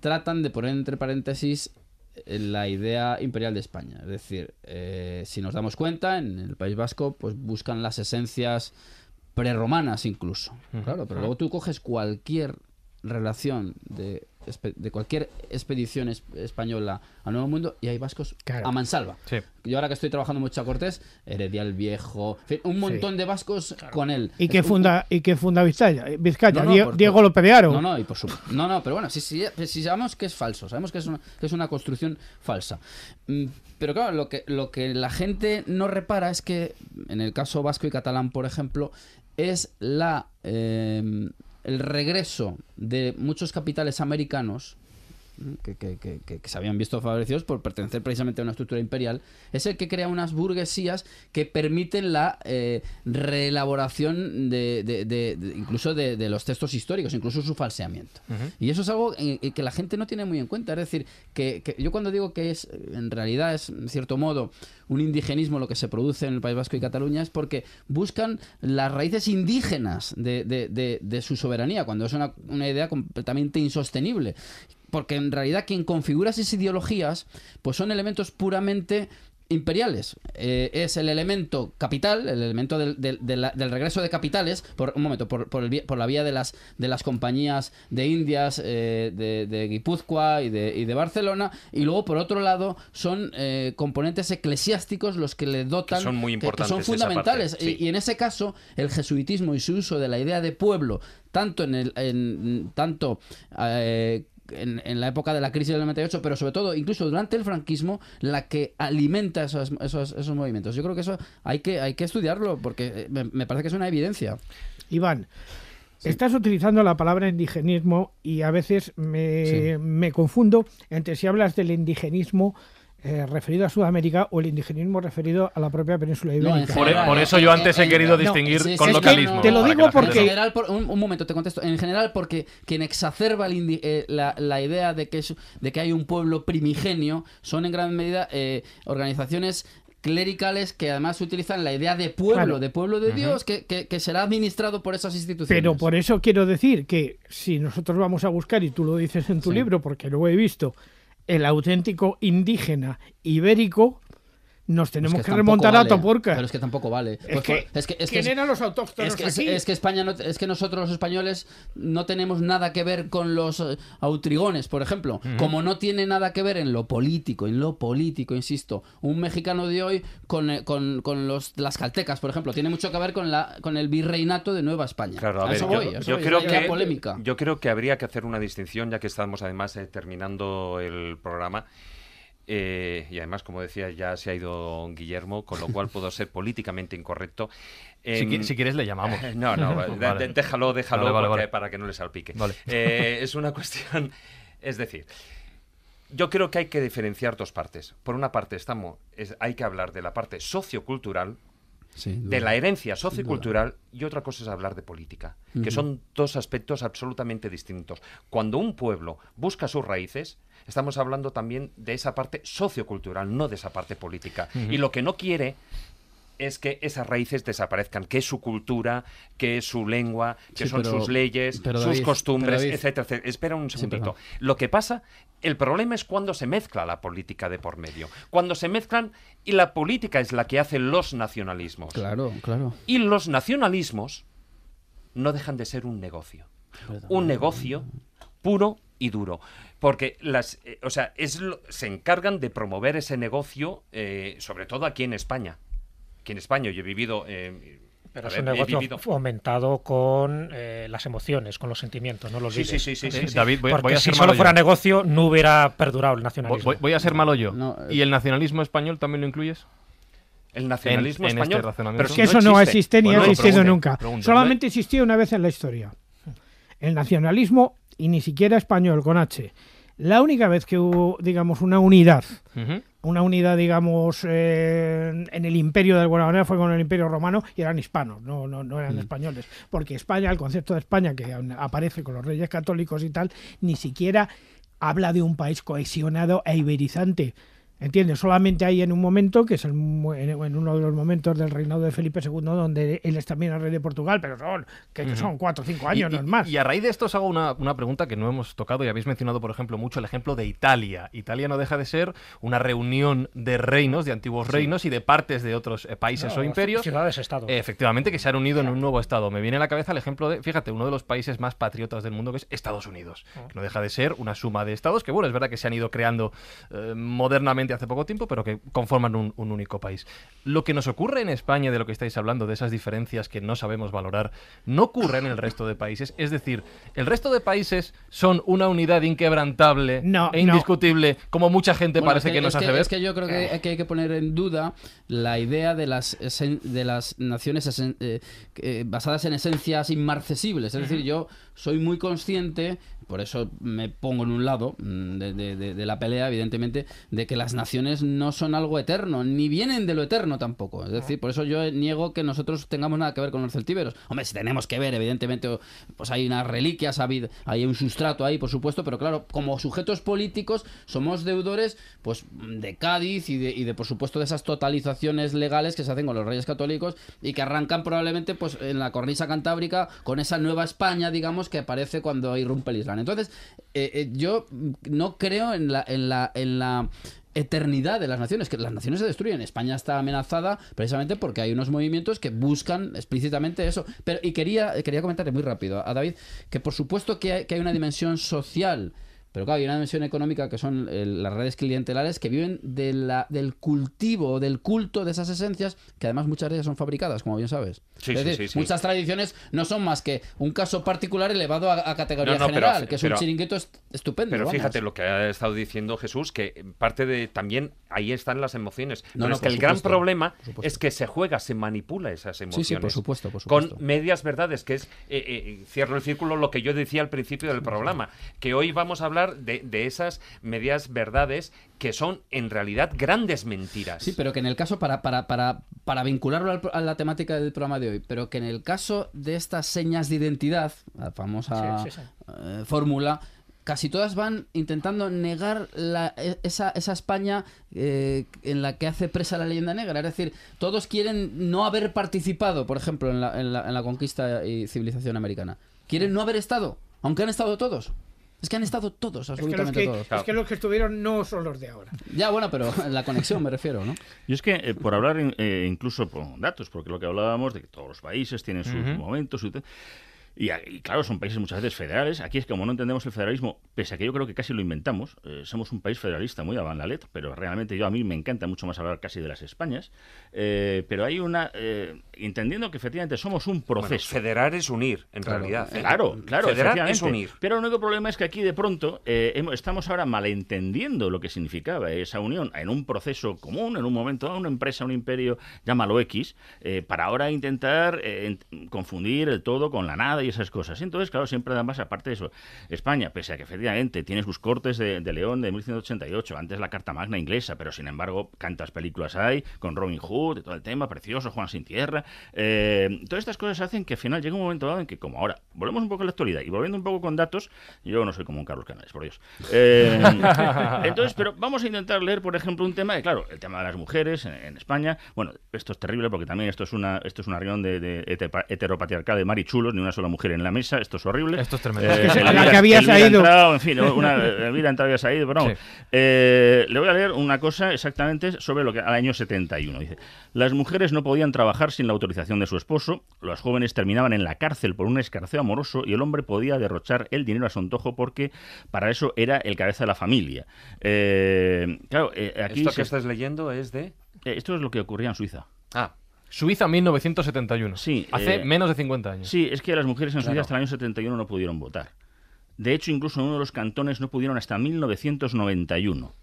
tratan de poner entre paréntesis eh, la idea imperial de España. Es decir, eh, si nos damos cuenta, en el País Vasco pues buscan las esencias preromanas incluso. Claro, pero ah. luego tú coges cualquier relación de de cualquier expedición española al Nuevo Mundo y hay vascos a mansalva. Yo ahora que estoy trabajando mucho a Cortés, el Viejo, un montón de vascos con él. ¿Y que funda, y que funda Vizcaya? Eh, Diego, lo pelearon. No, no, y por no, pero bueno, si, sabemos que es falso, sabemos que es una, construcción falsa. Mm, pero claro, lo que, lo que la gente no repara es que en el caso vasco y catalán, por ejemplo, es la... Eh, el regreso de muchos capitales americanos que, se habían visto favorecidos por pertenecer precisamente a una estructura imperial, es el que crea unas burguesías que permiten la eh, reelaboración de, incluso de, los textos históricos, incluso su falseamiento. Y eso es algo que la gente no tiene muy en cuenta. Es decir, que, yo cuando digo que es, en realidad es, en cierto modo, un indigenismo lo que se produce en el País Vasco y Cataluña es porque buscan las raíces indígenas de, su soberanía, cuando es una, una idea completamente insostenible porque en realidad quien configura esas ideologías, pues son elementos puramente imperiales. Eh, es el elemento capital, el elemento del, del, regreso de capitales, por un momento, por, por, la vía de las, de las compañías de Indias, eh, de, Guipúzcoa y de, y de, Barcelona, y luego por otro lado son eh, componentes eclesiásticos los que le dotan... Que son muy importantes. son fundamentales. y, en ese caso, el jesuitismo y su uso de la idea de pueblo tanto en el tanto en, la época de la crisis del 98, pero sobre todo, incluso durante el franquismo, la que alimenta esos, movimientos. Yo creo que eso hay que, hay que estudiarlo porque eh, me, parece que es una evidencia. Iván. Estás utilizando la palabra indigenismo y a veces me, me, confundo entre si hablas del indigenismo eh, referido a Sudamérica o el indigenismo referido a la propia península ibérica. por, eso yo antes he querido distinguir con localismo. te lo digo porque... general, un, momento, te contesto. En general, porque quien exacerba eh, la, idea de que, de que hay un pueblo primigenio son en gran medida eh, organizaciones clericales que además utilizan la idea de pueblo, de pueblo de Dios, que, será administrado por esas instituciones. Pero por eso quiero decir que si nosotros vamos a buscar, y tú lo dices en tu libro porque lo he visto, el auténtico indígena ibérico nos tenemos que, remontar a Topurca. Pero es que tampoco vale. es, pues, que, es, que, es ¿Quién los autóctonos? Es que, España es que nosotros los españoles no tenemos nada que ver con los eh, autrigones, por ejemplo. Como no tiene nada que ver en lo político, en lo político, insisto. Un mexicano de hoy con, eh, con, con los, las caltecas, por ejemplo, tiene mucho que ver con, la, con el virreinato de Nueva España. Claro, a, ver, yo, creo que, polémica. yo creo que habría que hacer una distinción, ya que estamos además eh, terminando el programa. Eh, y además, como decía, ya se ha ido Guillermo, con lo cual puedo ser políticamente incorrecto. si, em, quieres le llamamos. [laughs] No, no, déjalo, déjalo para que no le salpique. Eh, es una [laughs] cuestión, es decir, yo creo que hay que diferenciar dos partes. Por una parte, estamos, hay que hablar de la parte sociocultural, de la herencia sociocultural y otra cosa es hablar de política, que son dos aspectos absolutamente distintos. Cuando un pueblo busca sus raíces, estamos hablando también de esa parte sociocultural, no de esa parte política. Y lo que no quiere es que esas raíces desaparezcan, que es su cultura, que es su lengua, que son sus leyes, sus costumbres, etcétera, Espera un segundito. Lo que pasa, el problema es cuando se mezcla la política de por medio, cuando se mezclan y la política es la que hacen los nacionalismos. Claro, claro. Y los nacionalismos no dejan de ser un negocio, un negocio puro y duro. Porque las, eh, o sea, es se encargan de promover ese negocio, eh, sobre todo aquí en España. Aquí en España yo he vivido... Eh, pero es un negocio fomentado con las emociones, con los sentimientos, no los sí, sí, sí, sí, David, si solo fuera negocio, no hubiera perdurado el nacionalismo. Voy, a ser malo yo. ¿Y el nacionalismo español también lo incluyes? El nacionalismo en, español. este pero es que eso no existe ni ha existido nunca. Solamente existió una vez en la historia. El nacionalismo, y ni siquiera español con H, la única vez que hubo, digamos, una unidad, una unidad, digamos, eh, en el imperio de alguna fue con el imperio romano y eran hispanos, no, no, eran mm. españoles. Porque España, el concepto de España que aparece con los reyes católicos y tal, ni siquiera habla de un país cohesionado e iberizante. ¿Entiendes? Solamente hay en un momento, que es en uno de los momentos del reinado de Felipe II, donde él es también el rey de Portugal, pero son, que, son cuatro o cinco años, no más. Y a raíz de esto os hago una, pregunta que no hemos tocado y habéis mencionado, por ejemplo, mucho el ejemplo de Italia. Italia no deja de ser una reunión de reinos, de antiguos reinos y de partes de otros eh, países o imperios. Ciudades-estado. efectivamente, que se han unido en un nuevo estado. Me viene a la cabeza el ejemplo de, fíjate, uno de los países más patriotas del mundo, que es Estados Unidos. Ah. no deja de ser una suma de estados que, bueno, es verdad que se han ido creando eh, modernamente hace poco tiempo, pero que conforman un, único país. Lo que nos ocurre en España, de lo que estáis hablando, de esas diferencias que no sabemos valorar, no ocurre en el resto de países. Es decir, el resto de países son una unidad inquebrantable e indiscutible, como mucha gente parece que, nos hace ver. Es que yo creo eh. que, hay que poner en duda la idea de las, de las naciones eh, eh, basadas en esencias inmarcesibles. Es decir, yo soy muy consciente, por eso me pongo en un lado mm, de, la pelea, evidentemente, de que las naciones no son algo eterno, ni vienen de lo eterno tampoco. Es decir, por eso yo niego que nosotros tengamos nada que ver con los celtíberos. Hombre, si tenemos que ver, evidentemente, pues hay unas reliquias, hay un sustrato ahí, por supuesto, pero claro, como sujetos políticos somos deudores pues de Cádiz y de, y de por supuesto, de esas totalizaciones legales que se hacen con los reyes católicos y que arrancan probablemente pues en la cornisa cantábrica con esa nueva España, digamos, que aparece cuando irrumpe el Islam. Entonces, eh, eh, yo no creo en la, eternidad de las naciones, que las naciones se destruyen. España está amenazada precisamente porque hay unos movimientos que buscan explícitamente eso. Pero, y quería, quería comentarle muy rápido a David que por supuesto que que hay una dimensión social pero claro, hay una dimensión económica que son eh, las redes clientelares que viven de la, del cultivo, del culto de esas esencias, que además muchas de ellas son fabricadas, como bien sabes. muchas tradiciones no son más que un caso particular elevado a, categoría general, que es un chiringuito estupendo. Pero fíjate lo que ha estado diciendo Jesús, que parte de también ahí están las emociones. es que el gran problema es que se juega, se manipula esas emociones. Con medias verdades, que es, eh, eh, cierro el círculo, lo que yo decía al principio del programa, que hoy vamos a hablar de, esas medias verdades que son en realidad grandes mentiras. Sí, pero que en el caso, para, para, vincularlo a la temática del programa de hoy, pero que en el caso de estas señas de identidad, la famosa eh, fórmula, casi todas van intentando negar e, esa, España eh, en la que hace presa la leyenda negra. Es decir, todos quieren no haber participado, por ejemplo, en la, en la conquista y civilización americana. Quieren no haber estado, aunque han estado todos. Es que han estado todos, absolutamente es que todos. Es que los que estuvieron no son los de ahora. Ya, bueno, pero [laughs] la conexión me refiero, ¿no? Y es que, eh, por hablar eh, incluso con datos, porque lo que hablábamos de que todos los países tienen sus momentos, y, claro, son países muchas veces federales. Aquí es que como no entendemos el federalismo, pese a que yo creo que casi lo inventamos, eh, somos un país federalista muy a bandalet, pero realmente yo a mí me encanta mucho más hablar casi de las Españas. Eh, pero hay una... Eh, entendiendo que efectivamente somos un proceso. federal federar es unir, en realidad. Claro, claro. Federar es unir. Pero el único problema es que aquí de pronto estamos ahora malentendiendo lo que significaba esa unión en un proceso común, en un momento, una empresa, un imperio, llámalo X, para ahora intentar confundir el todo con la nada y esas cosas. Entonces, claro, siempre más aparte de eso, España, pese a que efectivamente tiene sus cortes de, de León de 1188, antes la Carta Magna inglesa, pero sin embargo, tantas películas hay, con Robin Hood, de todo el tema, precioso, Juan sin tierra. Eh, todas estas cosas hacen que al final llegue un momento dado en que, como ahora, volvemos un poco a la actualidad y volviendo un poco con datos, yo no soy como un Carlos Canales, por Dios. Eh, [laughs] entonces, pero vamos a intentar leer, por ejemplo, un tema, de, claro, el tema de las mujeres en, España. Bueno, esto es terrible porque también esto es una, esto es una reunión de, de heteropatriarcal de chulos ni una sola mujer en la mesa, esto es horrible. Esto es tremendo. Eh, en fin, eh, una, [laughs] vida había salido, pero eh, le voy a leer una cosa exactamente sobre lo que al año 71 dice. Las mujeres no podían trabajar sin la autorización de su esposo, los jóvenes terminaban en la cárcel por un escarceo amoroso y el hombre podía derrochar el dinero a su antojo porque para eso era el cabeza de la familia. esto que estás leyendo es de... Esto es lo que ocurría en Suiza. Ah, Suiza 1971. Sí. Hace eh, menos de 50 años. Sí, es que las mujeres en Suiza hasta el año 71 no pudieron votar. De hecho, incluso en uno de los cantones no pudieron hasta 1991.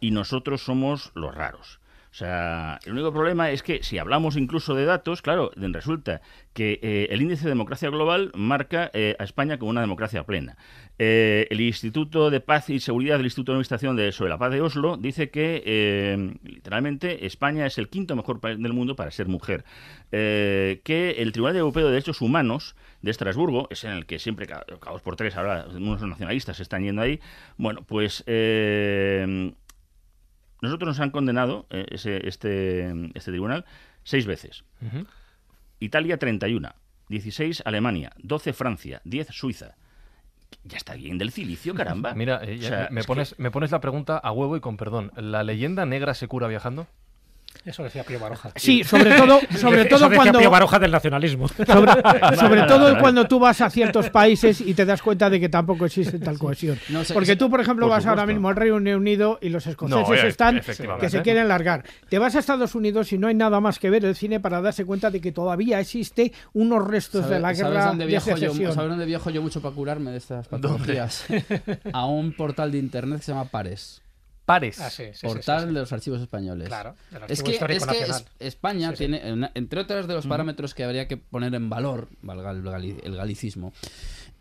Y nosotros somos los raros. O sea, el único problema es que si hablamos incluso de datos, claro, resulta que eh, el índice de democracia global marca eh, a España como una democracia plena. Eh, el Instituto de Paz y Seguridad del Instituto de Administración de, sobre la Paz de Oslo dice que literalmente España es el quinto mejor país del mundo para ser mujer. que el Tribunal Europeo de Derechos Humanos de Estrasburgo, es en el que siempre cada, por tres ahora unos nacionalistas se están yendo ahí, bueno, pues nosotros nos han condenado, eh, este, este, tribunal, seis veces. Italia 31, 16 Alemania, 12 Francia, 10 Suiza. Ya está bien del cilicio, caramba. [laughs] Mira, eh, me, pones, me pones la pregunta a huevo y con perdón. ¿La leyenda negra se cura viajando? Eso decía Pío Baroja. Sí, sobre todo, [laughs] sobre todo cuando. Pío Baroja del nacionalismo. Sobre, [laughs] todo cuando tú vas a ciertos países y te das cuenta de que tampoco existe tal cohesión. Porque tú, por ejemplo, vas ahora mismo al Reino Unido y los escoceses eh, están que se quieren largar. Te vas a Estados Unidos y no hay nada más que ver el cine para darse cuenta de que todavía existe unos restos de la guerra. de yo, ¿Sabes dónde viajo yo mucho para curarme de estas patologías? [laughs] a un portal de internet que se llama Pares pares. Ah, portal de los archivos españoles. Claro, es que, España tiene, entre otros de los parámetros que habría que poner en valor, valga el, galicismo,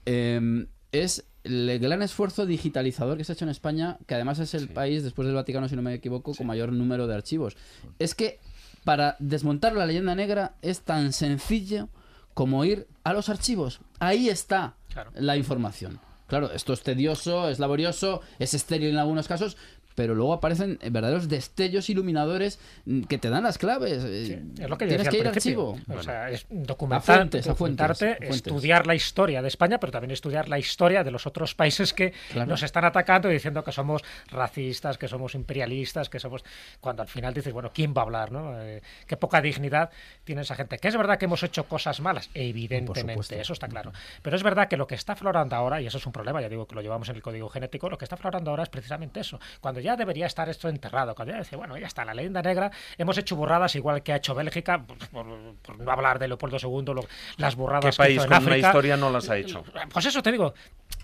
eh, es el gran esfuerzo digitalizador que se ha hecho en España, que además es el país, después del Vaticano, si no me equivoco, con mayor número de archivos. Es que para desmontar la leyenda negra es tan sencillo como ir a los archivos. Ahí está la información. Claro, esto es tedioso, es laborioso, es estéril en algunos casos, pero luego aparecen eh, verdaderos destellos iluminadores mm, que te dan las claves. Eh, es lo que Tienes decía que ir al archivo. O sea, es documentar, documentarte, estudiar la historia de España, pero también estudiar la historia de los otros países que nos están atacando y diciendo que somos racistas, que somos imperialistas, que somos. Cuando al final dices, bueno, ¿quién va a hablar? No? Eh, qué poca dignidad tiene esa gente. Que es verdad que hemos hecho cosas malas, evidentemente, eso está claro. Pero es verdad que lo que está aflorando ahora, y eso es un problema, ya digo que lo llevamos en el código genético, lo que está aflorando ahora es precisamente eso. Cuando debería estar esto enterrado. Cuando ya dice, bueno, ya está, la leyenda negra, hemos hecho burradas igual que ha hecho Bélgica, pues, por, no hablar de Leopoldo II, lo, las burradas país que en con una historia no las ha hecho? Pues eso te digo,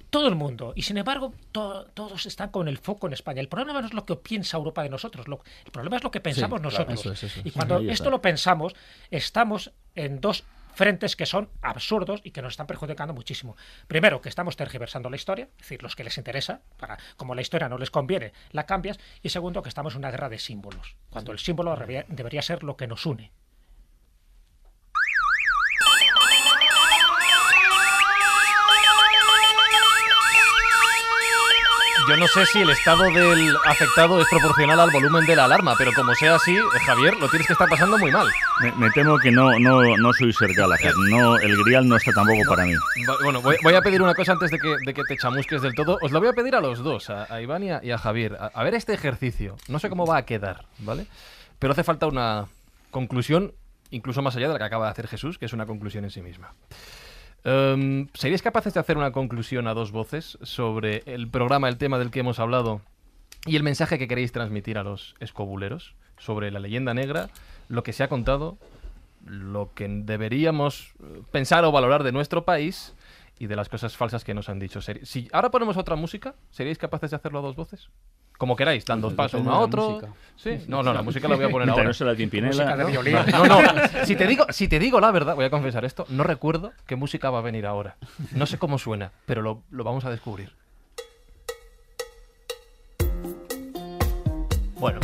todo el mundo. Y sin embargo, todos están con el foco en España. El problema no es lo que piensa Europa de nosotros, el problema es lo que pensamos nosotros. Y cuando esto lo pensamos, estamos en dos frentes que son absurdos y que nos están perjudicando muchísimo. Primero, que estamos tergiversando la historia, es decir, los que les interesa, para, como la historia no les conviene, la cambias. Y segundo, que estamos en una guerra de símbolos, cuando el símbolo debería ser lo que nos une. Yo no sé si el estado del afectado es proporcional al volumen de la alarma, pero como sea así, eh, Javier, lo tienes que estar pasando muy mal. Me, temo que no, no, no soy Ser No, el grial no está tampoco para mí. Bueno, voy, a pedir una cosa antes de que, te chamusques del todo. Os lo voy a pedir a los dos, a, Ivania y a, Javier. A, ver este ejercicio. No sé cómo va a quedar, ¿vale? Pero hace falta una conclusión, incluso más allá de la que acaba de hacer Jesús, que es una conclusión en sí misma. Em, ¿Seríais capaces de hacer una conclusión a dos voces sobre el programa, el tema del que hemos hablado y el mensaje que queréis transmitir a los escobuleros sobre la leyenda negra? lo que se ha contado, lo que deberíamos eh, pensar o valorar de nuestro país y de las cosas falsas que nos han dicho. Si ahora ponemos otra música, ¿seríais capaces de hacerlo a dos voces? Como queráis, dando dos pasos uno a otro. Sí. No, no, la música la voy a poner ahora. No, la ¿no? no, no. Si te digo, si te digo la verdad, voy a confesar esto, no recuerdo qué música va a venir ahora. No sé cómo suena, pero lo, lo vamos a descubrir. Bueno,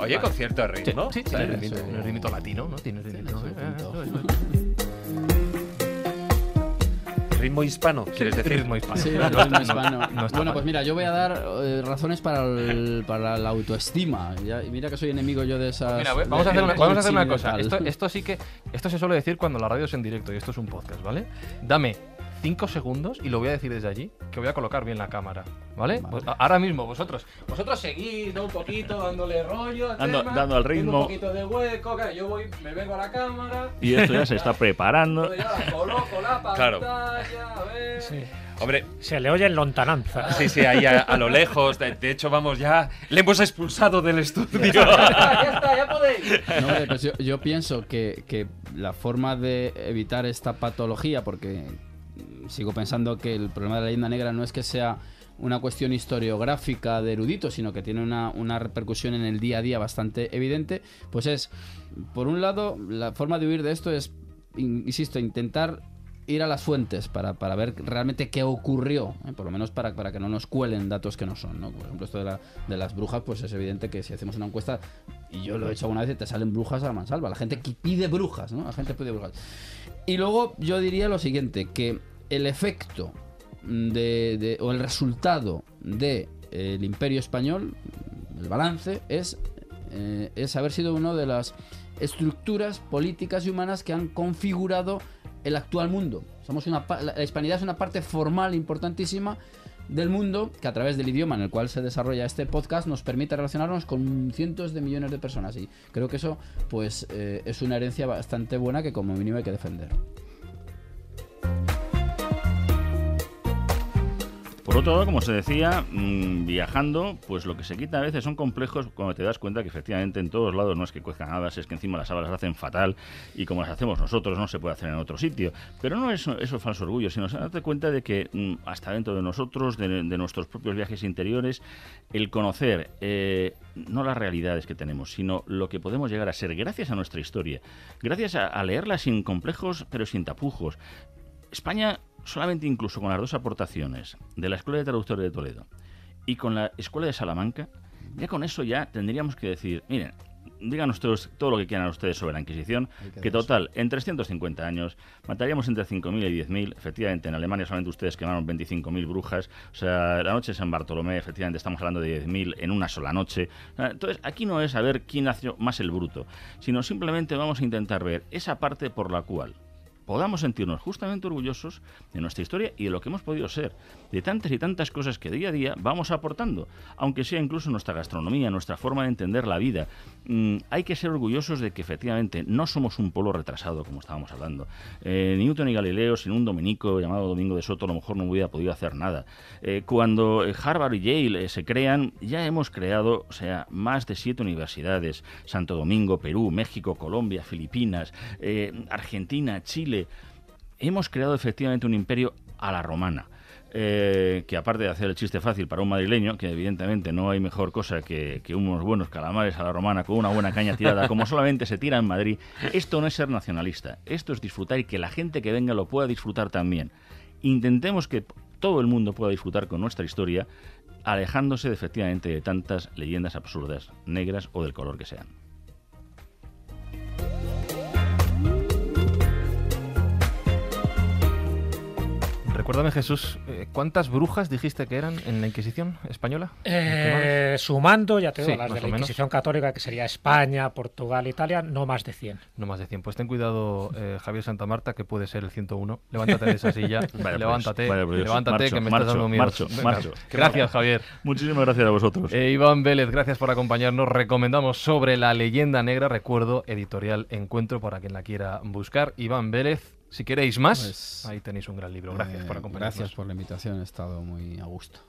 Oye, concierto con cierto ritmo. Sí, tiene ritmo, un ritmo latino, ¿no? Tiene ritmo. ¿eh? Ah, ritmo hispano, quieres decir. Ritmo hispano. Sí, [laughs] ritmo hispano. bueno, pues mira, yo voy a dar eh, razones para, para la autoestima. mira que soy enemigo yo de esas. Mira, vamos a hacer una, cosa. esto, sí que. Esto se suele decir cuando la radio es en directo y esto es un podcast, ¿vale? Dame 5 segundos y lo voy a decir desde allí, que voy a colocar bien la cámara, ¿vale? ahora mismo vosotros, vosotros seguís un poquito dándole rollo, al dando al ritmo, un poquito de hueco, yo voy, me vengo a la cámara y esto ya se está preparando. Ya coloco la pantalla, claro. a ver. Hombre, se le oye en lontananza. Sí, sí, ahí a, lo lejos. De, hecho, vamos, ya le hemos expulsado del estudio. ya está, ya, podéis. Pues yo, pienso que, que la forma de evitar esta patología, porque sigo pensando que el problema de la leyenda negra no es que sea una cuestión historiográfica de erudito, sino que tiene una, repercusión en el día a día bastante evidente, pues es, por un lado, la forma de huir de esto es, insisto, intentar ir a las fuentes para, ver realmente qué ocurrió, ¿eh? por lo menos para, para que no nos cuelen datos que no son. ¿no? Por ejemplo, esto de, de las brujas, pues es evidente que si hacemos una encuesta, y yo lo he hecho alguna vez, te salen brujas a la mansalva. La gente pide brujas, ¿no? La gente pide brujas. Y luego yo diría lo siguiente, que el efecto de, o el resultado del de, eh, el imperio español, el balance, es, eh, es haber sido una de las estructuras políticas y humanas que han configurado el actual mundo. Somos la hispanidad es una parte formal importantísima del mundo que a través del idioma en el cual se desarrolla este podcast nos permite relacionarnos con cientos de millones de personas y creo que eso pues eh, es una herencia bastante buena que como mínimo hay que defender. Por otro lado, como se decía, mm, viajando, pues lo que se quita a veces son complejos cuando te das cuenta que efectivamente en todos lados no es que cuezcan habas, es que encima las habas las hacen fatal y como las hacemos nosotros no se puede hacer en otro sitio. Pero no es eso falso orgullo, sino darte cuenta de que mm, hasta dentro de nosotros, de, nuestros propios viajes interiores, el conocer eh, no las realidades que tenemos, sino lo que podemos llegar a ser gracias a nuestra historia, gracias a, a leerla sin complejos pero sin tapujos. España Solamente incluso con las dos aportaciones de la Escuela de Traductores de Toledo y con la Escuela de Salamanca, ya con eso ya tendríamos que decir, miren, digan ustedes todo lo que quieran ustedes sobre la Inquisición, que total, en 350 años mataríamos entre 5.000 y 10.000. Efectivamente, en Alemania solamente ustedes quemaron 25.000 brujas. O sea, la noche de San Bartolomé, efectivamente, estamos hablando de 10.000 en una sola noche. Entonces, aquí no es saber quién nació más el bruto, sino simplemente vamos a intentar ver esa parte por la cual podamos sentirnos justamente orgullosos de nuestra historia y de lo que hemos podido ser, de tantas y tantas cosas que día a día vamos aportando, aunque sea incluso nuestra gastronomía, nuestra forma de entender la vida. Mm, hay que ser orgullosos de que efectivamente no somos un polo retrasado, como estábamos hablando. Eh, Newton y Galileo, sin un dominico llamado Domingo de Soto, a lo mejor no hubiera podido hacer nada. Eh, cuando eh, Harvard y Yale eh, se crean, ya hemos creado, o sea, más de siete universidades, Santo Domingo, Perú, México, Colombia, Filipinas, Argentina, Chile, hemos creado efectivamente un imperio a la romana. Eh, que aparte de hacer el chiste fácil para un madrileño, que evidentemente no hay mejor cosa que, que, unos buenos calamares a la romana con una buena caña tirada, como solamente se tira en Madrid, esto no es ser nacionalista, esto es disfrutar y que la gente que venga lo pueda disfrutar también. Intentemos que todo el mundo pueda disfrutar con nuestra historia, alejándose efectivamente de tantas leyendas absurdas, negras o del color que sean. Recuérdame, Jesús, eh, ¿cuántas brujas dijiste que eran en la Inquisición española? Eh, sumando, ya te digo, las de la Inquisición católica, que sería España, Portugal, Italia, no más de 100. No más de 100. Pues ten cuidado, eh, Javier Santa Marta, que puede ser el 101. Levántate de esa silla, [laughs] pues, levántate, levántate, que me estás dando miedo. Marcho, [laughs] Gracias, Javier. Muchísimas gracias a vosotros. Iván Vélez, gracias por acompañarnos. Recomendamos sobre la leyenda negra, recuerdo, editorial Encuentro, para quien la quiera buscar. Iván Vélez, si queréis más, pues, ahí tenéis un gran libro. Gracias por eh, acompañarnos. Gracias por la invitación, he estado muy a gusto.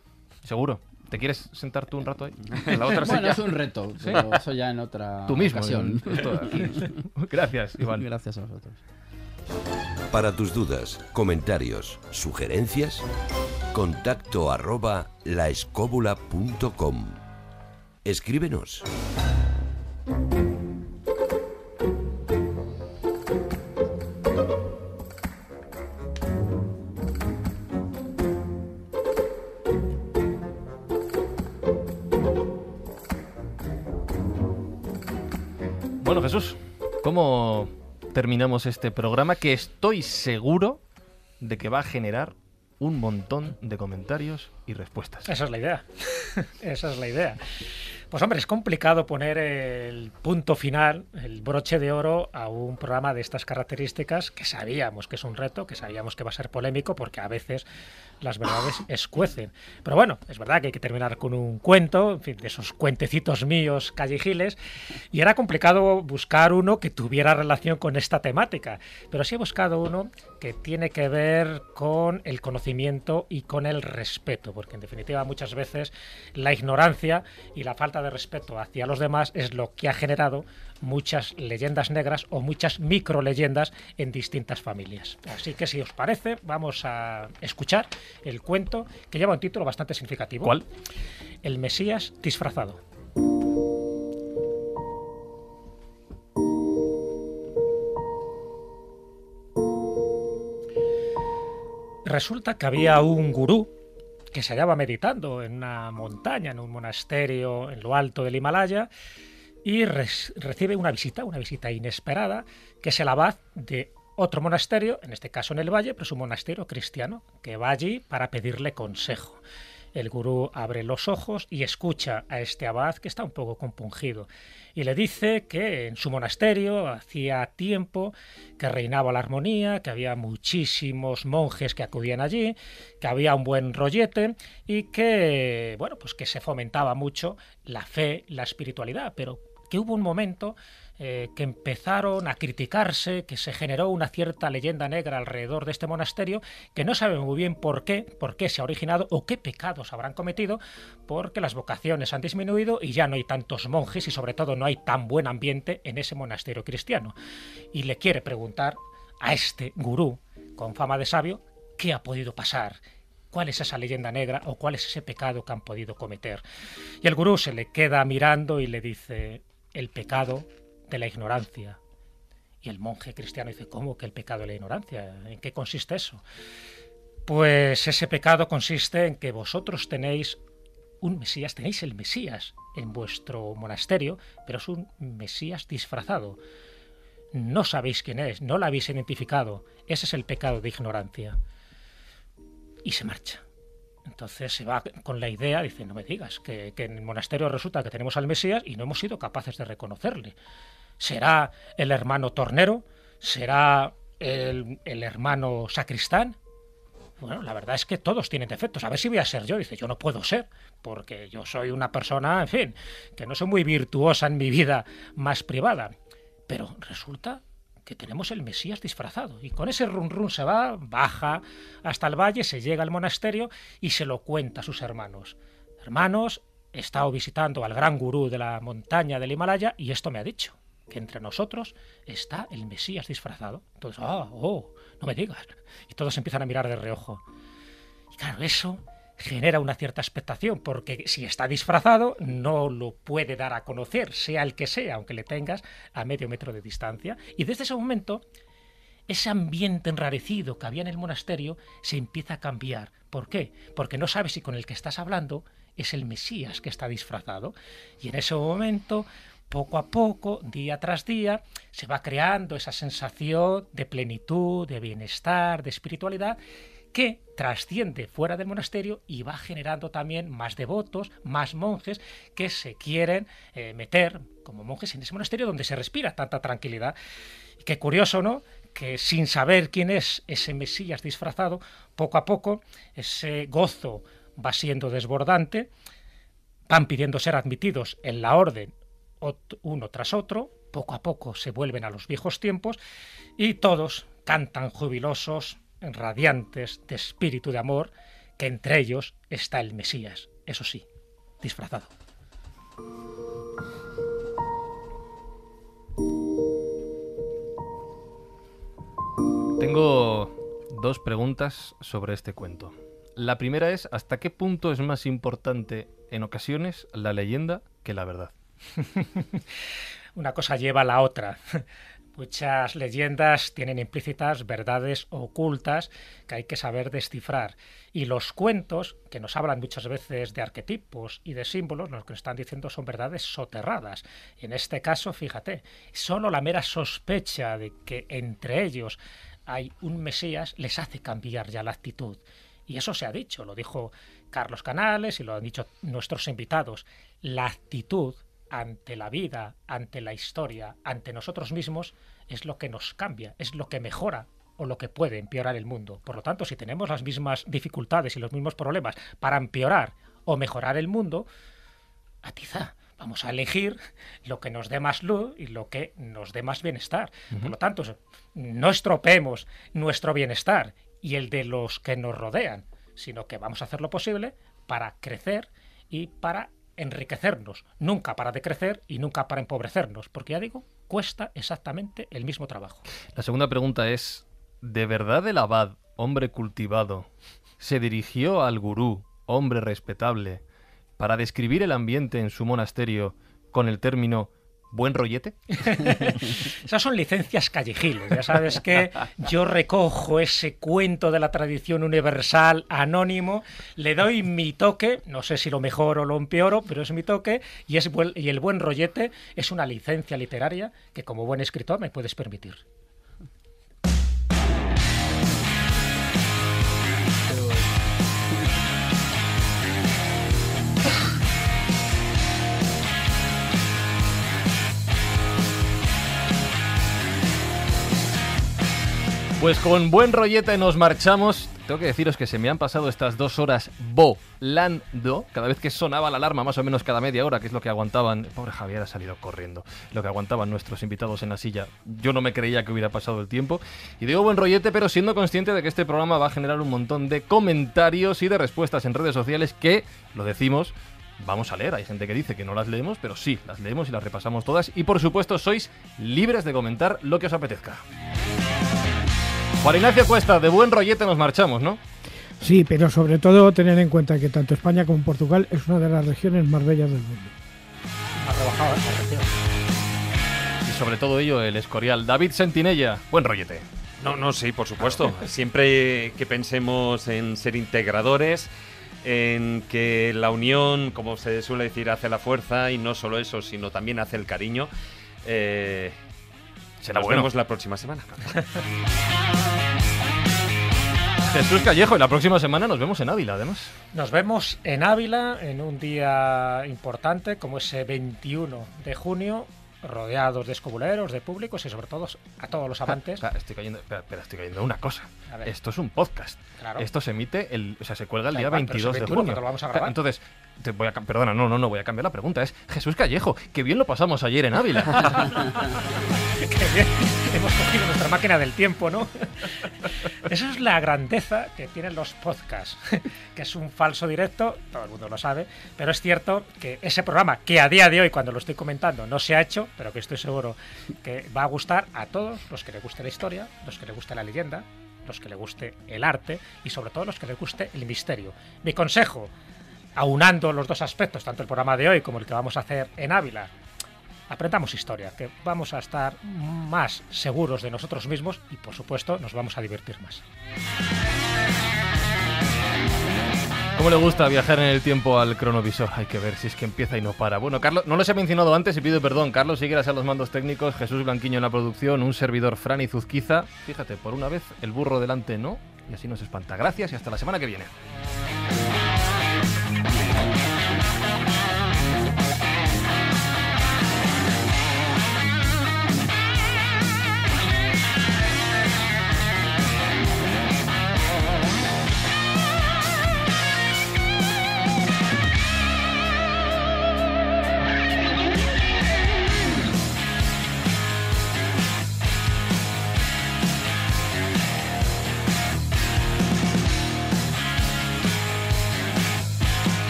Seguro. ¿Te quieres sentar tú un rato ahí? [laughs] la bueno, es un reto, pero eso ya en otra [laughs] tú mismo, ocasión. [laughs] Gracias, Iván. Gracias a vosotros. Para tus dudas, comentarios, sugerencias, contacto arroba laescóbula.com. Escríbenos. Bueno, Jesús, ¿cómo terminamos este programa que estoy seguro de que va a generar un montón de comentarios y respuestas? Esa es la idea. [laughs] Esa es la idea. Pues hombre, es complicado poner el punto final, el broche de oro a un programa de estas características que sabíamos que es un reto, que sabíamos que va a ser polémico, porque a veces las verdades escuecen. Pero bueno, es verdad que hay que terminar con un cuento, en fin, de esos cuentecitos míos callejiles, y era complicado buscar uno que tuviera relación con esta temática, pero sí he buscado uno que tiene que ver con el conocimiento y con el respeto, porque en definitiva muchas veces la ignorancia y la falta de respeto hacia los demás es lo que ha generado muchas leyendas negras o muchas micro leyendas en distintas familias. Así que si os parece, vamos a escuchar el cuento que lleva un título bastante significativo. ¿Cuál? El Mesías disfrazado. Resulta que había un gurú que se hallaba meditando en una montaña, en un monasterio en lo alto del Himalaya, y recibe una visita, una visita inesperada, que es el abad de otro monasterio, en este caso en el valle, pero es un monasterio cristiano, que va allí para pedirle consejo. El gurú abre los ojos y escucha a este abad que está un poco compungido y le dice que en su monasterio hacía tiempo que reinaba la armonía, que había muchísimos monjes que acudían allí, que había un buen rollete y que bueno, pues que se fomentaba mucho la fe, la espiritualidad, pero que hubo un momento eh, que empezaron a criticarse, que se generó una cierta leyenda negra alrededor de este monasterio, que no sabe muy bien por qué, por qué se ha originado o qué pecados habrán cometido, porque las vocaciones han disminuido y ya no hay tantos monjes y sobre todo no hay tan buen ambiente en ese monasterio cristiano. Y le quiere preguntar a este gurú con fama de sabio qué ha podido pasar, cuál es esa leyenda negra o cuál es ese pecado que han podido cometer. Y el gurú se le queda mirando y le dice, el pecado de la ignorancia. Y el monje cristiano dice, ¿cómo que el pecado de la ignorancia? ¿En qué consiste eso? Pues ese pecado consiste en que vosotros tenéis un Mesías, tenéis el Mesías en vuestro monasterio, pero es un Mesías disfrazado. No sabéis quién es, no lo habéis identificado. Ese es el pecado de ignorancia. Y se marcha. Entonces se va con la idea, dice, no me digas, que, en el monasterio resulta que tenemos al Mesías y no hemos sido capaces de reconocerle. ¿Será el hermano tornero? ¿Será el, el, hermano sacristán? Bueno, la verdad es que todos tienen defectos. A ver si voy a ser yo. Dice, yo no puedo ser, porque yo soy una persona, en fin, que no soy muy virtuosa en mi vida más privada. Pero resulta que tenemos el Mesías disfrazado. Y con ese run run se va, baja hasta el valle, se llega al monasterio y se lo cuenta a sus hermanos. Hermanos, he estado visitando al gran gurú de la montaña del Himalaya y esto me ha dicho que entre nosotros está el Mesías disfrazado. Entonces, ah, oh, oh, no me digas. Y todos empiezan a mirar de reojo. Y claro, eso genera una cierta expectación, porque si está disfrazado no lo puede dar a conocer, sea el que sea, aunque le tengas a medio metro de distancia. Y desde ese momento, ese ambiente enrarecido que había en el monasterio se empieza a cambiar. ¿Por qué? Porque no sabes si con el que estás hablando es el Mesías que está disfrazado. Y en ese momento, poco a poco, día tras día, se va creando esa sensación de plenitud, de bienestar, de espiritualidad, que trasciende fuera del monasterio y va generando también más devotos, más monjes que se quieren eh, meter como monjes en ese monasterio donde se respira tanta tranquilidad. Y qué curioso, ¿no? que sin saber quién es ese Mesías disfrazado, poco a poco ese gozo va siendo desbordante, van pidiendo ser admitidos en la orden uno tras otro, poco a poco se vuelven a los viejos tiempos y todos cantan jubilosos radiantes de espíritu de amor, que entre ellos está el Mesías, eso sí, disfrazado. Tengo dos preguntas sobre este cuento. La primera es, ¿hasta qué punto es más importante en ocasiones la leyenda que la verdad? [laughs] Una cosa lleva a la otra. Muchas leyendas tienen implícitas verdades ocultas que hay que saber descifrar. Y los cuentos, que nos hablan muchas veces de arquetipos y de símbolos, lo que nos están diciendo son verdades soterradas. en este caso, fíjate, solo la mera sospecha de que entre ellos hay un Mesías les hace cambiar ya la actitud. Y eso se ha dicho, lo dijo Carlos Canales y lo han dicho nuestros invitados. La actitud ante la vida, ante la historia, ante nosotros mismos, es lo que nos cambia, es lo que mejora o lo que puede empeorar el mundo. Por lo tanto, si tenemos las mismas dificultades y los mismos problemas para empeorar o mejorar el mundo, atiza, vamos a elegir lo que nos dé más luz y lo que nos dé más bienestar. Por lo tanto, no estropeemos nuestro bienestar y el de los que nos rodean, sino que vamos a hacer lo posible para crecer y para enriquecernos, nunca para decrecer y nunca para empobrecernos, porque ya digo, cuesta exactamente el mismo trabajo. La segunda pregunta es, ¿de verdad el abad, hombre cultivado, se dirigió al gurú, hombre respetable, para describir el ambiente en su monasterio con el término buen rollete? [laughs] Esas son licencias callejiles. Ya sabes que yo recojo ese cuento de la tradición universal anónimo, le doy mi toque, no sé si lo mejor o lo empeoro, pero es mi toque, y, es, y el buen rollete es una licencia literaria que como buen escritor me puedes permitir. Pues con buen rollete nos marchamos. Tengo que deciros que se me han pasado estas dos horas volando. Cada vez que sonaba la alarma, más o menos cada media hora, que es lo que aguantaban. Pobre Javier ha salido corriendo. Lo que aguantaban nuestros invitados en la silla. Yo no me creía que hubiera pasado el tiempo. Y digo buen rollete, pero siendo consciente de que este programa va a generar un montón de comentarios y de respuestas en redes sociales que, lo decimos, vamos a leer. Hay gente que dice que no las leemos, pero sí, las leemos y las repasamos todas. Y por supuesto, sois libres de comentar lo que os apetezca. Juan Ignacio Cuesta, de buen rollete nos marchamos, ¿no? Sí, pero sobre todo tener en cuenta que tanto España como Portugal es una de las regiones más bellas del mundo. Ha rebajado ¿eh? Y sobre todo ello, el Escorial. David Sentinella, buen rollete. No, no, sí, por supuesto. [laughs] Siempre que pensemos en ser integradores, en que la unión, como se suele decir, hace la fuerza y no solo eso, sino también hace el cariño. Eh, nos vemos la próxima semana. [laughs] Jesús Callejo, y la próxima semana nos vemos en Ávila, además. Nos vemos en Ávila en un día importante como ese 21 de junio, rodeados de escobuleros, de públicos y sobre todo a todos los ah, amantes. estoy cayendo, espera, estoy cayendo una cosa esto es un podcast. Esto se emite, el, o sea, se cuelga el día 22 de junio. Entonces, te voy a, perdona, no, no, no voy a cambiar la pregunta. Es Jesús Callejo, qué bien lo pasamos ayer en Ávila. [laughs] Qué Hemos cogido nuestra máquina del tiempo, ¿no? Esa es la grandeza que tienen los podcasts, [laughs] que es un falso directo, todo el mundo lo sabe, pero es cierto que ese programa, que a día de hoy, cuando lo estoy comentando, no se ha hecho, pero que estoy seguro que va a gustar a todos los que les guste la historia, los que les guste la leyenda, los que le guste el arte y sobre todo los que les guste el misterio. Mi consejo, aunando los dos aspectos, tanto el programa de hoy como el que vamos a hacer en Ávila, aprendamos historia, que vamos a estar más seguros de nosotros mismos y por supuesto nos vamos a divertir más. ¿Cómo le gusta viajar en el tiempo al cronovisor? Hay que ver si es que empieza y no para. Bueno, Carlos, no los he mencionado antes y pido perdón. Carlos sigue a los mandos técnicos, Jesús Blanquiño en la producción, un servidor Fran y Zuzquiza. Fíjate, por una vez el burro delante no, y así nos espanta. Gracias y hasta la semana que viene.